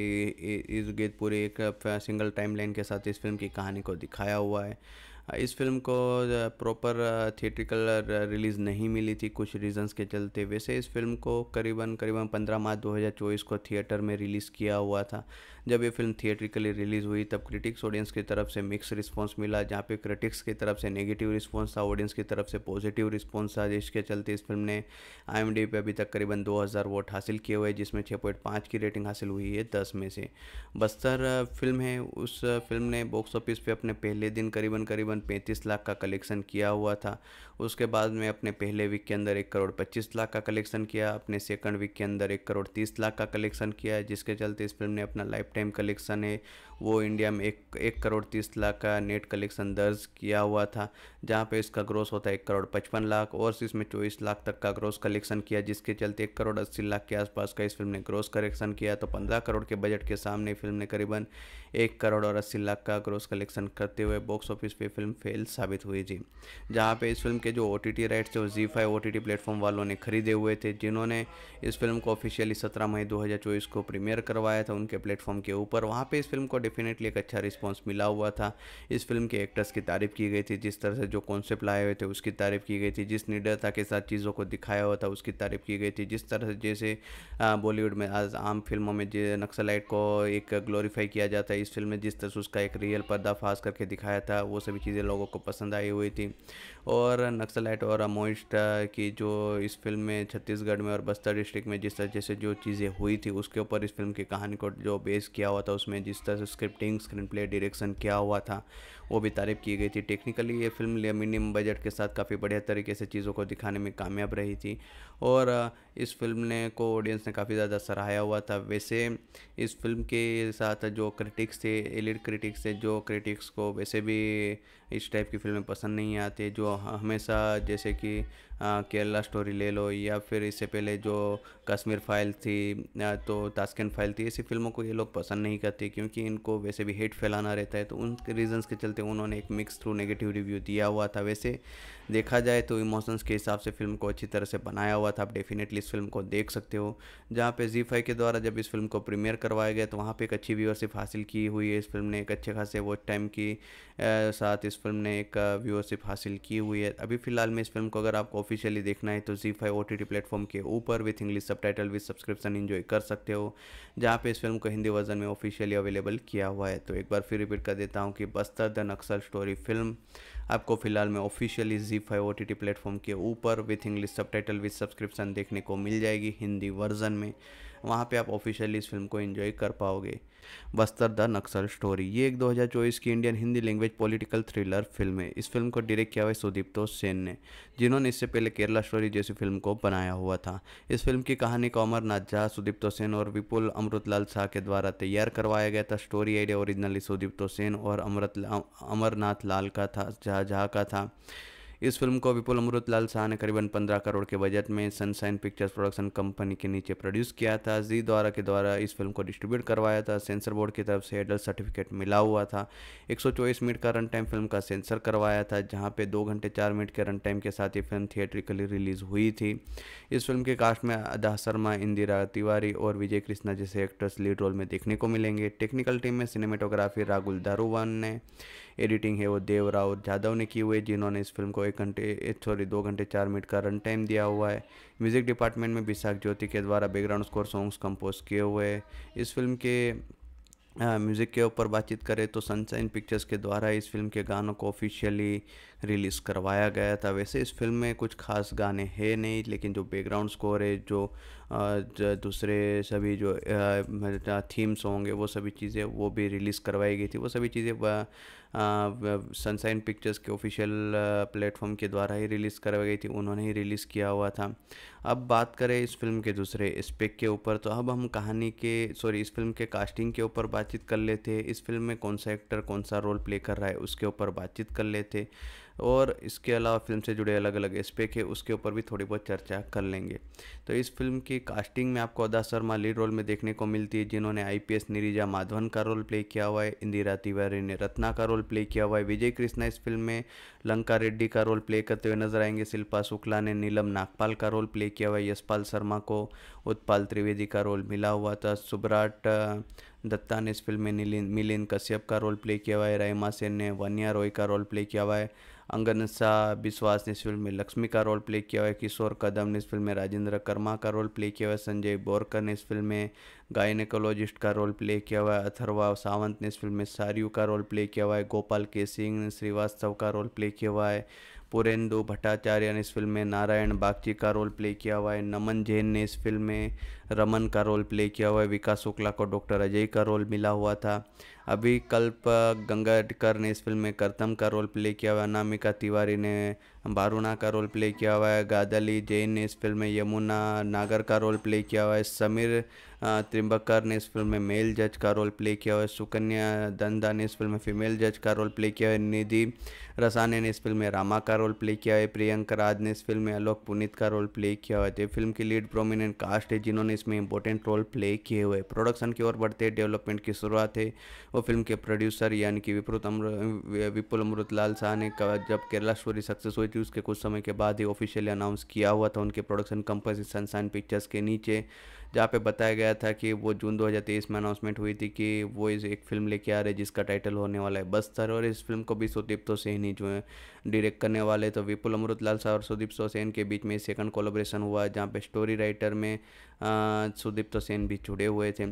इर्द गिर्द पूरे एक सिंगल टाइमलाइन के साथ इस फिल्म की कहानी को दिखाया हुआ है इस फिल्म को प्रॉपर थिएट्रिकल रिलीज़ नहीं मिली थी कुछ रीजंस के चलते वैसे इस फिल्म को करीबन करीबन 15 मार्च 2024 को थिएटर में रिलीज़ किया हुआ था जब ये फिल्म थिएट्रिकली रिलीज़ हुई तब क्रिटिक्स ऑडियंस की तरफ से मिक्स रिस्पॉन्स मिला जहाँ पे क्रिटिक्स की तरफ से नेगेटिव रिस्पॉन्स था ऑडियंस की तरफ से पॉजिटिव रिस्पॉन्स था जिसके चलते इस फिल्म ने आई पे अभी तक करीबन दो वोट हासिल किए हुए जिसमें छः की रेटिंग हासिल हुई है दस में से बस्तर फिल्म है उस फिल्म ने बॉक्स ऑफिस पर अपने पहले दिन करीबन करीबन पैंतीस लाख का कलेक्शन किया हुआ था उसके बाद में अपने पहले वीक के अंदर एक करोड़ पच्चीस लाख का कलेक्शन किया अपने सेकंड वीक के अंदर एक करोड़ तीस लाख का कलेक्शन किया जिसके चलते इस फिल्म ने अपना लाइफ टाइम कलेक्शन है वो इंडिया में एक एक करोड़ तीस लाख का नेट कलेक्शन दर्ज किया हुआ था जहाँ पे इसका ग्रोस होता है एक करोड़ पचपन लाख और इसमें चौबीस लाख तक का ग्रोस कलेक्शन किया जिसके चलते एक करोड़ अस्सी लाख के आसपास का इस फिल्म ने ग्रोस कलेक्शन किया तो पंद्रह करोड़ के बजट के सामने फिल्म ने करीबन एक करोड़ और अस्सी लाख का ग्रोस कलेक्शन करते हुए बॉक्स ऑफिस पर फिल्म फेल साबित हुई थी जहाँ पर इस फिल्म के जो ओ टी राइट्स थे वो जी फाइव ओ टी प्लेटफॉर्म वालों ने खरीदे हुए थे जिन्होंने इस फिल्म को ऑफिशियली सत्रह मई दो को प्रीमियर करवाया था उनके प्लेटफॉर्म के ऊपर वहाँ पर इस फिल्म को डेफिनेटली एक अच्छा रिस्पॉन्स मिला हुआ था इस फिल्म के एक्टर्स की तारीफ़ की गई थी जिस तरह से जो कॉन्सेप्ट लाए हुए थे उसकी तारीफ़ की गई थी जिस निडरता के साथ चीज़ों को दिखाया हुआ था उसकी तारीफ़ की गई थी जिस तरह से जैसे बॉलीवुड में आज आम फिल्मों में नक्सलाइट को एक ग्लोरीफाई किया जाता है इस फिल्म में जिस तरह से उसका एक रियल पर्दाफाश करके दिखाया था वो सभी चीज़ें लोगों को पसंद आई हुई थी और नक्सलाइट और अमोइस्ट की जो इस फिल्म में छत्तीसगढ़ में और बस्तर डिस्ट्रिक्ट में जिस तरह से जो चीज़ें हुई थी उसके ऊपर इस फिल्म की कहानी को जो बेस किया हुआ था उसमें जिस तरह से उसके स्क्रिप्टिंग स्क्रीन प्ले डायरेक्शन क्या हुआ था वो भी तारीफ की गई थी टेक्निकली ये फिल्म मिनिमम बजट के साथ काफ़ी बढ़िया तरीके से चीज़ों को दिखाने में कामयाब रही थी और इस फिल्म ने को ऑडियंस ने काफ़ी ज़्यादा सराहाया हुआ था वैसे इस फिल्म के साथ जो क्रिटिक्स थे एलिड क्रिटिक्स थे जो क्रिटिक्स को वैसे भी इस टाइप की फिल्में पसंद नहीं आती जो हमेशा जैसे कि केरला स्टोरी ले लो या फिर इससे पहले जो कश्मीर फाइल थी तो तास्किन फाइल थी ऐसी फिल्मों को ये लोग पसंद नहीं करते क्योंकि इनको वैसे भी हेट फैलाना रहता है तो उन रीजंस के चलते उन्होंने एक मिक्स थ्रू नेगेटिव रिव्यू दिया हुआ था वैसे देखा जाए तो इमोशंस के हिसाब से फिल्म को अच्छी तरह से बनाया हुआ था आप डेफिनेटली इस फिल्म को देख सकते हो जहाँ पे जी फाइव के द्वारा जब इस फिल्म को प्रीमियर करवाया गया तो वहाँ पे एक अच्छी व्यूअरशिप हासिल की हुई है इस फिल्म ने एक अच्छे खासे वॉच टाइम की साथ इस फिल्म ने एक व्यूअरशिप हासिल की हुई है अभी फिलहाल में इस फिल्म को अगर आपको ऑफिशियली देखना है तो जी फाइव ओ टी प्लेटफॉर्म के ऊपर with English subtitle with subscription enjoy कर सकते हो जहाँ पे इस फिल्म को हिंदी वर्जन में ऑफिशियली अवेलेबल किया हुआ है तो एक बार फिर रिपीट कर देता हूँ कि Bastar the Naxal story film आपको फिलहाल में ऑफिशियली जी five O T T platform के ऊपर with English subtitle with subscription देखने को मिल जाएगी हिंदी वर्जन में वहाँ पे आप ऑफिशियली इस फिल्म को एंजॉय कर पाओगे बस्तर द नक्सल स्टोरी ये एक 2024 की Indian Hindi language political thriller film है इस फिल्म को डायरेक्ट किया हुआ है सुदीप्तो सेन ने जिन्होंने इससे पहले केरला स्टोरी जैसी फिल्म को बनाया हुआ था इस फिल्म की कहानी को अमरनाथ झा सुदीप्तो सेन और विपुल अमृतलाल शाह के द्वारा तैयार करवाया गया था story idea originally Sudipto Sen और अमृत अमरनाथ लाल का था झा झा का था इस फिल्म को विपुल अमृत लाल शाह ने करीबन पंद्रह करोड़ के बजट में सनसाइन पिक्चर्स प्रोडक्शन कंपनी के नीचे प्रोड्यूस किया था जी द्वारा के द्वारा इस फिल्म को डिस्ट्रीब्यूट करवाया था सेंसर बोर्ड की तरफ से एडल सर्टिफिकेट मिला हुआ था एक मिनट का रन टाइम फिल्म का सेंसर करवाया था जहाँ पे दो घंटे चार मिनट के रन टाइम के साथ ये फिल्म थिएट्रिकली रिलीज हुई थी इस फिल्म के कास्ट में अदा शर्मा इंदिरा तिवारी और विजय कृष्णा जैसे एक्टर्स लीड रोल में देखने को मिलेंगे टेक्निकल टीम में सिनेमेटोग्राफी राहुल दारूवान ने एडिटिंग है वो देवराव और जाधव ने की हुई है जिन्होंने इस फिल्म को एक घंटे सॉरी दो घंटे चार मिनट का रन टाइम दिया हुआ है म्यूज़िक डिपार्टमेंट में विशाख ज्योति के द्वारा बैकग्राउंड स्कोर सॉन्ग्स कंपोज किए हुए हैं इस फिल्म के म्यूज़िक के ऊपर बातचीत करें तो सनशाइन पिक्चर्स के द्वारा इस फिल्म के गानों को ऑफिशियली रिलीज़ करवाया गया था वैसे इस फिल्म में कुछ खास गाने हैं नहीं लेकिन जो बैकग्राउंड स्कोर है जो दूसरे सभी जो थीम सॉन्ग है वो सभी चीज़ें वो भी रिलीज़ करवाई गई थी वो सभी चीज़ें सनसाइन पिक्चर्स के ऑफिशियल प्लेटफॉर्म के द्वारा ही रिलीज़ करवाई गई थी उन्होंने ही रिलीज़ किया हुआ था अब बात करें इस फिल्म के दूसरे स्पेक के ऊपर तो अब हम कहानी के सॉरी इस फिल्म के कास्टिंग के ऊपर बातचीत कर लेते हैं इस फिल्म में कौन सा एक्टर कौन सा रोल प्ले कर रहा है उसके ऊपर बातचीत कर लेते और इसके अलावा फिल्म से जुड़े अलग अलग एस्पेक्ट है उसके ऊपर भी थोड़ी बहुत चर्चा कर लेंगे तो इस फिल्म की कास्टिंग में आपको अदा शर्मा लीड रोल में देखने को मिलती है जिन्होंने आई निरीजा माधवन का रोल प्ले किया हुआ है इंदिरा तिवारी ने रत्ना का रोल प्ले किया हुआ है विजय कृष्णा इस फिल्म में लंका रेड्डी का रोल प्ले करते हुए नजर आएंगे शिल्पा शुक्ला ने नीलम नागपाल का रोल प्ले किया हुआ है यशपाल शर्मा को उत्पाल त्रिवेदी का रोल मिला हुआ था सुब्राट दत्ता ने इस फिल्म में मिलिन कश्यप का रोल प्ले किया हुआ है रायमा सेन ने वनिया रॉय का रोल प्ले किया हुआ है अंगन शाह विश्वास ने इस फिल्म में लक्ष्मी का रोल प्ले किया हुआ है किशोर कदम ने इस फिल्म में राजेंद्र कर्मा का रोल प्ले किया हुआ है संजय बोरकर ने इस फिल्म में गायनेकोलॉजिस्ट का रोल प्ले किया हुआ है अथर्वा सावंत ने इस फिल्म में सारियू का रोल प्ले किया हुआ है गोपाल के सिंह ने श्रीवास्तव का रोल प्ले किया हुआ है पुरेंदु भट्टाचार्य ने इस फिल्म में नारायण बागची का रोल प्ले किया हुआ है नमन जैन ने इस फिल्म में रमन का रोल प्ले किया हुआ है विकास शुक्ला को डॉक्टर अजय का रोल मिला हुआ था अभी कल्प गंगाडकर ने इस फिल्म में करतम का रोल प्ले किया हुआ नामिका तिवारी ने बारूणा का रोल प्ले किया हुआ है गादली जैन ने इस फिल्म में यमुना नागर का रोल प्ले किया हुआ है समीर त्रिंबकर ने इस फिल्म में मेल जज का रोल प्ले किया हुआ है सुकन्या दंदा ने इस फिल्म में फीमेल जज का रोल प्ले किया है निधि रसाने ने इस फिल्म में रामा का रोल प्ले किया है प्रियंका राज ने इस फिल्म में अलोक पुनीत का रोल प्ले किया हुआ है फिल्म की लीड प्रोमिनेंट कास्ट है जिन्होंने इसमें इंपॉर्टेंट रोल प्ले किए हुए प्रोडक्शन की ओर बढ़ते डेवलपमेंट की शुरुआत है वो फिल्म के प्रोड्यूसर यानी कि विपुल अमृ विपुल अमृत लाल शाह ने जब केरला स्टोरी सक्सेस हुई थी उसके कुछ समय के बाद ही ऑफिशियली अनाउंस किया हुआ था उनके प्रोडक्शन कंपनी सनसाइन पिक्चर्स के नीचे जहाँ पे बताया गया था कि वो जून 2023 में अनाउंसमेंट हुई थी कि वो इस एक फिल्म लेके आ रहे जिसका टाइटल होने वाला है बस्तर और इस फिल्म को भी तो सेहनी जो है डायरेक्ट करने वाले तो विपुल अमृतलाल शाह और सुदीप सोसेन के बीच में सेकंड कोलोब्रेशन हुआ जहाँ पे स्टोरी राइटर में सुदीप सोसेन भी जुड़े हुए थे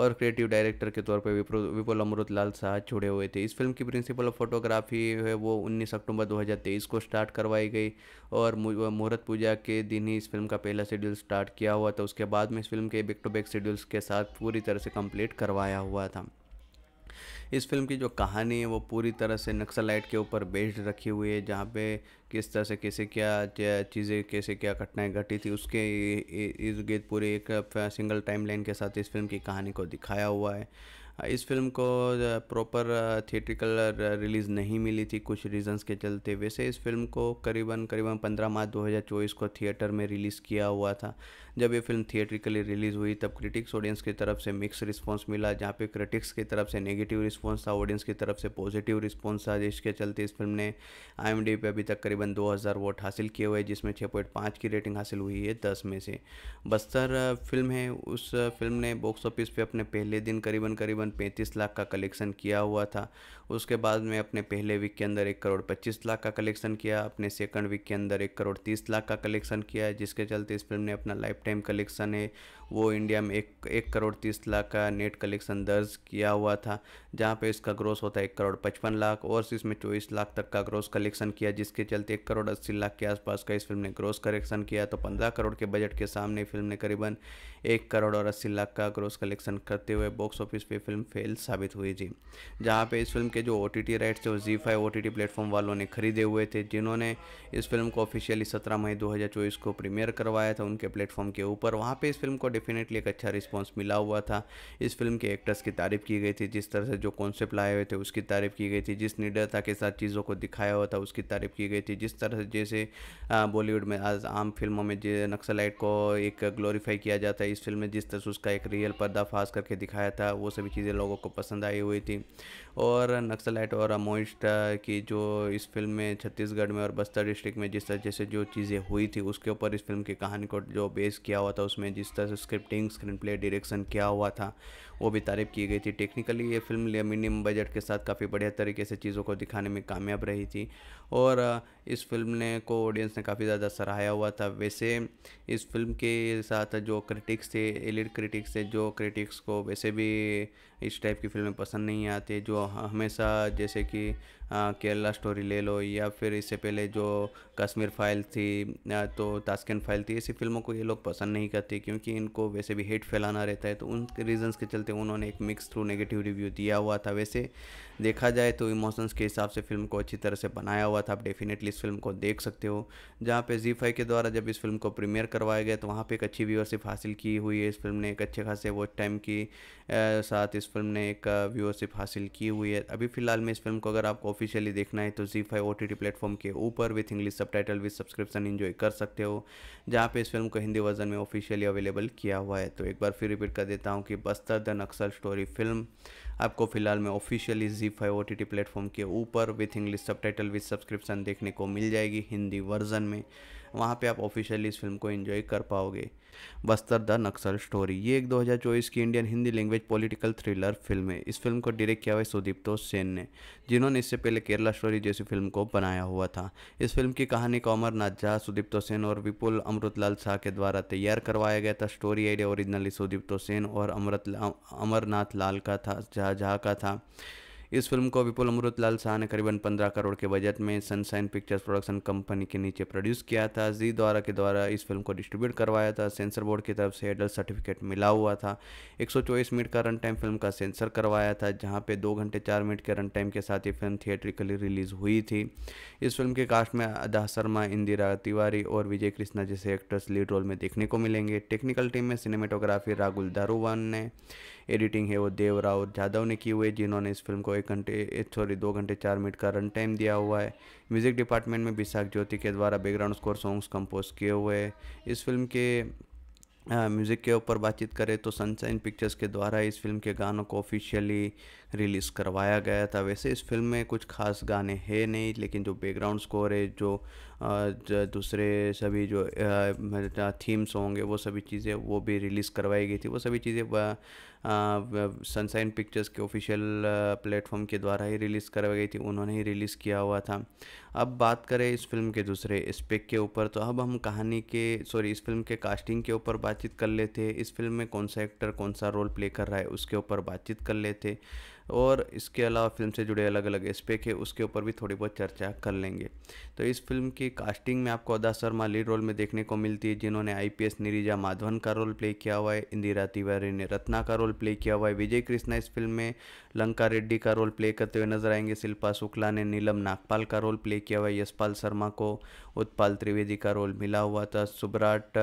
और क्रिएटिव डायरेक्टर के तौर पर विपुल अमृतलाल शाह जुड़े हुए थे इस फिल्म की प्रिंसिपल ऑफ फोटोग्राफी है वो उन्नीस अक्टूबर दो को स्टार्ट करवाई गई और मुहूर्त पूजा के दिन ही इस फिल्म का पहला शेड्यूल स्टार्ट किया हुआ था उसके बाद में इस फिल्म के बैक टू बैक शेड्यूल्स के साथ पूरी तरह से कंप्लीट करवाया हुआ था इस फिल्म की जो कहानी है वो पूरी तरह से नक्सलाइट के ऊपर बेस्ड रखी हुई है जहाँ पे किस तरह से कैसे क्या चीज़ें कैसे क्या घटनाएं घटी थी उसके इर्द गिर्द पूरे एक सिंगल टाइमलाइन के साथ इस फिल्म की कहानी को दिखाया हुआ है हाँ, इस फिल्म को प्रॉपर थिएट्रिकल रिलीज़ नहीं मिली थी कुछ रीजंस के चलते वैसे इस फिल्म को करीबन करीबन 15 मार्च 2024 को थिएटर में रिलीज़ किया हुआ था जब ये फिल्म थिएट्रिकली रिलीज़ हुई तब क्रिटिक्स ऑडियंस की तरफ से मिक्स रिस्पॉन्स मिला जहाँ पे क्रिटिक्स की तरफ से नेगेटिव रिस्पॉन्स था ऑडियंस की तरफ से पॉजिटिव रिस्पॉन्स था जिसके चलते इस फिल्म ने आई पे अभी तक करीबन दो वोट हासिल किए हुए जिसमें छः की रेटिंग हासिल हुई है दस में से बस्तर फिल्म है उस फिल्म ने बॉक्स ऑफिस पर अपने पहले दिन करीबन करीबन तकरीबन 35 लाख का कलेक्शन किया हुआ था उसके बाद में अपने पहले वीक के अंदर एक करोड़ 25 लाख का कलेक्शन किया अपने सेकंड वीक के अंदर एक करोड़ 30 लाख का कलेक्शन किया जिसके चलते इस फिल्म ने अपना लाइफ टाइम कलेक्शन है वो इंडिया में एक एक करोड़ तीस लाख का नेट कलेक्शन दर्ज किया हुआ था जहाँ पे इसका ग्रोस होता है एक करोड़ पचपन लाख और इसमें चौबीस लाख तक का ग्रोस कलेक्शन किया जिसके चलते एक करोड़ अस्सी लाख के आसपास का इस फिल्म ने ग्रोस कलेक्शन किया तो पंद्रह करोड़ के बजट के सामने फिल्म ने करीबन एक करोड़ और अस्सी लाख का ग्रोस कलेक्शन करते हुए बॉक्स ऑफिस पर फिल्म फेल साबित हुई थी जहाँ पर इस फिल्म के जो ओ टी राइट्स थे वो जी फाइव ओ टी प्लेटफॉर्म वालों ने खरीदे हुए थे जिन्होंने इस फिल्म को ऑफिशियली सत्रह मई दो को प्रीमियर करवाया था उनके प्लेटफॉर्म के ऊपर वहाँ पर इस फिल्म को डेफिनेटली एक अच्छा रिस्पॉन्स मिला हुआ था इस फिल्म के एक्टर्स की तारीफ की गई थी जिस तरह से जो कॉन्सेप्ट लाए हुए थे उसकी तारीफ की गई थी जिस निडरता के साथ चीज़ों को दिखाया हुआ था उसकी तारीफ की गई थी जिस तरह से जैसे बॉलीवुड में आज आम फिल्मों में नक्सलाइट को एक ग्लोरीफाई किया जाता है इस फिल्म में जिस तरह से उसका एक रियल पर्दाफाश करके दिखाया था वो सभी चीज़ें लोगों को पसंद आई हुई थी और नक्सलाइट और अमोइस्ट की जो इस फिल्म में छत्तीसगढ़ में और बस्तर डिस्ट्रिक्ट में जिस तरह जैसे जो चीज़ें हुई थी उसके ऊपर इस फिल्म की कहानी को जो बेस किया हुआ था उसमें जिस तरह से स्क्रिप्टिंग स्क्रीन प्ले डायरेक्शन क्या हुआ था वो भी तारीफ की गई थी टेक्निकली ये फिल्म मिनिमम बजट के साथ काफ़ी बढ़िया तरीके से चीज़ों को दिखाने में कामयाब रही थी और इस फिल्म ने को ऑडियंस ने काफ़ी ज़्यादा सराहाया हुआ था वैसे इस फिल्म के साथ जो क्रिटिक्स थे एलिड क्रिटिक्स थे जो क्रिटिक्स को वैसे भी इस टाइप की फिल्में पसंद नहीं आती जो हमेशा जैसे कि केरला स्टोरी ले लो या फिर इससे पहले जो कश्मीर फाइल थी तो तास्किन फाइल थी ऐसी फिल्मों को ये लोग पसंद नहीं करते क्योंकि इनको वैसे भी हेट फैलाना रहता है तो उन रीजंस के चलते उन्होंने एक मिक्स थ्रू नेगेटिव रिव्यू दिया हुआ था वैसे देखा जाए तो इमोशंस के हिसाब से फिल्म को अच्छी तरह से बनाया हुआ था आप डेफिनेटली इस फिल्म को देख सकते हो जहाँ पे जी फाई के द्वारा जब इस फिल्म को प्रीमियर करवाया गया तो वहाँ पर एक अच्छी व्यूअरशिप हासिल की हुई है इस फिल्म ने एक अच्छे खासे वॉच टाइम की साथ इस फिल्म ने एक व्यूअरशिप हासिल की हुई है अभी फिलहाल में इस फिल्म को अगर आपको ऑफिशियली देखना है तो जी फाई ओ टी प्लेटफॉर्म के ऊपर with English subtitle with subscription enjoy कर सकते हो जहाँ पे इस फिल्म को हिंदी वर्जन में ऑफिशियली अवेलेबल किया हुआ है तो एक बार फिर रिपीट कर देता हूँ कि Bastar the Naxal story film आपको फिलहाल में ऑफिशियली जी five O T T platform के ऊपर with English subtitle with subscription देखने को मिल जाएगी हिंदी वर्जन में वहाँ पे आप ऑफिशियली इस फिल्म को एंजॉय कर पाओगे बस्तर द नक्सल स्टोरी ये एक 2024 की Indian Hindi language political thriller film है इस फिल्म को डायरेक्ट किया हुआ है सुदीप्तो सेन ने जिन्होंने इससे पहले केरला स्टोरी जैसी फिल्म को बनाया हुआ था इस फिल्म की कहानी को अमरनाथ झा सुदीप्तो सेन और विपुल अमृतलाल शाह के द्वारा तैयार करवाया गया था story idea originally Sudipto Sen और अमृत अमरनाथ लाल का था झा झा का था इस फिल्म को विपुल अमृत लाल शाह ने करीबन 15 करोड़ के बजट में सनसाइन पिक्चर्स प्रोडक्शन कंपनी के नीचे प्रोड्यूस किया था जी द्वारा के द्वारा इस फिल्म को डिस्ट्रीब्यूट करवाया था सेंसर बोर्ड की तरफ से एडल सर्टिफिकेट मिला हुआ था एक मिनट का रन टाइम फिल्म का सेंसर करवाया था जहाँ पे दो घंटे चार मिनट के रन टाइम के साथ ये फिल्म थिएट्रिकली रिलीज हुई थी इस फिल्म के कास्ट में अदा शर्मा इंदिरा तिवारी और विजय कृष्णा जैसे एक्टर्स लीड रोल में देखने को मिलेंगे टेक्निकल टीम में सिनेमेटोग्राफी राहुल दारूवान ने एडिटिंग है वो देवराव और जाधव ने की हुई है जिन्होंने इस फिल्म को एक घंटे सॉरी दो घंटे चार मिनट का रन टाइम दिया हुआ है म्यूज़िक डिपार्टमेंट में विशाख ज्योति के द्वारा बैकग्राउंड स्कोर सॉन्ग्स कंपोज किए हुए हैं इस फिल्म के म्यूज़िक के ऊपर बातचीत करें तो सनशाइन पिक्चर्स के द्वारा इस फिल्म के गानों को ऑफिशियली रिलीज़ करवाया गया था वैसे इस फिल्म में कुछ खास गाने हैं नहीं लेकिन जो बैकग्राउंड स्कोर है जो, जो दूसरे सभी जो थीम सॉन्ग है वो सभी चीज़ें वो भी रिलीज़ करवाई गई थी वो सभी चीज़ें सनसाइन पिक्चर्स के ऑफिशियल प्लेटफॉर्म के द्वारा ही रिलीज़ करवाई गई थी उन्होंने ही रिलीज़ किया हुआ था अब बात करें इस फिल्म के दूसरे स्पेक के ऊपर तो अब हम कहानी के सॉरी इस फिल्म के कास्टिंग के ऊपर बातचीत कर लेते हैं इस फिल्म में कौन सा एक्टर कौन सा रोल प्ले कर रहा है उसके ऊपर बातचीत कर लेते हैं और इसके अलावा फिल्म से जुड़े अलग अलग एस्पेक्ट है उसके ऊपर भी थोड़ी बहुत चर्चा कर लेंगे तो इस फिल्म की कास्टिंग में आपको अदा शर्मा लीड रोल में देखने को मिलती है जिन्होंने आई पी निरीजा माधवन का रोल प्ले किया हुआ है इंदिरा तिवारी ने रत्ना का रोल प्ले किया हुआ है विजय कृष्णा इस फिल्म में लंका रेड्डी का रोल प्ले करते हुए नजर आएंगे शिल्पा शुक्ला ने नीलम नागपाल का रोल प्ले किया हुआ यशपाल शर्मा को उत्पाल त्रिवेदी का रोल मिला हुआ था सुब्राट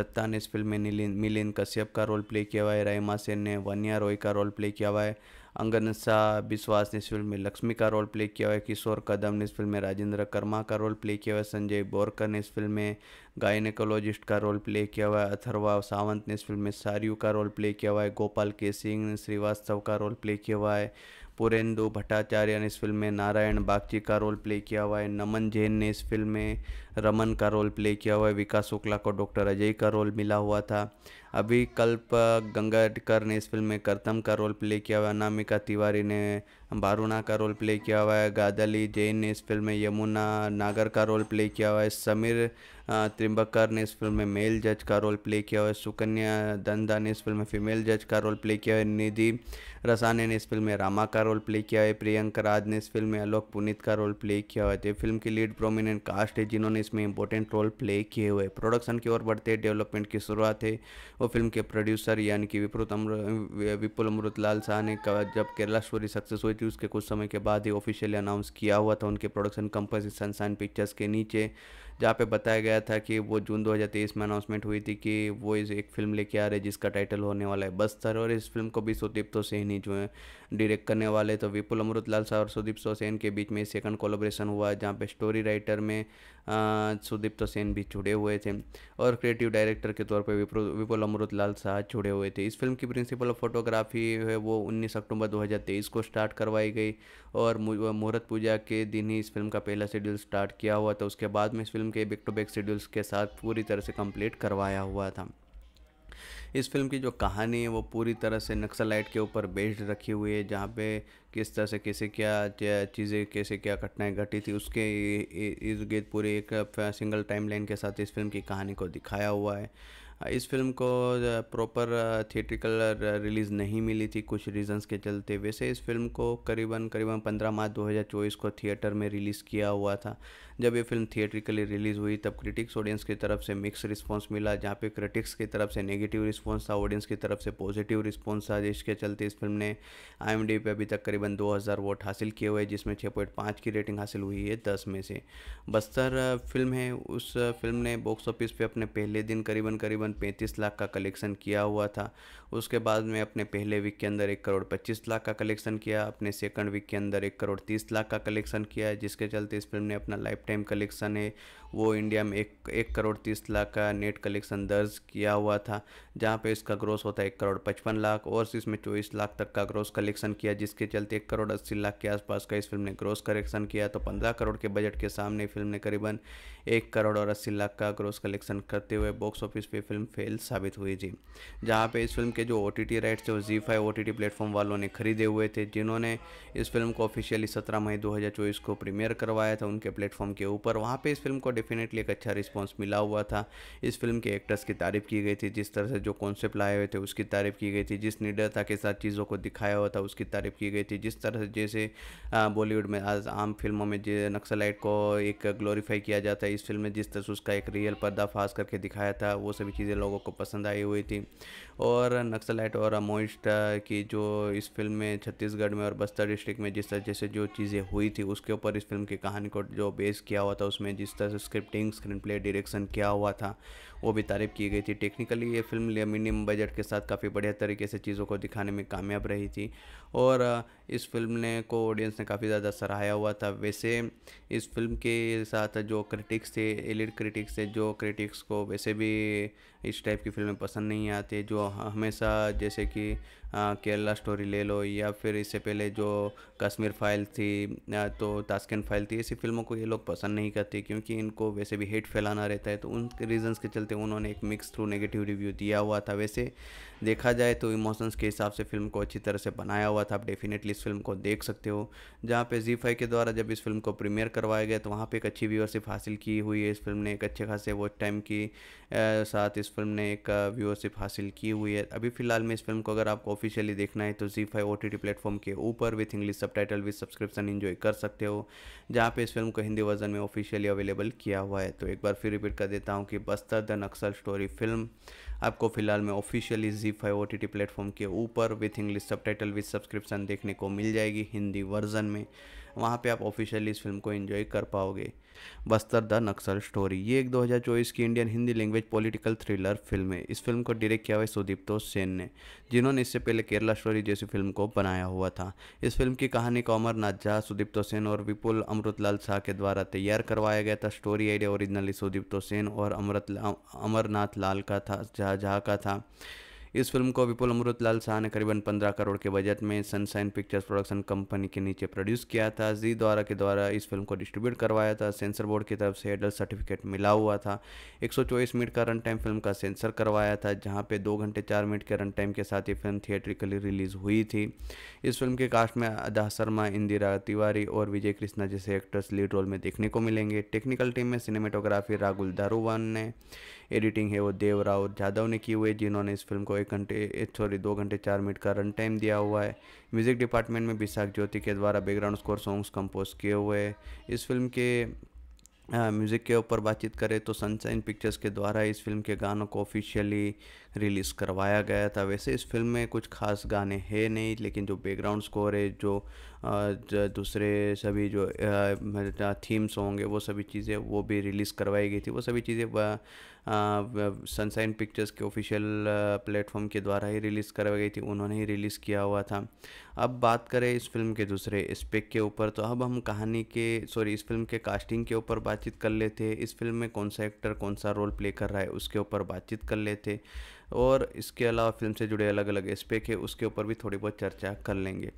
दत्ता ने इस फिल्म में नीलिन मिलिन कश्यप का रोल प्ले किया हुआ है रहीमा सेन ने वनिया रॉय का रोल प्ले किया हुआ है अंगन शाह विश्वास ने इस फिल्म में लक्ष्मी का रोल प्ले किया हुआ है किशोर कदम ने इस फिल्म में राजेंद्र कर्मा का रोल प्ले किया हुआ है संजय बोरकर ने इस फिल्म में गायनेकोलॉजिस्ट का रोल प्ले किया हुआ है अथर्वा सावंत ने इस फिल्म में सारियू का रोल प्ले किया हुआ है गोपाल के सिंह श्रीवास्तव का रोल प्ले किया हुआ है पुरेंदु भट्टाचार्य ने इस फिल्म में नारायण बागची का रोल प्ले किया हुआ है नमन जैन ने इस फिल्म में रमन का रोल प्ले किया हुआ है विकास शुक्ला को डॉक्टर अजय का रोल मिला हुआ था अभी कल्प गंगाटकर ने इस फिल्म में करतम का रोल प्ले किया हुआ है अनामिका तिवारी ने बारुणा का रोल प्ले किया हुआ है गादली जैन ने इस फिल्म में यमुना नागर का रोल प्ले किया हुआ है समीर त्रिंबकर ने इस फिल्म में मेल जज का रोल प्ले किया हुआ है सुकन्या दंदा ने इस फिल्म में फीमेल जज का रोल प्ले किया है निधि रसाने ने इस फिल्म में रामा का रोल प्ले किया है प्रियंका राज ने इस फिल्म में अलोक पुनीत का रोल प्ले किया हुआ है तो फिल्म की लीड प्रोमिनेंट कास्ट है जिन्होंने इसमें इंपॉर्टेंट रोल प्ले किए हुए प्रोडक्शन की ओर बढ़ते डेवलपमेंट की शुरुआत है और फिल्म के प्रोड्यूसर यानी कि विपुल अमृ विपुल अमृत लाल शाह ने जब केरला स्टोरी सक्सेस हुई थी उसके कुछ समय के बाद ही ऑफिशियली अनाउंस किया हुआ था उनके प्रोडक्शन कंपनी सनसाइन पिक्चर्स के नीचे जहाँ पे बताया गया था कि वो जून 2023 में अनाउंसमेंट हुई थी कि वो इस एक फिल्म लेके आ रहे जिसका टाइटल होने वाला है बस्तर और इस फिल्म को भी सुदीप तो सेहनी जो है डायरेक्ट करने वाले तो विपुल अमृत लाल शाह और सुदीप सोसेन के बीच में सेकंड कोलोब्रेशन हुआ जहाँ पे स्टोरी राइटर में सुदीप्त सेन भी जुड़े हुए थे और क्रिएटिव डायरेक्टर के तौर पर विपुल अमृत लाल शाह जुड़े हुए थे इस फिल्म की प्रिंसिपल ऑफ फोटोग्राफी है वो 19 अक्टूबर 2023 को स्टार्ट करवाई गई और मुहूर्त पूजा के दिन ही इस फिल्म का पहला शेड्यूल स्टार्ट किया हुआ था उसके बाद में इस फिल्म के बैक टू बैक शेड्यूल्स के साथ पूरी तरह से कंप्लीट करवाया हुआ था इस फिल्म की जो कहानी है वो पूरी तरह से नक्सलाइट के ऊपर बेस्ड रखी हुई है जहाँ पे किस तरह से कैसे क्या चीज़ें कैसे क्या घटनाएं घटी थी उसके इर्द गिर्द पूरे एक सिंगल टाइमलाइन के साथ इस फिल्म की कहानी को दिखाया हुआ है इस फिल्म को प्रॉपर थिएट्रिकल रिलीज़ नहीं मिली थी कुछ रीजंस के चलते वैसे इस फिल्म को करीबन करीबन 15 मार्च 2024 को थिएटर में रिलीज़ किया हुआ था जब ये फिल्म थिएट्रिकली रिलीज़ हुई तब क्रिटिक्स ऑडियंस की तरफ से मिक्स रिस्पॉन्स मिला जहाँ पे क्रिटिक्स की तरफ से नेगेटिव रिस्पॉन्स था ऑडियंस की तरफ से पॉजिटिव रिस्पॉन्स था जिसके चलते इस फिल्म ने आई पे अभी तक करीबन दो वोट हासिल किए हुए जिसमें छः की रेटिंग हासिल हुई है दस में से बस्तर फिल्म है उस फिल्म ने बॉक्स ऑफिस पर अपने पहले दिन करीबन करीबन पैंतीस लाख का कलेक्शन किया हुआ था उसके बाद में अपने पहले वीक के अंदर एक करोड़ पच्चीस लाख का कलेक्शन किया अपने सेकंड वीक के अंदर एक करोड़ तीस लाख का कलेक्शन किया जिसके चलते इस फिल्म ने अपना लाइफ टाइम कलेक्शन है वो इंडिया में एक एक करोड़ तीस लाख का नेट कलेक्शन दर्ज किया हुआ था जहाँ पे इसका ग्रोस होता है एक करोड़ पचपन लाख और इसमें चौबीस लाख तक का ग्रोस कलेक्शन किया जिसके चलते एक करोड़ अस्सी लाख के आसपास का इस फिल्म ने ग्रोस कलेक्शन किया तो पंद्रह करोड़ के बजट के सामने फिल्म ने करीबन एक करोड़ और अस्सी लाख का ग्रोस कलेक्शन करते हुए बॉक्स ऑफिस पर फिल्म फेल साबित हुई थी जहाँ पे इस फिल्म के जो ओ टी राइट्स थे वो जी फाइव ओ टी प्लेटफॉर्म वालों ने खरीदे हुए थे जिन्होंने इस फिल्म को ऑफिशियली सत्रह मई दो को प्रीमियर करवाया था उनके प्लेटफॉर्म के ऊपर वहाँ पर इस फिल्म को डेफिनेटली एक अच्छा रिस्पॉन्स मिला हुआ था इस फिल्म के एक्टर्स की तारीफ़ की गई थी जिस तरह से जो कॉन्सेप्ट लाए हुए थे उसकी तारीफ़ की गई थी जिस निडरता के साथ चीज़ों को दिखाया हुआ था उसकी तारीफ़ की गई थी जिस तरह से जैसे बॉलीवुड में आज आम फिल्मों में नक्सलाइट को एक ग्लोरीफाई किया जाता है इस फिल्म में जिस तरह से उसका एक रियल पर्दाफाश करके दिखाया था वो सभी चीज़ें लोगों को पसंद आई हुई थी और नक्सलाइट और अमोइस्ट की जो इस फिल्म में छत्तीसगढ़ में और बस्तर डिस्ट्रिक्ट में जिस तरह जैसे जो चीज़ें हुई थी उसके ऊपर इस फिल्म की कहानी को जो बेस किया हुआ था उसमें जिस तरह से स्क्रिप्टिंग स्क्रीन प्ले डायरेक्शन क्या हुआ था वो भी तारीफ की गई थी टेक्निकली ये फिल्म मिनिमम बजट के साथ काफ़ी बढ़िया तरीके से चीज़ों को दिखाने में कामयाब रही थी और इस फिल्म ने को ऑडियंस ने काफ़ी ज़्यादा सराहाया हुआ था वैसे इस फिल्म के साथ जो क्रिटिक्स थे एलिड क्रिटिक्स थे जो क्रिटिक्स को वैसे भी इस टाइप की फिल्में पसंद नहीं आती जो हमेशा जैसे कि केरला स्टोरी ले लो या फिर इससे पहले जो कश्मीर फाइल थी तो तास्किन फाइल थी ऐसी फिल्मों को ये लोग पसंद नहीं करते क्योंकि इनको वैसे भी हेट फैलाना रहता है तो उन रीजंस के चलते उन्होंने एक मिक्स थ्रू नेगेटिव रिव्यू दिया हुआ था वैसे देखा जाए तो इमोशंस के हिसाब से फिल्म को अच्छी तरह से बनाया हुआ था आप डेफिनेटली इस फिल्म को देख सकते हो जहाँ पे जी फाइव के द्वारा जब इस फिल्म को प्रीमियर करवाया गया तो वहाँ पे एक अच्छी व्यूअरशिप हासिल की हुई है इस फिल्म ने एक अच्छे खासे वो टाइम की साथ इस फिल्म ने एक व्यूअरशिप हासिल की हुई है अभी फिलहाल में इस फिल्म को अगर आपको ऑफिशियली देखना है तो जी फाइव ओ प्लेटफॉर्म के ऊपर with English subtitle with subscription enjoy कर सकते हो जहाँ पे इस फिल्म को हिंदी वर्जन में ऑफिशियली अवेलेबल किया हुआ है तो एक बार फिर रिपीट कर देता हूँ कि Bastar the Naxal story film आपको फिलहाल में ऑफिशियली जी फाइव ओ प्लेटफॉर्म के ऊपर with English subtitle with subscription देखने को मिल जाएगी हिंदी वर्जन में वहाँ पे आप ऑफिशियली इस फिल्म को एंजॉय कर पाओगे बस्तर द नक्सल स्टोरी ये एक 2024 की Indian Hindi language political thriller film है इस फिल्म को डायरेक्ट किया हुआ है सुदीप्तो सेन ने जिन्होंने इससे पहले केरला स्टोरी जैसी फिल्म को बनाया हुआ था इस फिल्म की कहानी को अमरनाथ झा सुदीप्तो सेन और विपुल अमृतलाल शाह के द्वारा तैयार करवाया गया था story idea originally Sudipto Sen और अमृत अमरनाथ लाल का था झा झा का था इस फिल्म को विपुल अमृत लाल शाह ने करीबन 15 करोड़ के बजट में सनसाइन पिक्चर्स प्रोडक्शन कंपनी के नीचे प्रोड्यूस किया था जी द्वारा के द्वारा इस फिल्म को डिस्ट्रीब्यूट करवाया था सेंसर बोर्ड की तरफ से एडल्ट सर्टिफिकेट मिला हुआ था एक मिनट का रन टाइम फिल्म का सेंसर करवाया था जहाँ पे दो घंटे चार मिनट के रन टाइम के साथ ये फिल्म थिएट्रिकली रिलीज हुई थी इस फिल्म के कास्ट में अदा शर्मा इंदिरा तिवारी और विजय कृष्णा जैसे एक्टर्स लीड रोल में देखने को मिलेंगे टेक्निकल टीम में सिनेमेटोग्राफी राहुल दारूवान ने एडिटिंग है वो देवराव जाधव ने की हुई है जिन्होंने इस फिल्म को एक घंटे सॉरी दो घंटे चार मिनट का रन टाइम दिया हुआ है म्यूज़िक डिपार्टमेंट में विशाख ज्योति के द्वारा बैकग्राउंड स्कोर सॉन्ग्स कंपोज किए हुए हैं इस फिल्म के म्यूज़िक के ऊपर बातचीत करें तो सनशाइन पिक्चर्स के द्वारा इस फिल्म के गानों को ऑफिशियली रिलीज़ करवाया गया था वैसे इस फिल्म में कुछ खास गाने हैं नहीं लेकिन जो बैकग्राउंड स्कोर है जो, दूसरे सभी जो थीम सॉन्ग है वो सभी चीज़ें वो भी रिलीज़ करवाई गई थी वो सभी चीज़ें सनसाइन पिक्चर्स के ऑफिशियल प्लेटफॉर्म के द्वारा ही रिलीज़ करवाई गई थी उन्होंने ही रिलीज़ किया हुआ था अब बात करें इस फिल्म के दूसरे स्पेक के ऊपर तो अब हम कहानी के सॉरी इस फिल्म के कास्टिंग के ऊपर बातचीत कर लेते हैं इस फिल्म में कौन सा एक्टर कौन सा रोल प्ले कर रहा है उसके ऊपर बातचीत कर लेते और इसके अलावा फिल्म से जुड़े अलग अलग एस्पेक्ट है उसके ऊपर भी थोड़ी बहुत चर्चा कर लेंगे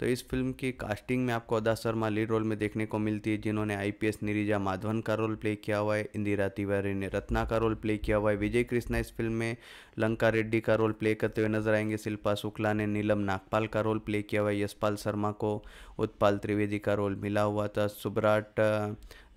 तो इस फिल्म की कास्टिंग में आपको अदा शर्मा लीड रोल में देखने को मिलती है जिन्होंने आई पी निरीजा माधवन का रोल प्ले किया हुआ है इंदिरा तिवारी ने रत्ना का रोल प्ले किया हुआ है विजय कृष्णा इस फिल्म में लंका रेड्डी का रोल प्ले करते हुए नजर आएंगे शिल्पा शुक्ला ने नीलम नागपाल का रोल प्ले किया हुआ है यशपाल शर्मा को उत्पाल त्रिवेदी का रोल मिला हुआ था सुब्राट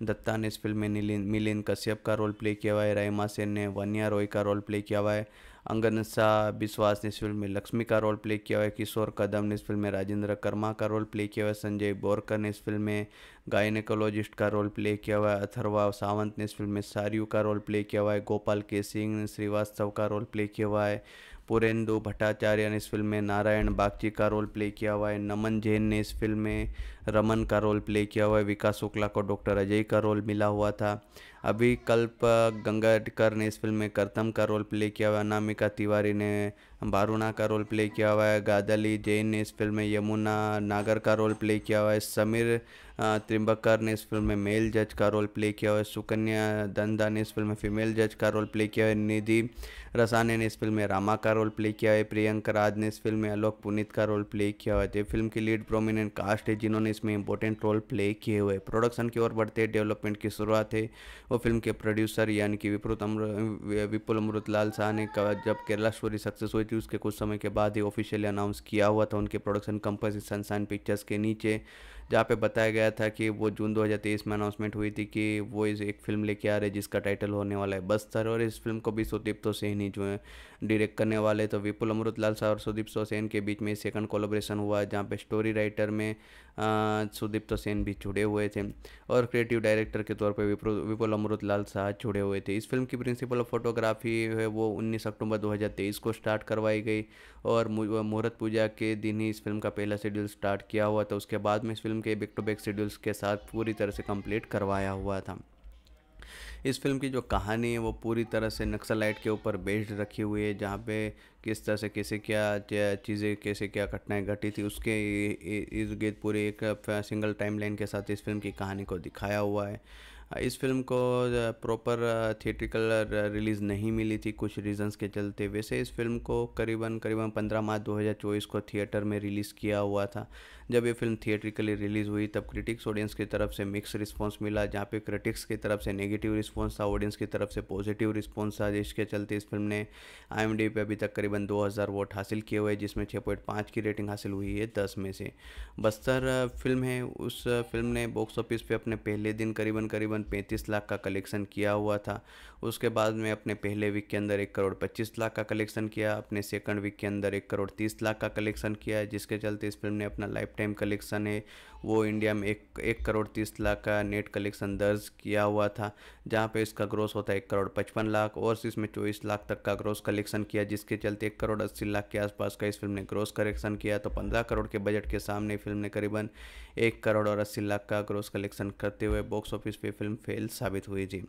दत्ता ने इस फिल्म में निलिन मिलिन कश्यप का रोल प्ले किया हुआ है रहीमा सेन ने वनिया रॉय का रोल प्ले किया हुआ है अंगन शाह बिश्वास ने इस फिल्म में लक्ष्मी का रोल प्ले किया हुआ है किशोर कदम ने इस फिल्म में राजेंद्र कर्मा का रोल प्ले किया हुआ है संजय बोरकर ने इस फिल्म में गायनेकोलॉजिस्ट का रोल प्ले किया हुआ है अथर्वा सावंत ने इस फिल्म में सारियू का रोल प्ले किया हुआ है गोपाल के सिंह ने श्रीवास्तव का रोल प्ले किया हुआ है पुरेंदु भट्टाचार्य ने इस फिल्म में नारायण बागची का रोल प्ले किया हुआ है नमन जैन ने इस फिल्म में रमन का रोल प्ले किया हुआ है विकास शुक्ला को डॉक्टर अजय का रोल मिला हुआ था अभी कल्प गंगाटकर ने इस फिल्म में करतम का रोल प्ले किया हुआ है अनामिका तिवारी ने बारूणा का रोल प्ले किया हुआ है गादली जैन ने इस फिल्म में यमुना नागर का रोल प्ले किया हुआ है समीर त्रिंबकर ने इस फिल्म में मेल जज का रोल प्ले किया हुआ है सुकन्या दंदा ने इस फिल्म में फीमेल जज का रोल प्ले किया है निधि रसाने ने इस फिल्म में रामा का रोल प्ले किया है प्रियंका राज ने इस फिल्म में अलोक पुनित का रोल प्ले किया हुआ है तो फिल्म की लीड प्रोमिनेंट कास्ट है जिन्होंने रिलीज में इंपॉर्टेंट रोल प्ले किए हुए प्रोडक्शन की ओर बढ़ते डेवलपमेंट की शुरुआत है और फिल्म के प्रोड्यूसर यानी कि विपरीत अमृ विपुल अमृत लाल शाह ने जब केरला स्टोरी सक्सेस हुई थी उसके कुछ समय के बाद ही ऑफिशियली अनाउंस किया हुआ था उनके प्रोडक्शन कंपनी सनसाइन पिक्चर्स के नीचे जहाँ पे बताया गया था कि वो जून 2023 में अनाउंसमेंट हुई थी कि वो इस एक फिल्म लेके आ रहे जिसका टाइटल होने वाला है बस्तर और इस फिल्म को भी सुदीप तो ही जो है डायरेक्ट करने वाले तो विपुल अमृतलाल शाह और सुदीप सेन के बीच में सेकंड कोलोब्रेशन हुआ जहाँ पे स्टोरी राइटर में सुदीप तो सेन भी जुड़े हुए थे और क्रिएटिव डायरेक्टर के तौर पर विपुल अमृतलाल शाह जुड़े हुए थे इस फिल्म की प्रिंसिपल ऑफ फोटोग्राफी है वो उन्नीस अक्टूबर दो को स्टार्ट करवाई गई और मुहूर्त पूजा के दिन ही इस फिल्म का पहला शेड्यूल स्टार्ट किया हुआ था उसके बाद में इस फिल्म फिल्म के बैक टू बैक शेड्यूल्स के साथ पूरी तरह से कंप्लीट करवाया हुआ था इस फिल्म की जो कहानी है वो पूरी तरह से नक्सलाइट के ऊपर बेस्ड रखी हुई है जहाँ पे किस तरह से कैसे क्या चीज़ें कैसे क्या घटनाएं घटी थी उसके इर्द गिर्द पूरे एक सिंगल टाइमलाइन के साथ इस फिल्म की कहानी को दिखाया हुआ है इस फिल्म को प्रॉपर थिएट्रिकल रिलीज़ नहीं मिली थी कुछ रीजंस के चलते वैसे इस फिल्म को करीबन करीबन 15 मार्च 2024 को थिएटर में रिलीज़ किया हुआ था जब ये फिल्म थिएट्रिकली रिलीज़ हुई तब क्रिटिक्स ऑडियंस की तरफ से मिक्स रिस्पॉन्स मिला जहाँ पे क्रिटिक्स की तरफ से नेगेटिव रिस्पॉन्स था ऑडियंस की तरफ से पॉजिटिव रिस्पॉन्स था जिसके चलते इस फिल्म ने आई पे अभी तक करीबन दो वोट हासिल किए हुए जिसमें छः की रेटिंग हासिल हुई है दस में से बस्तर फिल्म है उस फिल्म ने बॉक्स ऑफिस पर अपने पहले दिन करीबन करीबन पैंतीस लाख का कलेक्शन किया हुआ था उसके बाद में अपने पहले वीक के अंदर एक करोड़ पच्चीस लाख का कलेक्शन किया अपने सेकंड वीक के अंदर एक करोड़ तीस लाख का कलेक्शन किया जिसके चलते इस फिल्म ने अपना लाइफ टाइम कलेक्शन है वो इंडिया में एक एक करोड़ तीस लाख का नेट कलेक्शन दर्ज किया हुआ था जहाँ पे इसका ग्रोस होता है एक करोड़ पचपन लाख और इसमें चौबीस लाख तक का ग्रोस कलेक्शन किया जिसके चलते एक करोड़ अस्सी लाख के आसपास का इस फिल्म ने ग्रोस कलेक्शन किया तो पंद्रह करोड़ के बजट के सामने फिल्म ने करीबन एक करोड़ और अस्सी लाख का ग्रोस कलेक्शन करते हुए बॉक्स ऑफिस पर फिल्म फेल साबित हुई थी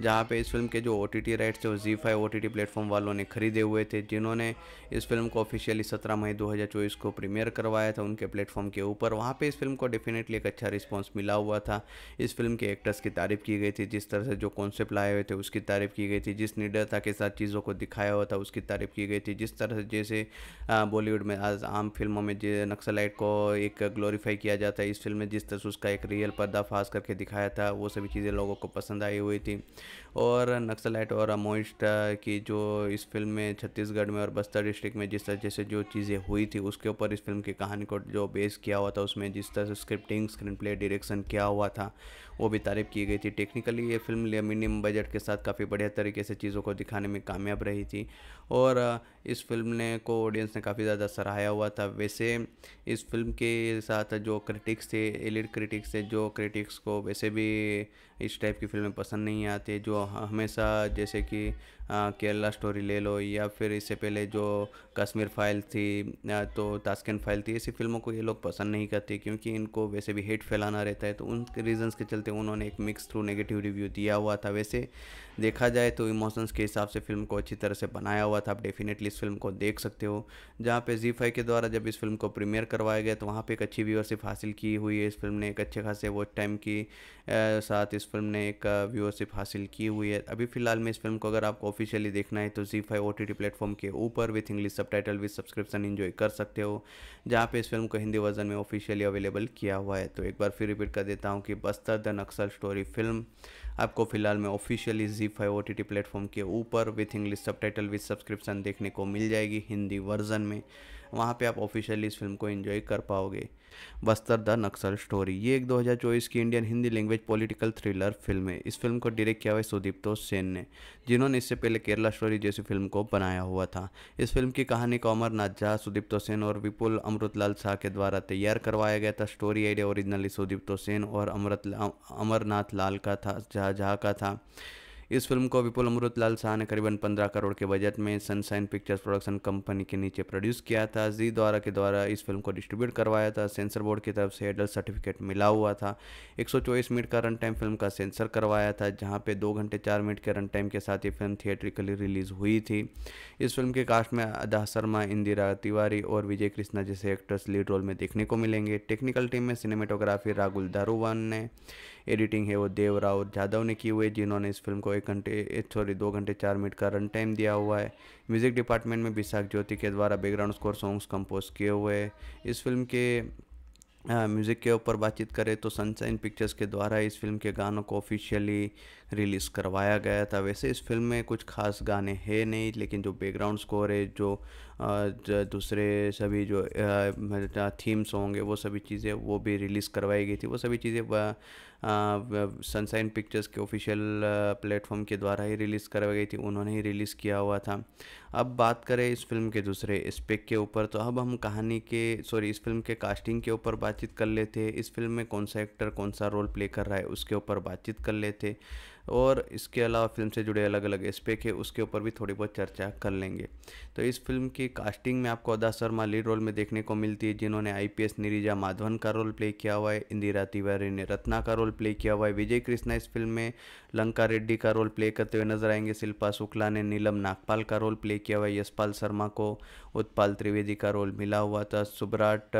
जहाँ पर इस फिल्म के जो ओ टी राइट्स थे वो जी फाइव ओ टी प्लेटफॉर्म वालों ने खरीदे हुए थे जिन्होंने इस फिल्म को ऑफिशियली सत्रह मई दो को प्रीमियर करवाया था उनके प्लेटफॉर्म के ऊपर वहाँ पर इस फिल्म को डेफिनेटली एक अच्छा रिस्पॉन्स मिला हुआ था इस फिल्म के एक्टर्स की तारीफ़ की गई थी जिस तरह से जो कॉन्सेप्ट लाए हुए थे उसकी तारीफ़ की गई थी जिस निडरता के साथ चीज़ों को दिखाया हुआ था उसकी तारीफ़ की गई थी जिस तरह से जैसे बॉलीवुड में आज आम फिल्मों में नक्सलाइट को एक ग्लोरीफाई किया जाता है इस फिल्म में जिस तरह से उसका एक रियल पर्दाफाश करके दिखाया था वो सभी चीज़ें लोगों को पसंद आई हुई थी और नक्सलाइट और अमोइस्ट की जो इस फिल्म में छत्तीसगढ़ में और बस्तर डिस्ट्रिक्ट में जिस तरह जैसे जो चीज़ें हुई थी उसके ऊपर इस फिल्म की कहानी को जो बेस किया हुआ था उसमें जिस तरह से स्क्रिप्टिंग स्क्रीन प्ले डायरेक्शन किया हुआ था वो भी तारीफ की गई थी टेक्निकली ये फिल्म मिनिमम बजट के साथ काफ़ी बढ़िया तरीके से चीज़ों को दिखाने में कामयाब रही थी और इस फिल्म ने को ऑडियंस ने काफ़ी ज़्यादा सराहाया हुआ था वैसे इस फिल्म के साथ जो क्रिटिक्स थे एलिड क्रिटिक्स थे जो क्रिटिक्स को वैसे भी इस टाइप की फिल्में पसंद नहीं आती जो हमेशा जैसे कि केरला स्टोरी ले लो या फिर इससे पहले जो कश्मीर फाइल थी तो तास्किन फाइल थी ऐसी फिल्मों को ये लोग पसंद नहीं करते क्योंकि इनको वैसे भी हेट फैलाना रहता है तो उन रीजंस के चलते उन्होंने एक मिक्स थ्रू नेगेटिव रिव्यू दिया हुआ था वैसे देखा जाए तो इमोशंस के हिसाब से फिल्म को अच्छी तरह से बनाया हुआ था आप डेफिनेटली इस फिल्म को देख सकते हो जहाँ पे जी फाई के द्वारा जब इस फिल्म को प्रीमियर करवाया गया तो वहाँ पर एक अच्छी व्यूअरशिप हासिल की हुई है इस फिल्म ने एक अच्छे खासे वो टाइम की साथ इस फिल्म ने एक व्यूअरशिप हासिल की हुई है अभी फिलहाल में इस फिल्म को अगर आपको ऑफिशियली देखना है तो जी फाइव ओ टी प्लेटफॉर्म के ऊपर with English subtitle with subscription enjoy कर सकते हो जहाँ पे इस फिल्म को हिंदी वर्जन में ऑफिशियली अवेलेबल किया हुआ है तो एक बार फिर रिपीट कर देता हूँ कि Bastar the Naxal story film आपको फिलहाल में ऑफिशियली जी five O T T platform के ऊपर with English subtitle with subscription देखने को मिल जाएगी हिंदी वर्जन में वहाँ पर आप ऑफिशियली इस फिल्म को इन्जॉय कर पाओगे बस्तर द नक्सल स्टोरी ये एक 2024 की Indian Hindi language political thriller film है इस फिल्म को डायरेक्ट किया हुआ है सुदीप्तो सेन ने जिन्होंने इससे पहले केरला स्टोरी जैसी फिल्म को बनाया हुआ था इस फिल्म की कहानी को अमरनाथ झा सुदीप्तो सेन और विपुल अमृतलाल शाह के द्वारा तैयार करवाया गया था story idea originally Sudipto Sen और अमृत अमरनाथ लाल का था झा झा का था इस फिल्म को विपुल अमृत लाल शाह ने करीबन 15 करोड़ के बजट में सनसाइन पिक्चर्स प्रोडक्शन कंपनी के नीचे प्रोड्यूस किया था जी द्वारा के द्वारा इस फिल्म को डिस्ट्रीब्यूट करवाया था सेंसर बोर्ड की तरफ से एडल सर्टिफिकेट मिला हुआ था एक मिनट का रन टाइम फिल्म का सेंसर करवाया था जहाँ पे दो घंटे चार मिनट के रन टाइम के साथ ये फिल्म थिएट्रिकली रिलीज हुई थी इस फिल्म के कास्ट में अदा शर्मा इंदिरा तिवारी और विजय कृष्णा जैसे एक्टर्स लीड रोल में देखने को मिलेंगे टेक्निकल टीम में सिनेमेटोग्राफी राहुल दारूवान ने एडिटिंग है वो देवराव और जाधव ने की हुई है जिन्होंने इस फिल्म को एक घंटे सॉरी दो घंटे चार मिनट का रन टाइम दिया हुआ है म्यूज़िक डिपार्टमेंट में विशाख ज्योति के द्वारा बैकग्राउंड स्कोर सॉन्ग्स कंपोज किए हुए हैं इस फिल्म के म्यूज़िक के ऊपर बातचीत करें तो सनशाइन पिक्चर्स के द्वारा इस फिल्म के गानों को ऑफिशियली रिलीज़ करवाया गया था वैसे इस फिल्म में कुछ खास गाने हैं नहीं लेकिन जो बैकग्राउंड स्कोर है जो दूसरे सभी जो थीम्स होंगे वो सभी चीज़ें वो भी रिलीज़ करवाई गई थी वो सभी चीज़ें सनसाइन पिक्चर्स के ऑफिशियल प्लेटफॉर्म के द्वारा ही रिलीज़ करवाई गई थी उन्होंने ही रिलीज़ किया हुआ था अब बात करें इस फिल्म के दूसरे स्पेक के ऊपर तो अब हम कहानी के सॉरी इस फिल्म के कास्टिंग के ऊपर बातचीत कर लेते हैं इस फिल्म में कौन सा एक्टर कौन सा रोल प्ले कर रहा है उसके ऊपर बातचीत कर लेते हैं और इसके अलावा फिल्म से जुड़े अलग अलग एस्पेक्ट है उसके ऊपर भी थोड़ी बहुत चर्चा कर लेंगे तो इस फिल्म की कास्टिंग में आपको अदा शर्मा लीड रोल में देखने को मिलती है जिन्होंने आई निरीजा माधवन का रोल प्ले किया हुआ है इंदिरा तिवारी ने रत्ना का रोल प्ले किया हुआ है विजय कृष्णा इस फिल्म में लंका रेड्डी का रोल प्ले करते हुए नजर आएंगे शिल्पा शुक्ला ने नीलम नागपाल का रोल प्ले किया हुआ है यशपाल शर्मा को उत्पाल त्रिवेदी का रोल मिला हुआ था सुब्राट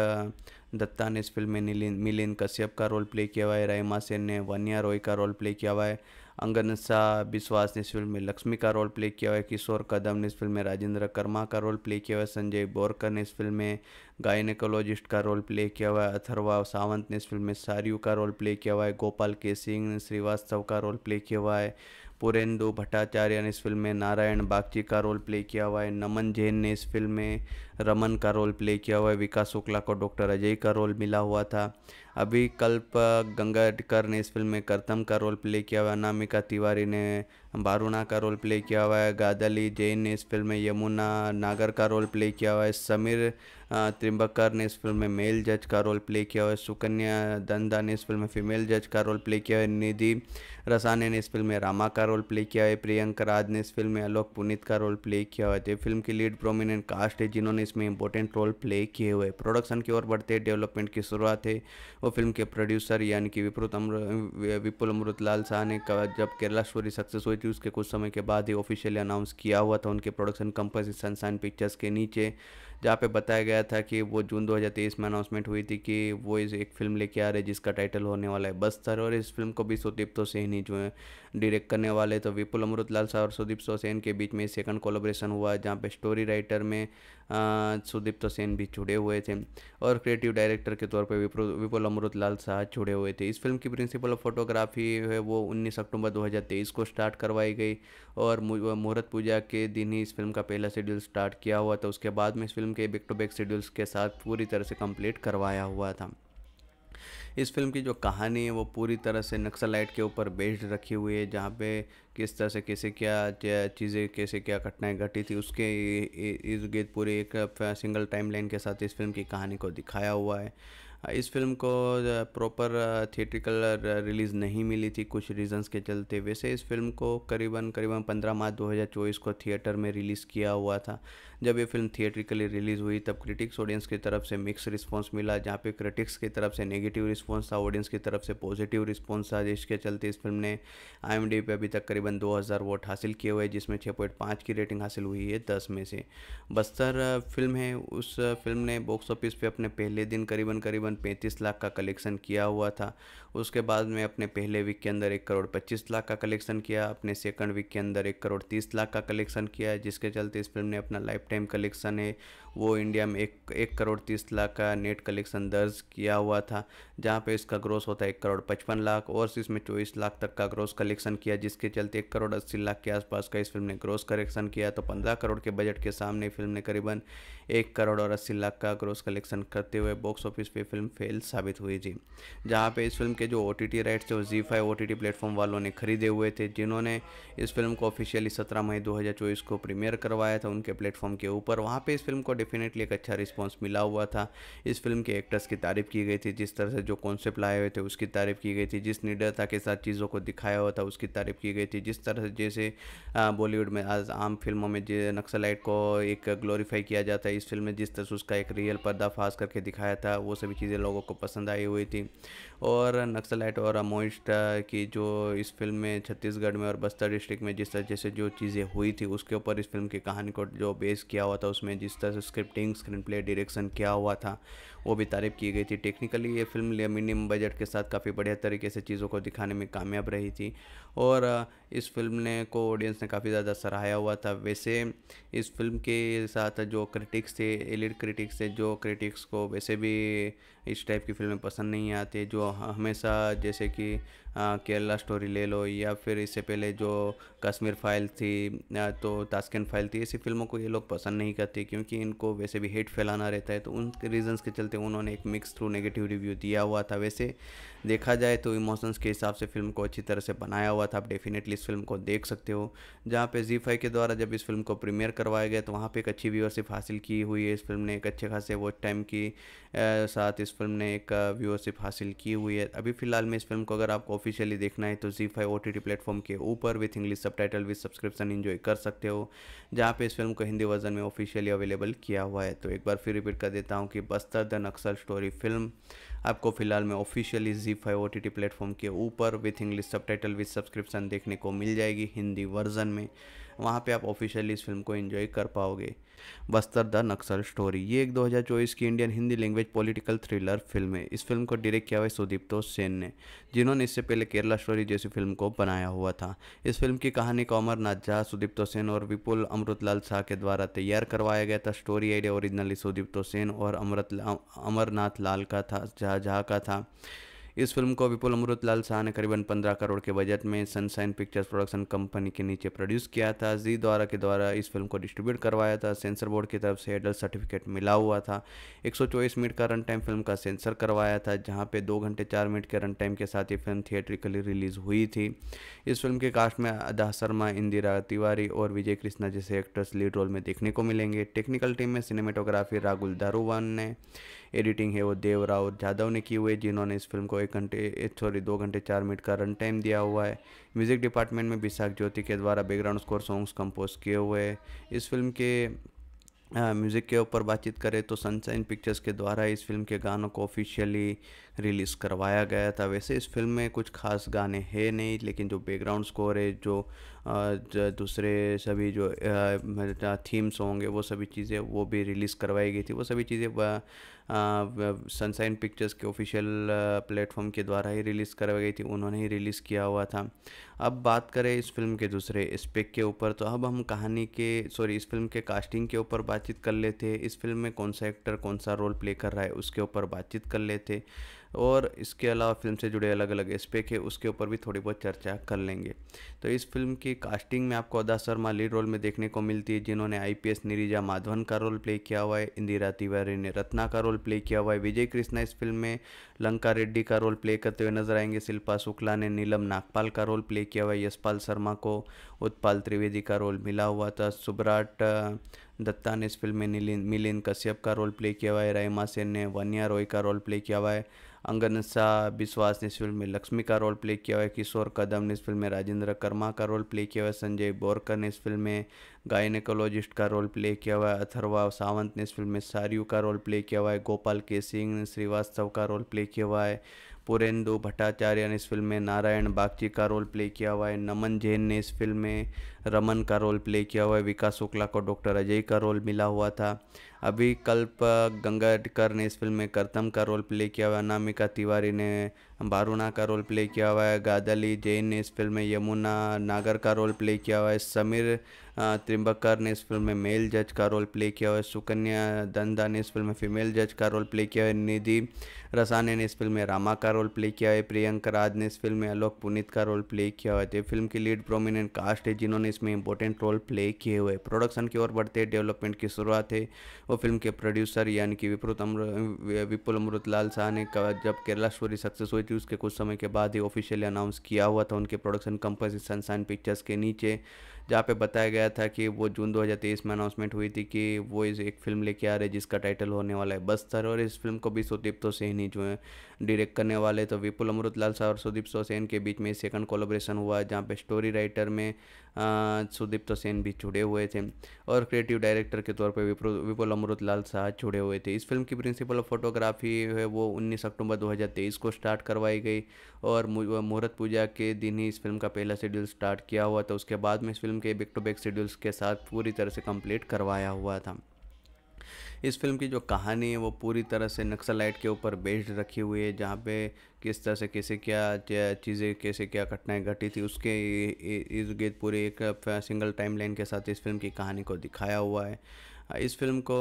दत्ता ने इस फिल्म में मिलिन कश्यप का रोल प्ले किया हुआ है रायमा सेन ने वनिया रॉय का रोल प्ले किया हुआ है अंगन शाह विश्वास ने इस फिल्म में लक्ष्मी का रोल प्ले किया हुआ है किशोर कदम ने इस फिल्म में राजेंद्र कर्मा का रोल प्ले किया हुआ है संजय बोरकर ने इस फिल्म में गायनेकोलॉजिस्ट का रोल प्ले किया हुआ है अथर्वा सावंत ने इस फिल्म में सारियू का रोल प्ले किया हुआ है गोपाल के सिंह ने श्रीवास्तव का रोल प्ले किया हुआ है पुरेंदु भट्टाचार्य ने इस फिल्म में नारायण बागची का रोल प्ले किया हुआ है नमन जैन ने इस फिल्म में रमन का रोल प्ले किया हुआ है विकास शुक्ला को डॉक्टर अजय का रोल मिला हुआ था अभी कल्प गंगाडकर ने इस फिल्म में करतम का रोल प्ले किया हुआ अनामिका तिवारी ने बारूणा का रोल प्ले किया हुआ है गादली जैन ने इस फिल्म में यमुना नागर का रोल प्ले किया हुआ है समीर त्रिंबकर ने इस फिल्म में मेल जज का रोल प्ले किया हुआ है सुकन्या दंदा ने इस फिल्म में फीमेल जज का रोल प्ले किया है निधि रसाने ने इस फिल्म में रामा का रोल प्ले किया है प्रियंका राज ने इस फिल्म में आलोक पुनित का रोल प्ले किया हुआ है फिल्म तो की लीड प्रोमिनेंट कास्ट है जिन्होंने ने इसमें इंपॉर्टेंट रोल प्ले किए हुए प्रोडक्शन की ओर बढ़ते डेवलपमेंट की शुरुआत है वो फिल्म के प्रोड्यूसर यानी कि विपरुत अमृ विपुल अमृतलाल शाह ने जब केरला स्टोरी सक्सेस हुई थी उसके कुछ समय के बाद ही ऑफिशियली अनाउंस किया हुआ था उनके प्रोडक्शन कंपनी सनसाइन पिक्चर्स के नीचे जहाँ पे बताया गया था कि वो जून 2023 में अनाउंसमेंट हुई थी कि वो इस एक फिल्म लेके आ रहे जिसका टाइटल होने वाला है बस्तर और इस फिल्म को भी सुदीप तो सहनी जो है डायरेक्ट करने वाले तो विपुल अमृतलाल लाल शाह और सुदीप सोसेन के बीच में सेकंड कोलोब्रेशन हुआ जहाँ पे स्टोरी राइटर में आ, सुदीप्त सेन भी जुड़े हुए थे और क्रिएटिव डायरेक्टर के तौर पर विपुल अमृत लाल शाह जुड़े हुए थे इस फिल्म की प्रिंसिपल ऑफ फोटोग्राफी है वो 19 अक्टूबर 2023 को स्टार्ट करवाई गई और मुहूर्त पूजा के दिन ही इस फिल्म का पहला शेड्यूल स्टार्ट किया हुआ था उसके बाद में इस फिल्म के बैक टू बैक शेड्यूल्स के साथ पूरी तरह से कम्प्लीट करवाया हुआ था इस फिल्म की जो कहानी है वो पूरी तरह से नक्सलाइट के ऊपर बेस्ड रखी हुई है जहाँ पे किस तरह से कैसे क्या चीज़ें कैसे क्या घटनाएं घटी थी उसके इर्द गिर्द पूरी एक सिंगल टाइम के साथ इस फिल्म की कहानी को दिखाया हुआ है इस फिल्म को प्रॉपर थिएट्रिकल रिलीज़ नहीं मिली थी कुछ रीजंस के चलते वैसे इस फिल्म को करीबन करीबन 15 मार्च 2024 को थिएटर में रिलीज़ किया हुआ था जब ये फिल्म थिएट्रिकली रिलीज़ हुई तब क्रिटिक्स ऑडियंस की तरफ से मिक्स रिस्पॉन्स मिला जहाँ पे क्रिटिक्स की तरफ से नेगेटिव रिस्पॉन्स था ऑडियंस की तरफ से पॉजिटिव रिस्पॉन्स था जिसके चलते इस फिल्म ने आई पे अभी तक करीबन 2000 वोट हासिल किए हुए जिसमें छः की रेटिंग हासिल हुई है दस में से बस्तर फिल्म है उस फिल्म ने बॉक्स ऑफिस पर अपने पहले दिन करीबन करीबन पैंतीस लाख का कलेक्शन किया हुआ था उसके बाद में अपने पहले वीक के अंदर एक करोड़ पच्चीस लाख का कलेक्शन किया अपने सेकंड वीक के अंदर एक करोड़ तीस लाख का कलेक्शन किया जिसके चलते इस फिल्म ने अपना लाइफ टाइम कलेक्शन है वो इंडिया में एक एक करोड़ तीस लाख का नेट कलेक्शन दर्ज किया हुआ था जहाँ पे इसका ग्रोस होता है एक करोड़ पचपन लाख और इसमें चौबीस लाख तक का ग्रोस कलेक्शन किया जिसके चलते एक करोड़ अस्सी लाख के आसपास का इस फिल्म ने ग्रोस कलेक्शन किया तो पंद्रह करोड़ के बजट के सामने फिल्म ने करीबन एक करोड़ और अस्सी लाख का ग्रोस कलेक्शन करते हुए बॉक्स ऑफिस पर फिल्म फेल साबित हुई थी जहाँ पर इस फिल्म के जो ओ टी राइट्स थे वो जी फाइव ओ प्लेटफॉर्म वालों ने खरीदे हुए थे जिन्होंने इस फिल्म को ऑफिशियली सत्रह मई दो को प्रीमियर करवाया था उनके प्लेटफॉर्म के ऊपर वहाँ पर इस फिल्म को डेफिनेटली एक अच्छा रिस्पॉन्स मिला हुआ था इस फिल्म के एक्टर्स की तारीफ की गई थी जिस तरह से जो कॉन्सेप्ट लाए हुए थे उसकी तारीफ की गई थी जिस निडरता के साथ चीज़ों को दिखाया हुआ था उसकी तारीफ की गई थी जिस तरह से जैसे बॉलीवुड में आज आम फिल्मों में नक्सलाइट को एक ग्लोरीफाई किया जाता है इस फिल्म में जिस तरह से उसका एक रियल पर्दाफाश करके दिखाया था वो सभी चीज़ें लोगों को पसंद आई हुई थी और नक्सलाइट और अमोइस्ट की जो इस फिल्म में छत्तीसगढ़ में और बस्तर डिस्ट्रिक्ट में जिस तरह से जो चीज़ें हुई थी उसके ऊपर इस फिल्म की कहानी को जो बेस किया हुआ था उसमें जिस तरह से स्क्रिप्टिंग स्क्रीन प्ले डायरेक्शन किया हुआ था वो भी तारीफ की गई थी टेक्निकली ये फिल्म मिनिमम बजट के साथ काफ़ी बढ़िया तरीके से चीज़ों को दिखाने में कामयाब रही थी और इस फिल्म ने को ऑडियंस ने काफ़ी ज़्यादा सराहाया हुआ था वैसे इस फिल्म के साथ जो क्रिटिक्स थे एलिड क्रिटिक्स थे जो क्रिटिक्स को वैसे भी इस टाइप की फिल्में पसंद नहीं आती जो हमेशा जैसे कि केरला स्टोरी ले लो या फिर इससे पहले जो कश्मीर फाइल थी तो तास्किन फाइल थी ऐसी फिल्मों को ये लोग पसंद नहीं करते क्योंकि इनको वैसे भी हेट फैलाना रहता है तो उन रीजंस के चलते उन्होंने एक मिक्स थ्रू नेगेटिव रिव्यू दिया हुआ था वैसे देखा जाए तो इमोशंस के हिसाब से फिल्म को अच्छी तरह से बनाया हुआ था आप डेफिनेटली इस फिल्म को देख सकते हो जहाँ पे जी फाई के द्वारा जब इस फिल्म को प्रीमियर करवाया गया तो वहाँ पे एक अच्छी व्यूअरशिप हासिल की हुई है इस फिल्म ने एक अच्छे खासे वॉच टाइम की साथ इस फिल्म ने एक व्यूअरशिप हासिल की हुई है अभी फिलहाल में इस फिल्म को अगर आपको ऑफिशियली देखना है तो जी फाइव ओ टी प्लेटफॉर्म के ऊपर with English subtitle with subscription enjoy कर सकते हो जहाँ पे इस फिल्म को हिंदी वर्जन में ऑफिशियली अवेलेबल किया हुआ है तो एक बार फिर रिपीट कर देता हूँ कि Bastar the Naxal story film आपको फिलहाल में ऑफिशियली जी फाइव ओ टी प्लेटफॉर्म के ऊपर with English subtitle with subscription देखने को मिल जाएगी हिंदी वर्जन में वहाँ पे आप ऑफिशियली इस फिल्म को एंजॉय कर पाओगे बस्तर द नक्सल स्टोरी ये एक 2024 की Indian Hindi language political thriller film है इस फिल्म को डायरेक्ट किया हुआ सुदीप सुदीप्तो सेन ने जिन्होंने इससे पहले केरला स्टोरी जैसी फिल्म को बनाया हुआ था इस फिल्म की कहानी को अमरनाथ झा सुदीप्तो सेन और विपुल अमृतलाल शाह के द्वारा तैयार करवाया गया था story idea originally Sudipto Sen और अमृत अमरनाथ लाल का था झा झा का था इस फिल्म को विपुल अमृत लाल शाह ने करीबन 15 करोड़ के बजट में सनसाइन पिक्चर्स प्रोडक्शन कंपनी के नीचे प्रोड्यूस किया था जी द्वारा के द्वारा इस फिल्म को डिस्ट्रीब्यूट करवाया था सेंसर बोर्ड की तरफ से एडल्ट सर्टिफिकेट मिला हुआ था एक मिनट का रन टाइम फिल्म का सेंसर करवाया था जहाँ पे दो घंटे चार मिनट के रन टाइम के साथ ये फिल्म थिएट्रिकली रिलीज हुई थी इस फिल्म के कास्ट में अदा शर्मा इंदिरा तिवारी और विजय कृष्णा जैसे एक्टर्स लीड रोल में देखने को मिलेंगे टेक्निकल टीम में सिनेमेटोग्राफी राहुल दारूवान ने एडिटिंग है वो देवराव जाधव ने की हुई है जिन्होंने इस फिल्म को एक घंटे सॉरी दो घंटे चार मिनट का रन टाइम दिया हुआ है म्यूज़िक डिपार्टमेंट में विशाख ज्योति के द्वारा बैकग्राउंड स्कोर सॉन्ग्स कंपोज किए हुए हैं इस फिल्म के म्यूज़िक के ऊपर बातचीत करें तो सनशाइन पिक्चर्स के द्वारा इस फिल्म के गानों को ऑफिशियली रिलीज़ करवाया गया था वैसे इस फिल्म में कुछ खास गाने हैं नहीं लेकिन जो बैकग्राउंड स्कोर है जो दूसरे सभी जो थीम्स मतलब होंगे वो सभी चीज़ें वो भी रिलीज़ करवाई गई थी वो सभी चीज़ें सनसाइन पिक्चर्स के ऑफिशियल प्लेटफॉर्म के द्वारा ही रिलीज़ करवाई गई थी उन्होंने ही रिलीज़ किया हुआ था अब बात करें इस फिल्म के दूसरे स्पेक के ऊपर तो अब हम कहानी के सॉरी इस फिल्म के कास्टिंग के ऊपर बातचीत कर लेते हैं इस फिल्म में कौन सा एक्टर कौन सा रोल प्ले कर रहा है उसके ऊपर बातचीत कर लेते हैं और इसके अलावा फिल्म से जुड़े अलग अलग एस्पेक्ट है उसके ऊपर भी थोड़ी बहुत चर्चा कर लेंगे तो इस फिल्म की कास्टिंग में आपको अदा शर्मा लीड रोल में देखने को मिलती है जिन्होंने आई पी निरीजा माधवन का रोल प्ले किया हुआ है इंदिरा तिवारी ने रत्ना का रोल प्ले किया हुआ है विजय कृष्णा इस फिल्म में लंका रेड्डी का रोल प्ले करते हुए नजर आएंगे शिल्पा शुक्ला ने नीलम नागपाल का रोल प्ले किया हुआ है यशपाल शर्मा को उत्पाल त्रिवेदी का रोल मिला हुआ था सुब्राट दत्ता ने इस फिल्म में मिलिन कश्यप का रोल प्ले किया हुआ है रायमा सेन ने वनिया रॉय का रोल प्ले किया हुआ है अंगन शाह विश्वास ने इस फिल्म में लक्ष्मी का रोल प्ले किया हुआ है किशोर कदम ने इस फिल्म में राजेंद्र कर्मा का रोल प्ले किया हुआ है संजय बोरकर ने इस फिल्म में गायनेकोलॉजिस्ट का रोल प्ले किया हुआ है अथर्वा सावंत ने इस फिल्म में सारियू का रोल प्ले किया हुआ है गोपाल के सिंह ने श्रीवास्तव का रोल प्ले किया हुआ है पुरेंदु भट्टाचार्य ने इस फिल्म में नारायण बागची का रोल प्ले किया हुआ है नमन जैन ने इस फिल्म में रमन का रोल प्ले किया हुआ है विकास शुक्ला को डॉक्टर अजय का रोल मिला हुआ था अभी कल्प गंगाटकर ने इस फिल्म में करतम का रोल प्ले किया हुआ है नामिका तिवारी ने बारूणा का रोल प्ले किया हुआ है गादली जैन ने इस फिल्म में यमुना नागर का रोल प्ले किया हुआ है समीर त्रिंबकर ने इस फिल्म में मेल जज का रोल प्ले किया हुआ है सुकन्या दंदा ने इस फिल्म में फीमेल जज का रोल प्ले किया है निधि रसाने ने इस फिल्म में रामा का रोल प्ले किया है प्रियंका राज ने इस फिल्म में अलोक पुनीत का रोल प्ले किया हुआ है तो फिल्म की लीड प्रोमिनेंट कास्ट है जिन्होंने इसमें इंपॉर्टेंट रोल प्ले किए हुए प्रोडक्शन की ओर बढ़ते डेवलपमेंट की शुरुआत है वो फिल्म के प्रोड्यूसर यानी कि विपुल अमृ विपुल अमृतलाल शाह ने जब केरला स्टोरी सक्सेस हुई थी उसके कुछ समय के बाद ही ऑफिशियली अनाउंस किया हुआ था उनके प्रोडक्शन कंपनी सनसाइन पिक्चर्स के नीचे जहाँ पे बताया गया था कि वो जून 2023 में अनाउंसमेंट हुई थी कि वो इस एक फिल्म लेके आ रहे जिसका टाइटल होने वाला है बस्तर और इस फिल्म को भी सुदीप तो सेहनी जो है डायरेक्ट करने वाले तो विपुल अमृतलाल शाह और सुदीप सोसेन के बीच में सेकंड कोलोब्रेशन हुआ जहाँ पे स्टोरी राइटर में सुदीप तो सेन भी जुड़े हुए थे और क्रिएटिव डायरेक्टर के तौर पर विपुल अमृतलाल शाह जुड़े हुए थे इस फिल्म की प्रिंसिपल ऑफ फोटोग्राफी है वो उन्नीस अक्टूबर 2023 को स्टार्ट करवाई गई और मुहूर्त पूजा के दिन ही इस फिल्म का पहला शेड्यूल स्टार्ट किया हुआ था उसके बाद में इस फिल्म फिल्म के बैक टू बैक शेड्यूल्स के साथ पूरी तरह से कंप्लीट करवाया हुआ था इस फिल्म की जो कहानी है वो पूरी तरह से नक्सलाइट के ऊपर बेस्ड रखी हुई है जहाँ पे किस तरह से कैसे क्या चीज़ें कैसे क्या घटनाएं घटी थी उसके इर्द गिर्द पूरे एक सिंगल टाइमलाइन के साथ इस फिल्म की कहानी को दिखाया हुआ है इस फिल्म को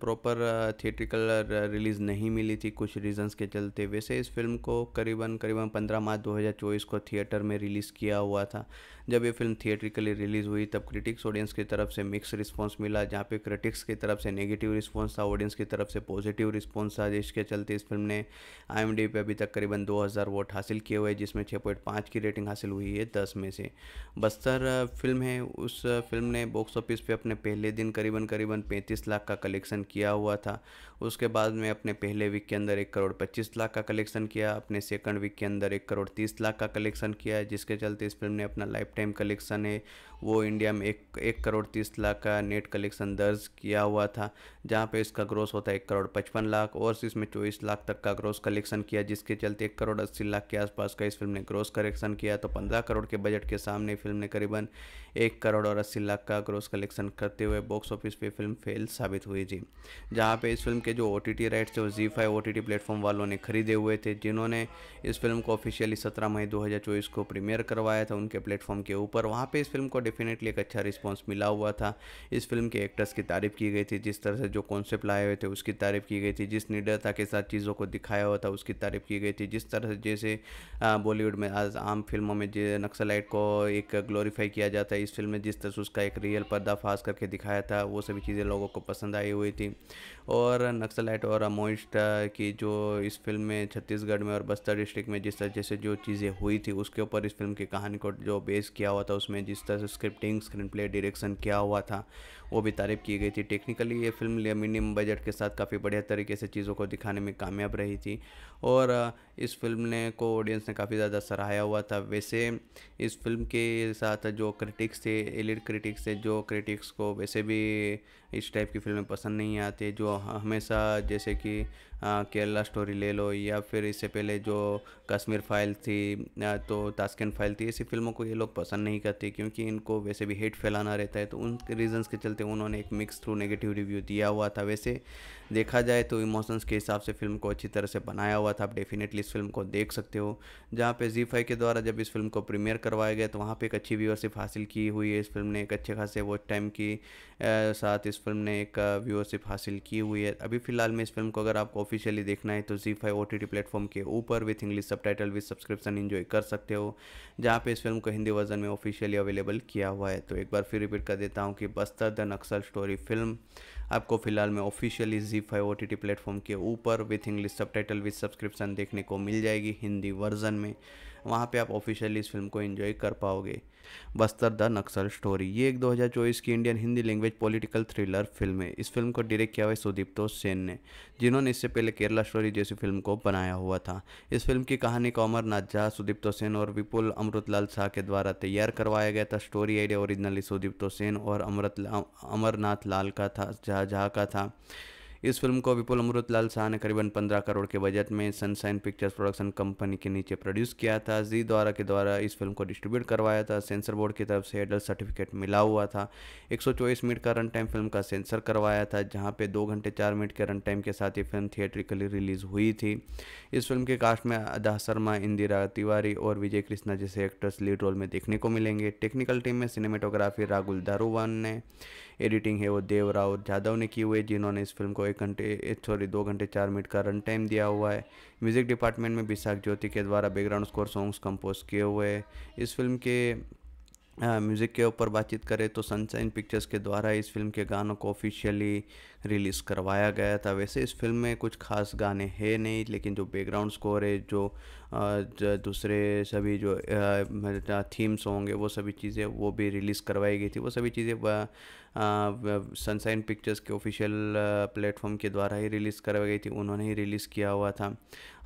प्रॉपर थिएट्रिकल रिलीज़ नहीं मिली थी कुछ रीजंस के चलते वैसे इस फिल्म को करीबन करीबन पंद्रह मार्च 2024 को थिएटर में रिलीज़ किया हुआ था जब ये फिल्म थिएट्रिकली रिलीज़ हुई तब क्रिटिक्स ऑडियंस की तरफ से मिक्स रिस्पॉन्स मिला जहाँ पे क्रिटिक्स की तरफ से नेगेटिव रिस्पॉन्स था ऑडियंस की तरफ से पॉजिटिव रिस्पॉन्स था जिसके चलते इस फिल्म ने आई पे अभी तक करीबन 2000 वोट हासिल किए हुए जिसमें छः की रेटिंग हासिल हुई है दस में से बस्तर फिल्म है उस फिल्म ने बॉक्स ऑफिस पर अपने पहले दिन करीबन करीबन पैंतीस लाख का कलेक्शन किया हुआ था उसके बाद में अपने पहले वीक के अंदर एक करोड़ पच्चीस लाख का कलेक्शन किया अपने सेकंड वीक के अंदर एक करोड़ तीस लाख का कलेक्शन किया जिसके चलते इस फिल्म ने अपना लाइफ टाइम कलेक्शन है वो इंडिया में एक एक करोड़ तीस लाख का नेट कलेक्शन दर्ज किया हुआ था जहाँ पर इसका ग्रोस होता है एक करोड़ पचपन लाख और इसमें चौबीस लाख तक का ग्रोस कलेक्शन किया जिसके चलते एक करोड़ अस्सी लाख के आसपास का इस फिल्म ने ग्रोस कलेक्शन किया तो पंद्रह करोड़ के बजट के सामने फिल्म ने करीबन एक करोड़ और अस्सी लाख का ग्रोस कलेक्शन करते हुए बॉक्स ऑफिस पे फिल्म फेल साबित हुई थी जहाँ पे इस फिल्म के के जो ओ टी टी राइट्स थे G five O T T platform वालों ने खरीदे हुए थे जिन्होंने इस फिल्म को ऑफिशियली सत्रह मई 2024 को प्रीमियर करवाया था उनके प्लेटफॉर्म के ऊपर वहाँ पे इस फिल्म को डेफिनेटली एक अच्छा रिस्पॉन्स मिला हुआ था इस फिल्म के एक्टर्स की तारीफ की गई थी जिस तरह से जो कॉन्सेप्ट लाए हुए थे उसकी तारीफ की गई थी जिस निडरता के साथ चीज़ों को दिखाया हुआ था उसकी तारीफ की गई थी जिस तरह से जैसे बॉलीवुड में आज आम फिल्मों में नक्सलाइट को एक ग्लोरीफाई किया जाता है इस फिल्म में जिस तरह से उसका एक रियल पर्दाफाश करके दिखाया था वो सभी चीज़ें लोगों को पसंद आई हुई थी और नक्सलाइट और अमोइस्ट की जो इस फिल्म में छत्तीसगढ़ में और बस्तर डिस्ट्रिक्ट में जिस तरह से जो चीज़ें हुई थी उसके ऊपर इस फिल्म की कहानी को जो बेस किया हुआ था उसमें जिस तरह से स्क्रिप्टिंग स्क्रीन प्ले डायरेक्शन किया हुआ था वो भी तारीफ की गई थी टेक्निकली ये फिल्म मिनिमम बजट के साथ काफ़ी बढ़िया तरीके से चीज़ों को दिखाने में कामयाब रही थी और uh, इस फिल्म ने को ऑडियंस ने काफ़ी ज़्यादा सराहाया हुआ था वैसे इस फिल्म के साथ जो क्रिटिक्स थे एलिड क्रिटिक्स थे जो क्रिटिक्स को वैसे भी इस टाइप की फिल्में पसंद नहीं आती जो हमेशा जैसे कि हाँ, केरला स्टोरी ले लो या फिर इससे पहले जो कश्मीर फाइल थी तो तास्किन फाइल थी ऐसी फिल्मों को ये लोग पसंद नहीं करते क्योंकि इनको वैसे भी हेट फैलाना रहता है तो उन रीजंस के चलते उन्होंने एक मिक्स थ्रू नेगेटिव रिव्यू दिया हुआ था वैसे देखा जाए तो इमोशंस के हिसाब से फिल्म को अच्छी तरह से बनाया हुआ था आप डेफिनेटली इस फिल्म को देख सकते हो जहाँ पे जी फाइव के द्वारा जब इस फिल्म को प्रीमियर करवाया गया तो वहाँ पे एक अच्छी व्यूअरशिप हासिल की हुई है इस फिल्म ने एक अच्छे खासे वो टाइम की साथ इस फिल्म ने एक व्यूअरशिप हासिल की हुई है अभी फिलहाल में इस फिल्म को अगर आपको ऑफिशियली देखना है तो जी फाइव ओ प्लेटफॉर्म के ऊपर with English subtitle with subscription enjoy कर सकते हो जहाँ पे इस फिल्म को हिंदी वर्जन में ऑफिशियली अवेलेबल किया हुआ है तो एक बार फिर रिपीट कर देता हूँ कि Bastar the Naxal story film आपको फिलहाल में ऑफिशियली जी फाइव ओ प्लेटफॉर्म के ऊपर with English subtitle with subscription देखने को मिल जाएगी हिंदी वर्जन में वहाँ पे आप ऑफिशियली इस फिल्म को एंजॉय कर पाओगे बस्तर द नक्सल स्टोरी ये एक 2024 की Indian Hindi language political thriller film है इस फिल्म को डायरेक्ट किया हुआ है सुदीप्तो सेन ने जिन्होंने इससे पहले केरला स्टोरी जैसी फिल्म को बनाया हुआ था इस फिल्म की कहानी को अमर झा सुदीप्तो सेन और विपुल अमृतलाल शाह के द्वारा तैयार करवाया गया था story idea originally Sudipto Sen और अमृत अमरनाथ लाल का था झा झा का था इस फिल्म को विपुल अमृत लाल शाह ने करीबन 15 करोड़ के बजट में सनसाइन पिक्चर्स प्रोडक्शन कंपनी के नीचे प्रोड्यूस किया था जी द्वारा के द्वारा इस फिल्म को डिस्ट्रीब्यूट करवाया था सेंसर बोर्ड की तरफ से एडल्ट सर्टिफिकेट मिला हुआ था एक मिनट का रन टाइम फिल्म का सेंसर करवाया था जहाँ पे दो घंटे चार मिनट के रन टाइम के साथ ये फिल्म थिएट्रिकली रिलीज हुई थी इस फिल्म के कास्ट में अदा शर्मा इंदिरा तिवारी और विजय कृष्णा जैसे एक्टर्स लीड रोल में देखने को मिलेंगे टेक्निकल टीम में सिनेमेटोग्राफी राहुल दारूवान ने एडिटिंग है वो देवराव और जाधव ने की हुई है जिन्होंने इस फिल्म को एक घंटे सॉरी दो घंटे चार मिनट का रन टाइम दिया हुआ है म्यूज़िक डिपार्टमेंट में विशाख ज्योति के द्वारा बैकग्राउंड स्कोर सॉन्ग्स कंपोज किए हुए हैं इस फिल्म के म्यूज़िक के ऊपर बातचीत करें तो सनशाइन पिक्चर्स के द्वारा इस फिल्म के गानों को ऑफिशियली रिलीज़ करवाया गया था वैसे इस फिल्म में कुछ खास गाने हैं नहीं लेकिन जो बैकग्राउंड स्कोर है जो, दूसरे सभी जो थीम सॉन्ग है वो सभी चीज़ें वो भी रिलीज़ करवाई गई थी वो सभी चीज़ें सनसाइन पिक्चर्स के ऑफिशियल प्लेटफॉर्म के द्वारा ही रिलीज़ करवाई गई थी उन्होंने ही रिलीज़ किया हुआ था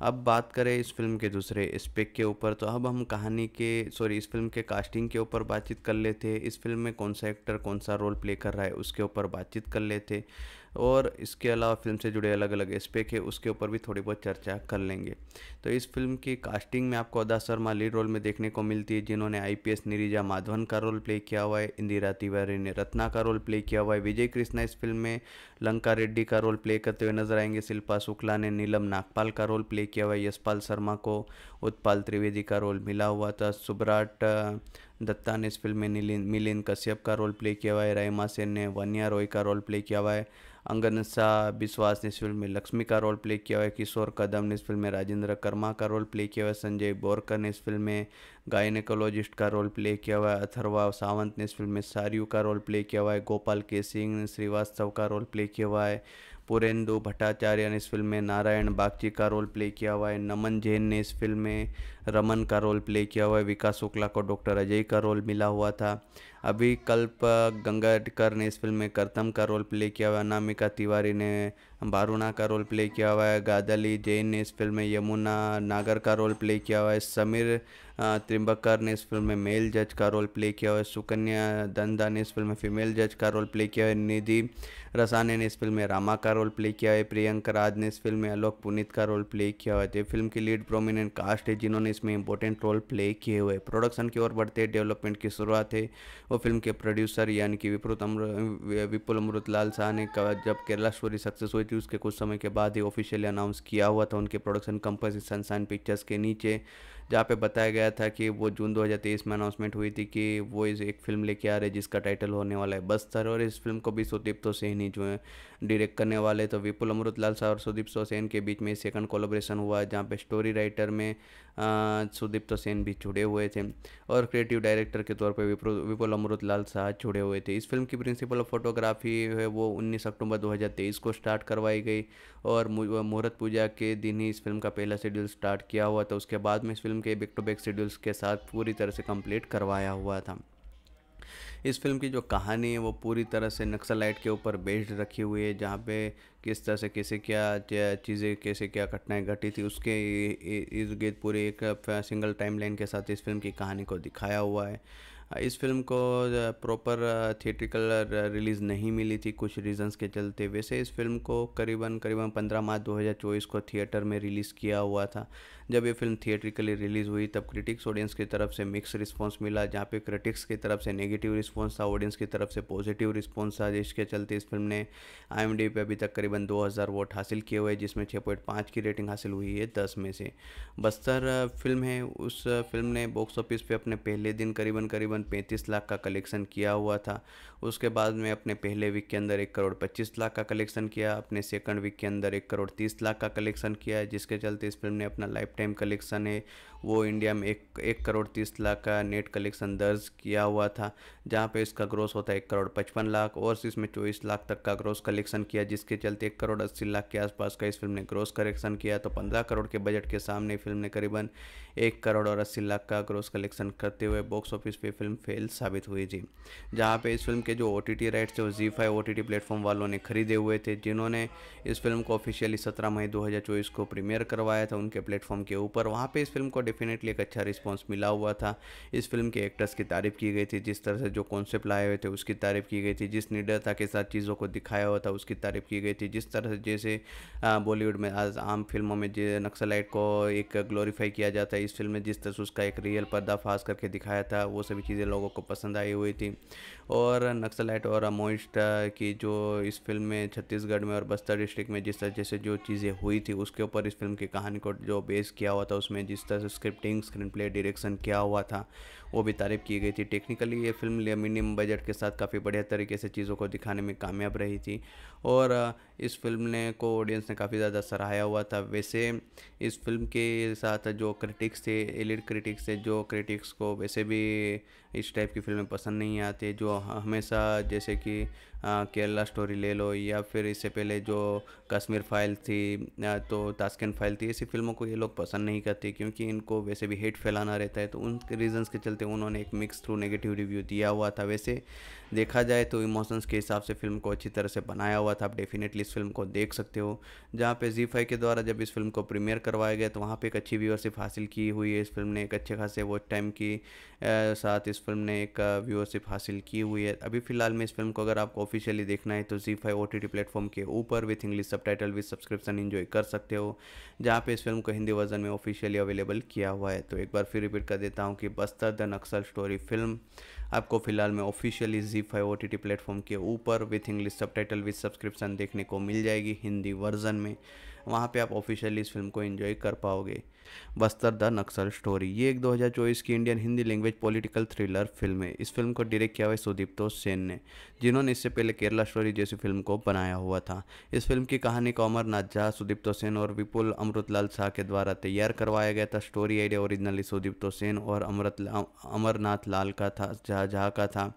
अब बात करें इस फिल्म के दूसरे स्पेक के ऊपर तो अब हम कहानी के सॉरी इस फिल्म के कास्टिंग के ऊपर बातचीत कर लेते हैं इस फिल्म में कौन सा एक्टर कौन सा रोल प्ले कर रहा है उसके ऊपर बातचीत कर लेते और इसके अलावा फिल्म से जुड़े अलग अलग एस्पेक्ट है उसके ऊपर भी थोड़ी बहुत चर्चा कर लेंगे तो इस फिल्म की कास्टिंग में आपको अदा शर्मा लीड रोल में देखने को मिलती है जिन्होंने आईपीएस निरीजा माधवन का रोल प्ले किया हुआ है इंदिरा तिवारी ने रत्ना का रोल प्ले किया हुआ है विजय कृष्णा इस फिल्म में लंका रेड्डी का रोल प्ले करते हुए नजर आएंगे शिल्पा शुक्ला ने नीलम नागपाल का रोल प्ले किया हुआ है यशपाल शर्मा को उत्पाल त्रिवेदी का रोल मिला हुआ था सुब्राट दत्ता ने इस फिल्म में नीलिन मिलिन कश्यप का रोल प्ले किया हुआ है रायमा सेन ने वनिया रॉय का रोल प्ले किया हुआ है अंगन शाह विश्वास ने इस फिल्म में लक्ष्मी का रोल प्ले किया हुआ है किशोर कदम ने इस फिल्म में राजेंद्र कर्मा का रोल प्ले किया हुआ है संजय बोरकर ने इस फिल्म में गायनेकोलॉजिस्ट का रोल प्ले किया हुआ है अथर्वा सावंत ने इस फिल्म में सारियू का रोल प्ले किया हुआ है गोपाल के सिंह ने श्रीवास्तव का रोल प्ले किया हुआ है पुरेंदु भट्टाचार्य ने इस फिल्म में नारायण बागची का रोल प्ले किया हुआ है नमन जैन ने इस फिल्म में रमन का रोल प्ले किया हुआ है विकास शुक्ला को डॉक्टर अजय का रोल मिला हुआ था अभी कल्प गंगाडकर ने इस फिल्म में करतम का रोल प्ले किया हुआ है नामिका तिवारी ने बारूणा का रोल प्ले किया हुआ है गादली जैन ने इस फिल्म में यमुना नागर का रोल प्ले किया हुआ है समीर त्रिंबकर ने इस फिल्म में मेल जज का रोल प्ले किया हुआ है सुकन्या दंदा ने इस फिल्म में फीमेल जज का रोल प्ले किया है निधि रसाने ने इस फिल्म में रामा का रोल प्ले किया है प्रियंका राज ने इस फिल्म में अलोक पुनीत का रोल प्ले किया हुआ है तो फिल्म की लीड प्रोमिनेंट कास्ट है जिन्होंने इसमें इंपॉर्टेंट रोल प्ले किए हुए प्रोडक्शन की ओर बढ़ते डेवलपमेंट की शुरुआत है वो फिल्म के प्रोड्यूसर यानी कि विपरुत अमृ विपुल अमृत लाल शाह ने जब केरला स्टोरी सक्सेस हुई थी उसके कुछ समय के बाद ही ऑफिशियली अनाउंस किया हुआ था उनके प्रोडक्शन कंपनी सनसाइन पिक्चर्स के नीचे जहाँ पे बताया गया था कि वो जून 2023 में अनाउंसमेंट हुई थी कि वो इस एक फिल्म लेके आ रहे जिसका टाइटल होने वाला है बस्तर और इस फिल्म को भी सुदीप तो ही जो है डायरेक्ट करने वाले तो विपुल अमृतलाल शाह और सुदीप सोसेन के बीच में सेकंड कोलोब्रेशन हुआ जहाँ पे स्टोरी राइटर में सुदीप सेन भी जुड़े हुए थे और क्रिएटिव डायरेक्टर के तौर पर विपुल अमृतलाल शाह जुड़े हुए थे इस फिल्म की प्रिंसिपल ऑफ फोटोग्राफी है वो उन्नीस अक्टूबर 2023 को स्टार्ट करवाई गई और मुहूर्त पूजा के दिन ही इस फिल्म का पहला शेड्यूल स्टार्ट किया हुआ था उसके बाद में इस फिल्म फिल्म के बैक टू बैक शेड्यूल्स के साथ पूरी तरह से कंप्लीट करवाया हुआ था इस फिल्म की जो कहानी है वो पूरी तरह से नक्सलाइट के ऊपर बेस्ड रखी हुई है जहाँ पे किस तरह से कैसे क्या चीज़ें कैसे क्या घटनाएं घटी थी उसके इर्द गिर्द पूरे एक सिंगल टाइमलाइन के साथ इस फिल्म की कहानी को दिखाया हुआ है इस फिल्म को प्रॉपर थिएट्रिकल रिलीज़ नहीं मिली थी कुछ रीजंस के चलते वैसे इस फिल्म को करीबन करीबन 15 मार्च 2024 को थिएटर में रिलीज़ किया हुआ था जब ये फिल्म थिएट्रिकली रिलीज़ हुई तब क्रिटिक्स ऑडियंस की तरफ से मिक्स रिस्पॉन्स मिला जहाँ पे क्रिटिक्स की तरफ से नेगेटिव रिस्पॉन्स था ऑडियंस की तरफ से पॉजिटिव रिस्पॉन्स था जिसके चलते इस फिल्म ने आई पे अभी तक करीबन दो वोट हासिल किए हुए जिसमें छः की रेटिंग हासिल हुई है दस में से बस्तर फिल्म है उस फिल्म ने बॉक्स ऑफिस पर अपने पहले दिन करीबन करीबन पैंतीस लाख का कलेक्शन किया हुआ था उसके बाद में अपने पहले वीक के अंदर एक करोड़ पच्चीस लाख का कलेक्शन किया अपने सेकंड वीक के अंदर एक करोड़ तीस लाख का कलेक्शन किया जिसके चलते इस फिल्म ने अपना लाइफ टाइम कलेक्शन है वो इंडिया में एक एक करोड़ तीस लाख का नेट कलेक्शन दर्ज किया हुआ था जहाँ पे इसका ग्रोस होता है एक करोड़ पचपन लाख और इसमें चौबीस लाख तक का ग्रोस कलेक्शन किया जिसके चलते एक करोड़ अस्सी लाख के आसपास का इस फिल्म ने ग्रोस कलेक्शन किया तो पंद्रह करोड़ के बजट के सामने फिल्म ने करीबन एक करोड़ और अस्सी लाख का ग्रोस कलेक्शन करते हुए बॉक्स ऑफिस पर फिल्म फेल साबित हुई थी जहाँ पर इस फिल्म के जो ओ टी राइट्स थे वो जी फाइव ओ टी प्लेटफॉर्म वालों ने खरीदे हुए थे जिन्होंने इस फिल्म को ऑफिशियली सत्रह मई दो को प्रीमियर करवाया था उनके प्लेटफॉर्म के ऊपर वहाँ पर इस फिल्म को डेफिनेटली एक अच्छा रिस्पॉन्स मिला हुआ था इस फिल्म के एक्टर्स की तारीफ़ की गई थी जिस तरह से जो कॉन्सेप्ट लाए हुए थे उसकी तारीफ़ की गई थी जिस निडरता के साथ चीज़ों को दिखाया हुआ था उसकी तारीफ़ की गई थी जिस तरह से जैसे बॉलीवुड में आज आम फिल्मों में नक्सलाइट को एक ग्लोरीफाई किया जाता है इस फिल्म में जिस तरह से उसका एक रियल पर्दाफाश करके दिखाया था वो सभी चीज़ें लोगों को पसंद आई हुई थी और नक्सलाइट और अमोइस्ट की जो इस फिल्म में छत्तीसगढ़ में और बस्तर डिस्ट्रिक्ट में जिस तरह जैसे जो चीज़ें हुई थी उसके ऊपर इस फिल्म की कहानी को जो बेस किया हुआ था उसमें जिस तरह से स्क्रिप्टिंग स्क्रीन प्ले डायरेक्शन क्या हुआ था वो भी तारीफ की गई थी टेक्निकली ये फिल्म मिनिमम बजट के साथ काफ़ी बढ़िया तरीके से चीज़ों को दिखाने में कामयाब रही थी और इस फिल्म ने को ऑडियंस ने काफ़ी ज़्यादा सराहाया हुआ था वैसे इस फिल्म के साथ जो क्रिटिक्स थे एलिड क्रिटिक्स थे जो क्रिटिक्स को वैसे भी इस टाइप की फिल्में पसंद नहीं आती जो हमेशा जैसे कि केरला स्टोरी ले लो या फिर इससे पहले जो कश्मीर फाइल थी तो तास्किन फाइल थी ऐसी फिल्मों को ये लोग पसंद नहीं करते क्योंकि इनको वैसे भी हेट फैलाना रहता है तो उन रीजंस के चलते उन्होंने एक मिक्स थ्रू नेगेटिव रिव्यू दिया हुआ था वैसे देखा जाए तो इमोशंस के हिसाब से फिल्म को अच्छी तरह से बनाया हुआ था आप डेफिनेटली इस फिल्म को देख सकते हो जहाँ पे जी के द्वारा जब इस फिल्म को प्रीमियर करवाया गया तो वहाँ पे एक अच्छी व्यूअरशिप हासिल की हुई है इस फिल्म ने एक अच्छे खासे वॉच टाइम की साथ इस फिल्म ने एक व्यूअरशिप हासिल की हुई है अभी फिलहाल में इस फिल्म को अगर आपको ऑफिशियली देखना है तो जी फाइव ओ टी प्लेटफॉर्म के ऊपर with English subtitle with subscription enjoy कर सकते हो जहाँ पे इस फिल्म को हिंदी वर्जन में ऑफिशियली अवेलेबल किया हुआ है तो एक बार फिर रिपीट कर देता हूँ कि Bastar the Naxal story film आपको फिलहाल में ऑफिशियली जी five O T T platform के ऊपर with English subtitle with subscription देखने को मिल जाएगी हिंदी वर्जन में वहाँ पे आप ऑफिशियली इस फिल्म को एंजॉय कर पाओगे बस्तर द नक्सल स्टोरी ये एक 2024 की Indian Hindi language political thriller film है इस फिल्म को डायरेक्ट किया हुआ है सुदीप्तो सेन ने जिन्होंने इससे पहले केरला स्टोरी जैसी फिल्म को बनाया हुआ था इस फिल्म की कहानी को अमरनाथ झा सुदीप्तो सेन और विपुल अमृतलाल शाह के द्वारा तैयार करवाया गया था story idea originally Sudipto Sen और अमृत अमरनाथ लाल का था झा झा का था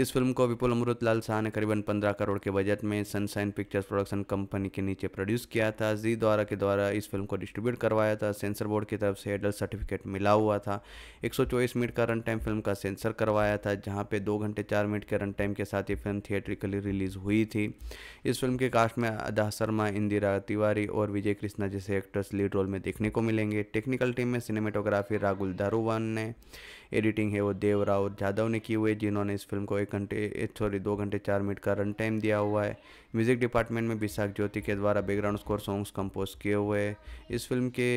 इस फिल्म को विपुल अमृत लाल शाह ने करीबन 15 करोड़ के बजट में सनसाइन पिक्चर्स प्रोडक्शन कंपनी के नीचे प्रोड्यूस किया था जी द्वारा के द्वारा इस फिल्म को डिस्ट्रीब्यूट करवाया था सेंसर बोर्ड की तरफ से एडल सर्टिफिकेट मिला हुआ था एक मिनट का रन टाइम फिल्म का सेंसर करवाया था जहाँ पे दो घंटे चार मिनट के रन टाइम के साथ ये फिल्म थिएट्रिकली रिलीज हुई थी इस फिल्म के कास्ट में अदा शर्मा इंदिरा तिवारी और विजय कृष्णा जैसे एक्टर्स लीड रोल में देखने को मिलेंगे टेक्निकल टीम में सिनेमेटोग्राफी राहुल दारूवान ने एडिटिंग है वो देवराव और जाधव ने की हुई है जिन्होंने इस फिल्म को एक घंटे सॉरी दो घंटे चार मिनट का रन टाइम दिया हुआ है म्यूज़िक डिपार्टमेंट में विशाख ज्योति के द्वारा बैकग्राउंड स्कोर सॉन्ग्स कंपोज किए हुए हैं इस फिल्म के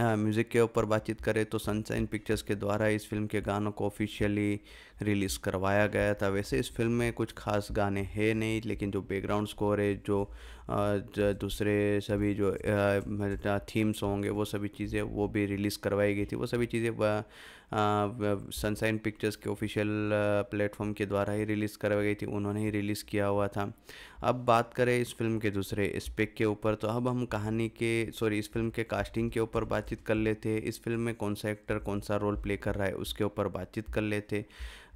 म्यूज़िक के ऊपर बातचीत करें तो सनशाइन पिक्चर्स के द्वारा इस फिल्म के गानों को ऑफिशियली रिलीज़ करवाया गया था वैसे इस फिल्म में कुछ खास गाने हैं नहीं लेकिन जो बैकग्राउंड स्कोर है जो दूसरे सभी जो थीम सॉन्ग है वो सभी चीज़ें वो भी रिलीज़ करवाई गई थी वो सभी चीज़ें सनसाइन पिक्चर्स के ऑफिशियल प्लेटफॉर्म के द्वारा ही रिलीज़ करवाई गई थी उन्होंने ही रिलीज़ किया हुआ था अब बात करें इस फिल्म के दूसरे स्पेक के ऊपर तो अब हम कहानी के सॉरी इस फिल्म के कास्टिंग के ऊपर बातचीत कर लेते हैं इस फिल्म में कौन सा एक्टर कौन सा रोल प्ले कर रहा है उसके ऊपर बातचीत कर लेते हैं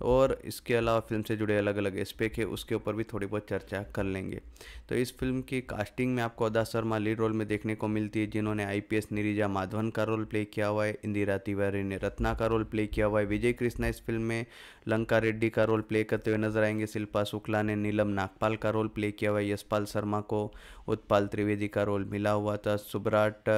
और इसके अलावा फिल्म से जुड़े अलग अलग एस्पेक्ट है उसके ऊपर भी थोड़ी बहुत चर्चा कर लेंगे तो इस फिल्म की कास्टिंग में आपको अदा शर्मा लीड रोल में देखने को मिलती है जिन्होंने आई निरीजा माधवन का रोल प्ले किया हुआ है इंदिरा तिवारी ने रत्ना का रोल प्ले किया हुआ है विजय कृष्णा इस फिल्म में लंका रेड्डी का रोल प्ले करते हुए नजर आएंगे शिल्पा शुक्ला ने नीलम नागपाल का रोल प्ले किया हुआ है यशपाल शर्मा को उत्पाल त्रिवेदी का रोल मिला हुआ था सुब्राट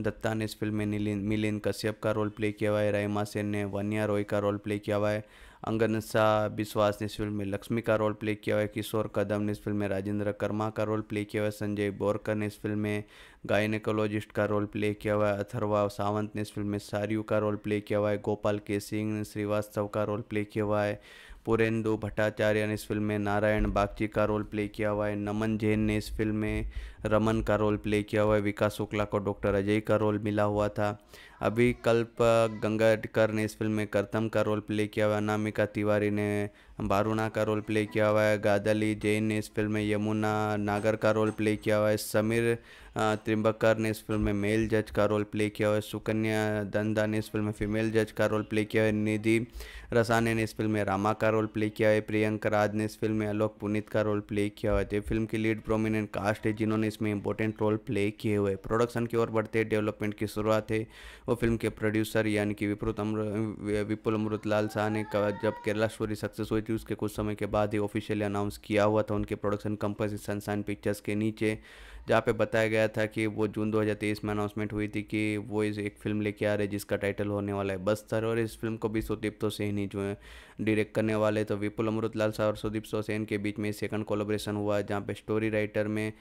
दत्ता ने इस फिल्म में मिलिन कश्यप का रोल प्ले किया हुआ है रैमा सेन ने वनिया रॉय का रोल प्ले किया हुआ है अंगन शाह विश्वास ने इस फिल्म में लक्ष्मी का रोल प्ले किया हुआ है किशोर कदम ने इस फिल्म में राजेंद्र कर्मा का रोल प्ले किया हुआ है संजय बोरकर ने इस फिल्म में गायनेकोलॉजिस्ट का रोल प्ले किया हुआ है अथर्वा सावंत ने इस फिल्म में सारियू का रोल प्ले किया हुआ है गोपाल के सिंह ने श्रीवास्तव का रोल प्ले किया हुआ है पुरेंदु भट्टाचार्य ने इस फिल्म में नारायण बागची का रोल प्ले किया हुआ है नमन जैन ने इस फिल्म में रमन का रोल प्ले किया हुआ है विकास शुक्ला को डॉक्टर अजय का रोल मिला हुआ था अभी कल्प गंगाडकर ने इस फिल्म में करतम का रोल प्ले किया हुआ है अनामिका तिवारी ने बारूणा का रोल प्ले किया हुआ है गादली जैन ने इस फिल्म में यमुना नागर का रोल प्ले किया हुआ है समीर त्रिंबकर ने इस फिल्म में मेल जज का रोल प्ले किया हुआ है सुकन्या दंदा ने इस फिल्म में फीमेल जज का रोल प्ले किया है निधि रसाने ने इस फिल्म में रामा का रोल प्ले किया है प्रियंका राज ने इस फिल्म में आलोक पुनीत का रोल प्ले किया हुआ है ये तो फिल्म की लीड प्रोमिनेंट कास्ट है जिन्होंने इसमें इंपॉर्टेंट रोल प्ले किए हुए प्रोडक्शन की ओर बढ़ते डेवलपमेंट की शुरुआत है वो फिल्म के प्रोड्यूसर यानी कि विपुल अमृत विपुल अमृत लाल शाह ने जब केरला स्टोरी सक्सेस हुई थी उसके कुछ समय के बाद ही ऑफिशियली अनाउंस किया हुआ था उनके प्रोडक्शन कंपनी सनसाइन पिक्चर्स के नीचे जहाँ पे बताया गया था कि वो जून 2023 में अनाउंसमेंट हुई थी कि वो इस एक फिल्म लेके आ रहे जिसका टाइटल होने वाला है बस्तर और इस फिल्म को भी सुदीप तो सहनी जो है डायरेक्ट करने वाले तो विपुल अमृतलाल शाह और सुदीप सोसेन के बीच में सेकंड कोलोब्रेशन हुआ जहाँ पे स्टोरी राइटर में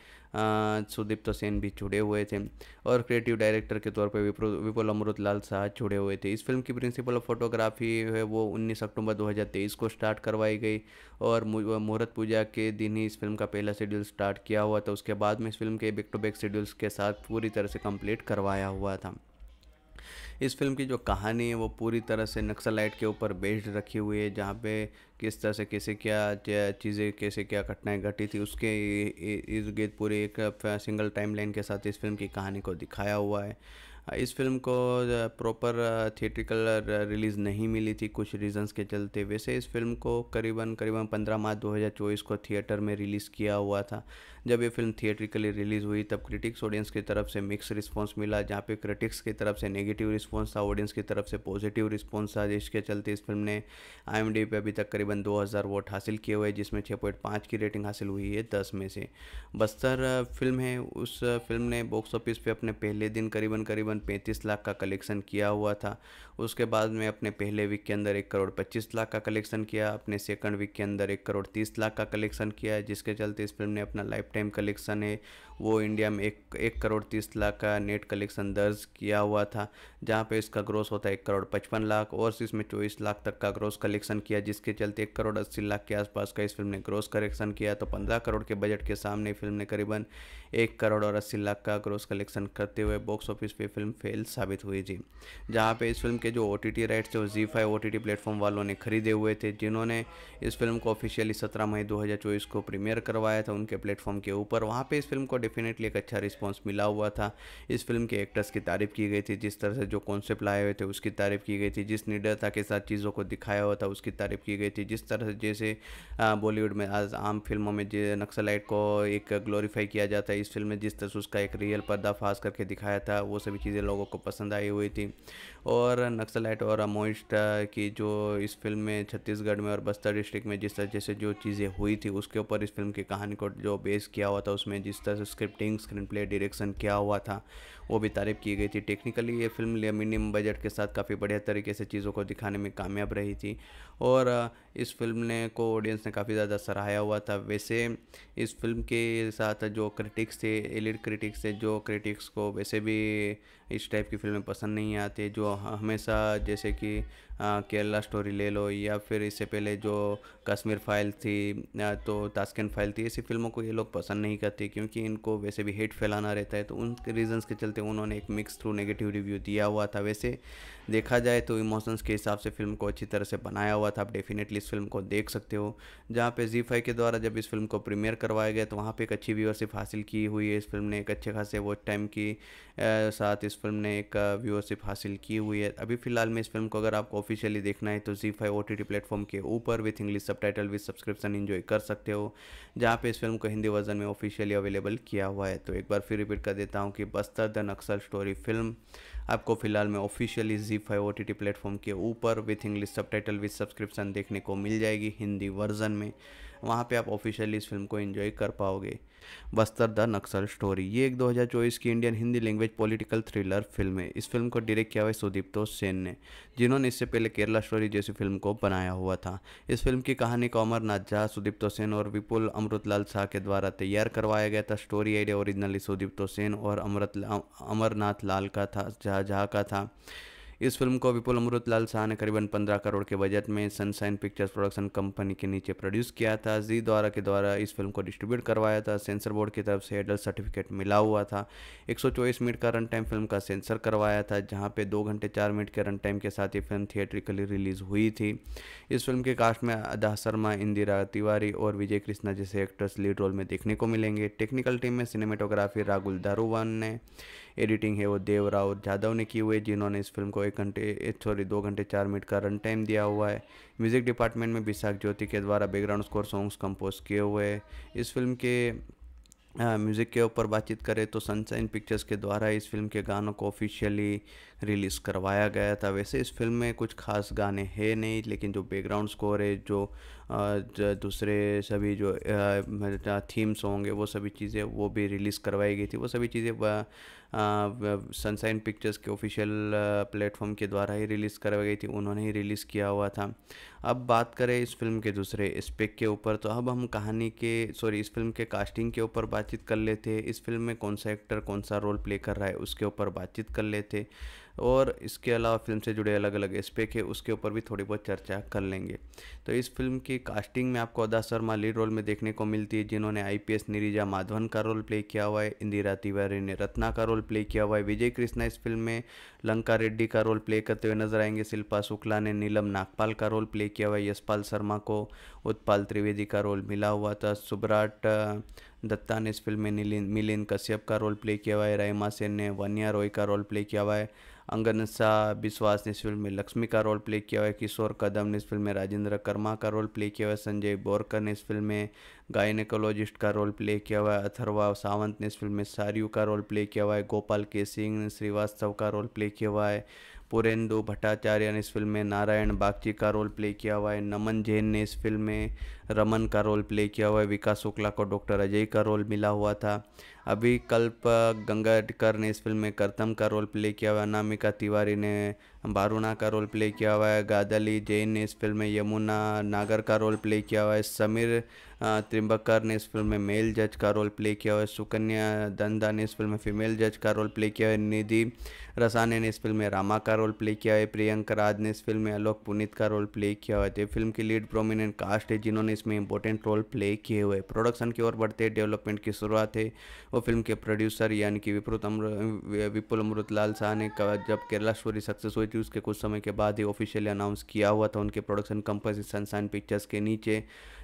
सुदीप तो सेन भी जुड़े हुए थे और क्रिएटिव डायरेक्टर के तौर पर विपुल अमृतलाल शाह जुड़े हुए थे इस फिल्म की प्रिंसिपल ऑफ फोटोग्राफी है वो उन्नीस अक्टूबर 2023 को स्टार्ट करवाई गई और मुहूर्त पूजा के दिन ही इस फिल्म का पहला शेड्यूल स्टार्ट किया हुआ था उसके बाद में इस फिल्म के बैक टू बैक शेड्यूल्स के साथ पूरी तरह से कंप्लीट करवाया हुआ था इस फिल्म की जो कहानी है वो पूरी तरह से नक्सलाइट के ऊपर बेस्ड रखी हुई है जहाँ पे किस तरह से कैसे क्या चीज़ें कैसे क्या घटनाएं घटी थी उसके इर्द गिर्द पूरे एक सिंगल टाइमलाइन के साथ इस फिल्म की कहानी को दिखाया हुआ है हाँ, इस फिल्म को प्रॉपर थिएट्रिकल रिलीज़ नहीं मिली थी कुछ रीजंस के चलते वैसे इस फिल्म को करीबन करीबन 15 मार्च 2024 को थिएटर में रिलीज़ किया हुआ था जब ये फिल्म थिएट्रिकली रिलीज़ हुई तब क्रिटिक्स ऑडियंस की तरफ से मिक्स रिस्पॉन्स मिला जहाँ पे क्रिटिक्स की तरफ से नेगेटिव रिस्पॉन्स था ऑडियंस की तरफ से पॉजिटिव रिस्पॉन्स था जिसके चलते इस फिल्म ने आई पे अभी तक करीबन 2000 वोट हासिल किए हुए जिसमें छः की रेटिंग हासिल हुई है दस में से बस्तर फिल्म है उस फिल्म ने बॉक्स ऑफिस पर अपने पहले दिन करीबन करीबन पैंतीस लाख का कलेक्शन किया हुआ था उसके बाद में अपने पहले वीक के अंदर एक करोड़ पच्चीस लाख का कलेक्शन किया अपने सेकंड वीक के अंदर एक करोड़ तीस लाख का कलेक्शन किया जिसके चलते इस फिल्म ने अपना लाइफ टाइम कलेक्शन है वो इंडिया में एक एक करोड़ तीस लाख का नेट कलेक्शन दर्ज किया हुआ था जहाँ पे इसका ग्रोस होता है एक करोड़ पचपन लाख और इसमें चौबीस लाख तक का ग्रोस कलेक्शन किया जिसके चलते एक करोड़ अस्सी लाख के आसपास का इस फिल्म ने ग्रोस कलेक्शन किया तो पंद्रह करोड़ के बजट के सामने फिल्म ने करीबन एक करोड़ और अस्सी लाख का ग्रोस कलेक्शन करते हुए बॉक्स ऑफिस पर फिल्म फेल साबित हुई थी जहाँ पे इस फिल्म के जो ओ टी राइट्स थे वो जी फाइव ओ प्लेटफॉर्म वालों ने खरीदे हुए थे जिन्होंने इस फिल्म को ऑफिशियली सत्रह मई दो को प्रीमियर करवाया था उनके प्लेटफॉर्म के ऊपर वहाँ पर इस फिल्म को डेफिनेटली एक अच्छा रिस्पॉन्स मिला हुआ था इस फिल्म के एक्टर्स की तारीफ की गई थी जिस तरह से जो कॉन्सेप्ट लाए हुए थे उसकी तारीफ की गई थी जिस निडरता के साथ चीज़ों को दिखाया हुआ था उसकी तारीफ की गई थी जिस तरह से जैसे बॉलीवुड में आज आम फिल्मों में नक्सलाइट को एक ग्लोरीफाई किया जाता है इस फिल्म में जिस तरह से उसका एक रियल पर्दाफाश करके दिखाया था वो सभी चीज़ें लोगों को पसंद आई हुई थी और नक्सलाइट और अमोइस्ट की जो इस फिल्म में छत्तीसगढ़ में और बस्तर डिस्ट्रिक्ट में जिस तरह जैसे जो चीज़ें हुई थी उसके ऊपर इस फिल्म की कहानी को जो बेस किया हुआ था उसमें जिस तरह से स्क्रिप्टिंग स्क्रीन प्ले डायरेक्शन क्या हुआ था वो भी तारीफ की गई थी टेक्निकली ये फिल्म मिनिमम बजट के साथ काफ़ी बढ़िया तरीके से चीज़ों को दिखाने में कामयाब रही थी और इस फिल्म ने को ऑडियंस ने काफ़ी ज़्यादा सराहाया हुआ था वैसे इस फिल्म के साथ जो क्रिटिक्स थे एलिड क्रिटिक्स थे जो क्रिटिक्स को वैसे भी इस टाइप की फिल्में पसंद नहीं आती जो हमेशा जैसे कि केरला स्टोरी ले लो या फिर इससे पहले जो कश्मीर फाइल थी तो तास्किन फाइल थी ऐसी फिल्मों को ये लोग पसंद नहीं करते क्योंकि इनको वैसे भी हेट फैलाना रहता है तो उन रीजंस के चलते उन्होंने एक मिक्स थ्रू नेगेटिव रिव्यू दिया हुआ था वैसे देखा जाए तो इमोशंस के हिसाब से फिल्म को अच्छी तरह से बनाया हुआ था आप डेफिनेटली इस फिल्म को देख सकते हो जहाँ पे जी फाई के द्वारा जब इस फिल्म को प्रीमियर करवाया गया तो वहाँ पे एक अच्छी व्यूअरशिप हासिल की हुई है इस फिल्म ने एक अच्छे खासे वो टाइम की साथ इस फिल्म ने एक व्यूअरशिप हासिल की हुई है अभी फिलहाल में इस फिल्म को अगर आपको ऑफिशियली देखना है तो जी फाइव ओ प्लेटफॉर्म के ऊपर with English subtitle with subscription enjoy कर सकते हो जहाँ पे इस फिल्म को हिंदी वर्जन में ऑफिशियली अवेलेबल किया हुआ है तो एक बार फिर रिपीट कर देता हूँ कि Bastar the Naxal story film आपको फिलहाल में officially G G five O T platform के ऊपर with English subtitle with subscription देखने को मिल जाएगी हिंदी वर्जन में वहाँ पे आप ऑफिशियली इस फिल्म को एंजॉय कर पाओगे बस्तर द नक्सल स्टोरी ये एक 2024 की Indian Hindi language political thriller film है इस फिल्म को डायरेक्ट किया हुआ है सुदीप्तो सेन ने जिन्होंने इससे पहले केरला स्टोरी जैसी फिल्म को बनाया हुआ था इस फिल्म की कहानी को अमरनाथ झा सुदीप्तो सेन और विपुल अमृतलाल शाह के द्वारा तैयार करवाया गया था story idea originally Sudipto Sen और अमृत अमरनाथ लाल का था झा झा का था इस फिल्म को विपुल अमृत लाल शाह ने करीबन 15 करोड़ के बजट में सनसाइन पिक्चर्स प्रोडक्शन कंपनी के नीचे प्रोड्यूस किया था जी द्वारा के द्वारा इस फिल्म को डिस्ट्रीब्यूट करवाया था सेंसर बोर्ड की तरफ से एडल्ट सर्टिफिकेट मिला हुआ था एक मिनट का रन टाइम फिल्म का सेंसर करवाया था जहाँ पे दो घंटे चार मिनट के रन टाइम के साथ ये फिल्म थिएट्रिकली रिलीज हुई थी इस फिल्म के कास्ट में अदा शर्मा इंदिरा तिवारी और विजय कृष्णा जैसे एक्टर्स लीड रोल में देखने को मिलेंगे टेक्निकल टीम में सिनेमेटोग्राफी राहुल दारूवान ने एडिटिंग है वो देवराव जाधव ने की हुई है जिन्होंने इस फिल्म को एक घंटे सॉरी दो घंटे चार मिनट का रन टाइम दिया हुआ है म्यूज़िक डिपार्टमेंट में विशाख ज्योति के द्वारा बैकग्राउंड स्कोर सॉन्ग्स कंपोज किए हुए हैं इस फिल्म के म्यूज़िक के ऊपर बातचीत करें तो सनशाइन पिक्चर्स के द्वारा इस फिल्म के गानों को ऑफिशियली रिलीज़ करवाया गया था वैसे इस फिल्म में कुछ खास गाने हैं नहीं लेकिन जो बैकग्राउंड स्कोर है जो, दूसरे सभी जो थीम सॉन्ग है वो सभी चीज़ें वो भी रिलीज़ करवाई गई थी वो सभी चीज़ें सनसाइन पिक्चर्स के ऑफिशियल प्लेटफॉर्म के द्वारा ही रिलीज़ करवाई गई थी उन्होंने ही रिलीज़ किया हुआ था अब बात करें इस फिल्म के दूसरे स्पेक के ऊपर तो अब हम कहानी के सॉरी इस फिल्म के कास्टिंग के ऊपर बातचीत कर लेते हैं इस फिल्म में कौन सा एक्टर कौन सा रोल प्ले कर रहा है उसके ऊपर बातचीत कर लेते हैं और इसके अलावा फिल्म से जुड़े अलग अलग एस्पेक्ट है उसके ऊपर भी थोड़ी बहुत चर्चा कर लेंगे तो इस फिल्म की कास्टिंग में आपको अदा शर्मा लीड रोल में देखने को मिलती है जिन्होंने आईपीएस निरीजा माधवन का रोल प्ले किया हुआ है इंदिरा तिवारी ने रत्ना का रोल प्ले किया हुआ है विजय कृष्णा इस फिल्म में लंका रेड्डी का रोल प्ले करते हुए नजर आएंगे शिल्पा शुक्ला ने नीलम नागपाल का रोल प्ले किया हुआ है यशपाल शर्मा को उत्पाल त्रिवेदी का रोल मिला हुआ था सुब्राट दत्ता ने इस फिल्म में मिलिन कश्यप का रोल प्ले किया हुआ है रायमा सेन ने वनिया रॉय का रोल प्ले किया हुआ है अंगन शाह विश्वास ने इस फिल्म में लक्ष्मी का रोल प्ले किया हुआ है किशोर कदम ने इस फिल्म में राजेंद्र कर्मा का रोल प्ले किया हुआ है संजय बोरकर ने इस फिल्म में गायनेकोलॉजिस्ट का रोल प्ले किया हुआ है अथर्वा सावंत ने इस फिल्म में सारियू का रोल प्ले किया हुआ है गोपाल के सिंह ने श्रीवास्तव का रोल प्ले किया हुआ है पुरेंदु भट्टाचार्य ने इस फिल्म में नारायण बागची का रोल प्ले किया हुआ है नमन जैन ने इस फिल्म में रमन का रोल प्ले किया हुआ है विकास शुक्ला को डॉक्टर अजय का रोल मिला हुआ था अभी कल्प गंगाडकर ने इस फिल्म में करतम का रोल प्ले किया हुआ है नामिका तिवारी ने बारूणा का रोल प्ले किया हुआ है गादली जैन ने इस फिल्म में यमुना नागर का रोल प्ले किया हुआ है समीर त्रिंबकर ने इस फिल्म में मेल जज का रोल प्ले किया है सुकन्या दंदा ने इस फिल्म में फीमेल जज का रोल प्ले किया है निधि रसाने ने इस फिल्म में रामा का रोल प्ले किया है प्रियंका राज ने इस फिल्म में अलोक पुनीत का रोल प्ले किया हुआ तो फिल्म की लीड प्रोमिनेंट कास्ट है जिन्होंने इसमें इंपॉर्टेंट रोल प्ले किए हुए प्रोडक्शन की ओर बढ़ते डेवलपमेंट की शुरुआत है वो फिल्म के प्रोड्यूसर यानी कि विपुल अमृ विपुल अमृत लाल शाह ने जब केरला स्टोरी सक्सेस हुई थी उसके कुछ समय के बाद ही ऑफिशियली अनाउंस किया हुआ था उनके प्रोडक्शन कंपनी सनसाइन पिक्चर्स के नीचे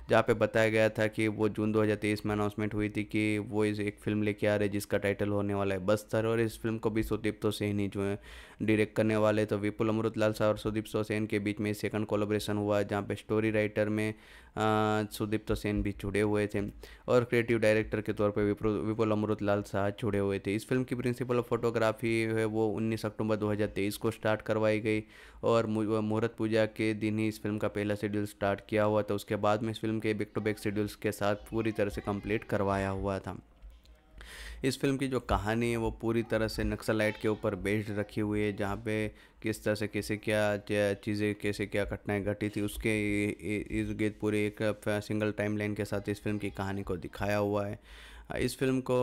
जहाँ पे बताया गया था कि वो जून 2023 में अनाउंसमेंट हुई थी कि वो इस एक फिल्म लेके आ रहे जिसका टाइटल होने वाला है बस्तर और इस फिल्म को भी सुदीप तो सेहनी जो है डायरेक्ट करने वाले तो विपुल अमृतलाल शाह और सुदीप सोसेन के बीच में सेकंड कोलोब्रेशन हुआ जहाँ पे स्टोरी राइटर में सुदीप सोसेन भी जुड़े हुए थे और क्रिएटिव डायरेक्टर के तौर पर विपुल अमृतलाल शाह जुड़े हुए थे इस फिल्म की प्रिंसिपल ऑफ फोटोग्राफी है वो उन्नीस अक्टूबर दो को स्टार्ट करवाई गई और मुहूर्त पूजा के दिन ही इस फिल्म का पहला शेड्यूल स्टार्ट किया हुआ था उसके बाद में इस फिल्म के बैक टू बैक शेड्यूल्स के साथ पूरी तरह से कंप्लीट करवाया हुआ था इस फिल्म की जो कहानी है वो पूरी तरह से नक्सलाइट के ऊपर बेस्ड रखी हुई है जहाँ पे किस तरह से कैसे क्या चीज़ें कैसे क्या घटनाएं घटी थी उसके इर्द गिर्द पूरे एक सिंगल टाइमलाइन के साथ इस फिल्म की कहानी को दिखाया हुआ है इस फिल्म को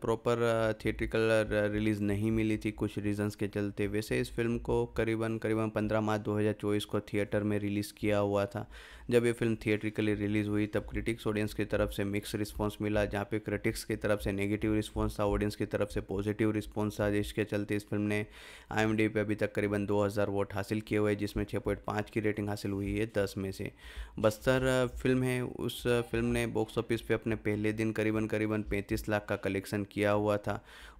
प्रॉपर थिएट्रिकल रिलीज़ नहीं मिली थी कुछ रीजंस के चलते वैसे इस फिल्म को करीबन करीबन 15 मार्च 2024 को थिएटर में रिलीज़ किया हुआ था जब ये फिल्म थिएट्रिकली रिलीज़ हुई तब क्रिटिक्स ऑडियंस की तरफ से मिक्स रिस्पॉन्स मिला जहाँ पे क्रिटिक्स की तरफ से नेगेटिव रिस्पॉन्स था ऑडियंस की तरफ से पॉजिटिव रिस्पॉन्स था जिसके चलते इस फिल्म ने आई पे अभी तक करीबन 2000 वोट हासिल किए हुए जिसमें 6.5 की रेटिंग हासिल हुई है दस में से बस्तर फिल्म है उस फिल्म ने बॉक्स ऑफिस पे अपने पहले दिन करीबन करीबन तकरीबन 35 लाख का कलेक्शन किया हुआ था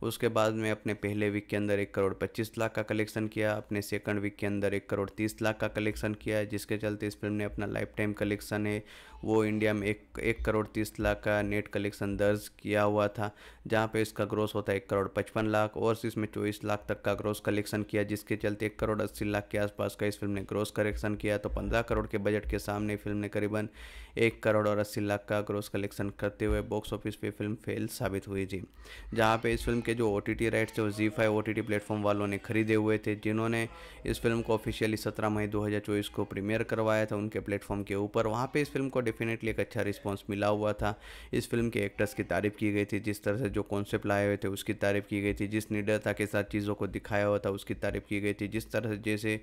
उसके बाद में अपने पहले वीक के अंदर एक करोड़ पच्चीस लाख का कलेक्शन किया अपने सेकंड वीक के अंदर एक करोड़ तीस लाख का कलेक्शन किया जिसके चलते इस फिल्म ने अपना लाइफ टाइम कलेक्शन है वो इंडिया में एक एक करोड़ तीस लाख का नेट कलेक्शन दर्ज किया हुआ था जहाँ पर इसका ग्रोस होता है एक करोड़ पचपन लाख और इसमें चौबीस लाख तक का ग्रोस कलेक्शन किया जिसके चलते एक करोड़ अस्सी लाख के आसपास का इस फिल्म ने ग्रोस कलेक्शन किया तो पंद्रह करोड़ के बजट के सामने फिल्म ने करीबन एक करोड़ और अस्सी लाख का ग्रोस कलेक्शन करते हुए बॉक्स ऑफिस पे फिल्म फेल साबित हुई थी जहाँ पे इस फिल्म के जो ओ टी टी राइट्स थे G five O T T platform वालों ने खरीदे हुए थे जिन्होंने इस फिल्म को ऑफिशियली सत्रह मई 2024 को प्रीमियर करवाया था उनके प्लेटफॉर्म के ऊपर वहाँ पर इस फिल्म को डेफिनेटली एक अच्छा रिस्पॉन्स मिला हुआ था इस फिल्म के एक्टर्स की तारीफ की गई थी जिस तरह से जो कॉन्सेप्ट लाए हुए थे उसकी तारीफ की गई थी जिस निडरता के साथ चीज़ों को दिखाया हुआ था उसकी तारीफ की गई थी जिस तरह से जैसे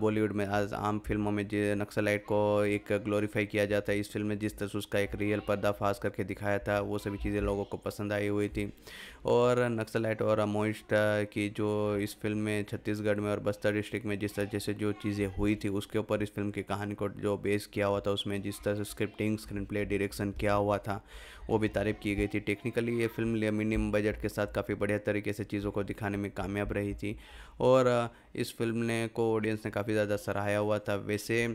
बॉलीवुड में आज आम फिल्मों में नक्सलाइट को एक ग्लोरीफाई किया जाता है इस फिल्म में जिस तरह से उसका एक रियल पर्दाफाश करके दिखाया था वो सभी चीज़ें लोगों को पसंद आई हुई थी और नक्सलाइट और अमोइस्ट की जो इस फिल्म में छत्तीसगढ़ में और बस्तर डिस्ट्रिक्ट में जिस तरह से जो चीज़ें हुई थी उसके ऊपर इस फिल्म की कहानी को जो बेस किया हुआ था उसमें जिस तरह से स्क्रिप्टिंग स्क्रीन प्ले डायरेक्शन किया हुआ था वो भी तारीफ की गई थी टेक्निकली ये फिल्म मिनिमम बजट के साथ काफ़ी बढ़िया तरीके से चीज़ों को दिखाने में कामयाब रही थी और इस फिल्म ने को ऑडियंस ने काफ़ी ज़्यादा सराहाया हुआ था वैसे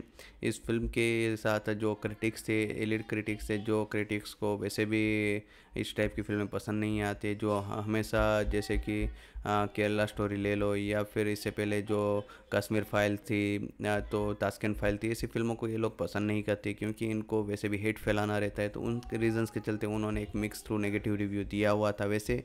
इस फिल्म के साथ जो क्रिटिक्स थे एलिड क्रिटिक्स थे जो क्रिटिक्स को वैसे भी इस टाइप की फिल्में पसंद नहीं आती जो हमेशा जैसे कि हाँ, केरला स्टोरी ले लो या फिर इससे पहले जो कश्मीर फाइल थी तो तास्किन फाइल थी ऐसी फिल्मों को ये लोग पसंद नहीं करते क्योंकि इनको वैसे भी हेट फैलाना रहता है तो उन रीजंस के चलते उन्होंने एक मिक्स थ्रू नेगेटिव रिव्यू दिया हुआ था वैसे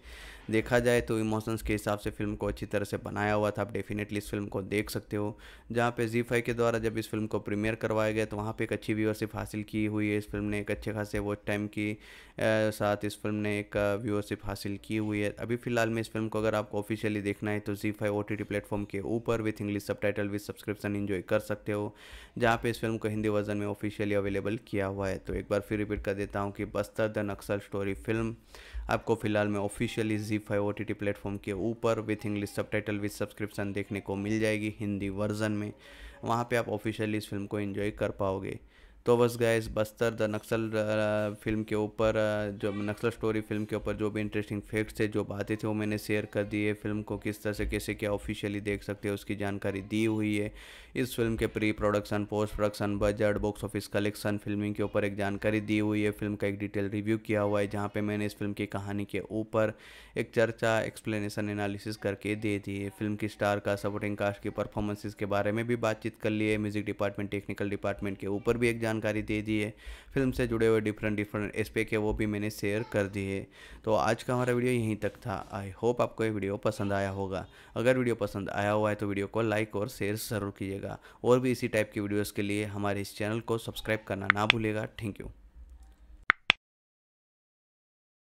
देखा जाए तो इमोशंस के हिसाब से फिल्म को अच्छी तरह से बनाया हुआ था आप डेफिनेटली इस फिल्म को देख सकते हो जहाँ पे जी फाइव के द्वारा जब इस फिल्म को प्रीमियर करवाया गया तो वहाँ पे एक अच्छी व्यूअरशिप हासिल की हुई है इस फिल्म ने एक अच्छे खासे वॉच टाइम की साथ इस फिल्म ने एक व्यूअरशिप हासिल की हुई है अभी फिलहाल में इस फिल्म को अगर आपको ऑफिशियली देखना है तो जी फाइव ओ प्लेटफॉर्म के ऊपर with English subtitle with subscription enjoy कर सकते हो जहाँ पे इस फिल्म को हिंदी वर्जन में ऑफिशियली अवेलेबल किया हुआ है तो एक बार फिर रिपीट कर देता हूँ कि Bastar the Naxal story film आपको फिलहाल में ऑफिशियली जी five O T T platform के ऊपर with English subtitle with subscription देखने को मिल जाएगी हिंदी वर्जन में वहाँ पर आप ऑफिशियली इस फिल्म को इन्जॉय कर पाओगे तो बस गए बस्तर द नक्सल फिल्म के ऊपर uh, जो नक्सल स्टोरी फिल्म के ऊपर जो भी इंटरेस्टिंग फैक्ट्स थे जो बातें थी वो मैंने शेयर कर दी है फिल्म को किस तरह से कैसे क्या ऑफिशियली देख सकते हैं उसकी जानकारी दी हुई है इस फिल्म के pre production post production budget box office collection filming के ऊपर एक जानकारी दी हुई है फिल्म का एक डिटेल रिव्यू किया हुआ है जहाँ पर मैंने इस फिल्म की कहानी के ऊपर एक चर्चा एक्सप्लेनेशन एनालिसिस करके दे दी है फिल्म की स्टार का सपोर्टिंग कास्ट की परफॉर्मेंसेज के बारे में भी बातचीत कर ली है म्यूजिक डिपार्टमेंट टेक्निकल डिपार्टमेंट के ऊपर भी एक जानकारी दे दी है फिल्म से जुड़े हुए डिफरेंट डिफरेंट एस्पेक्ट है वो भी मैंने शेयर कर दी है तो आज का हमारा वीडियो यहीं तक था आई होप आपको ये वीडियो पसंद आया होगा अगर वीडियो पसंद आया हुआ है तो वीडियो को लाइक और शेयर ज़रूर कीजिएगा और भी इसी टाइप की वीडियोज़ के लिए हमारे इस चैनल को सब्सक्राइब करना ना भूलेगा थैंक यू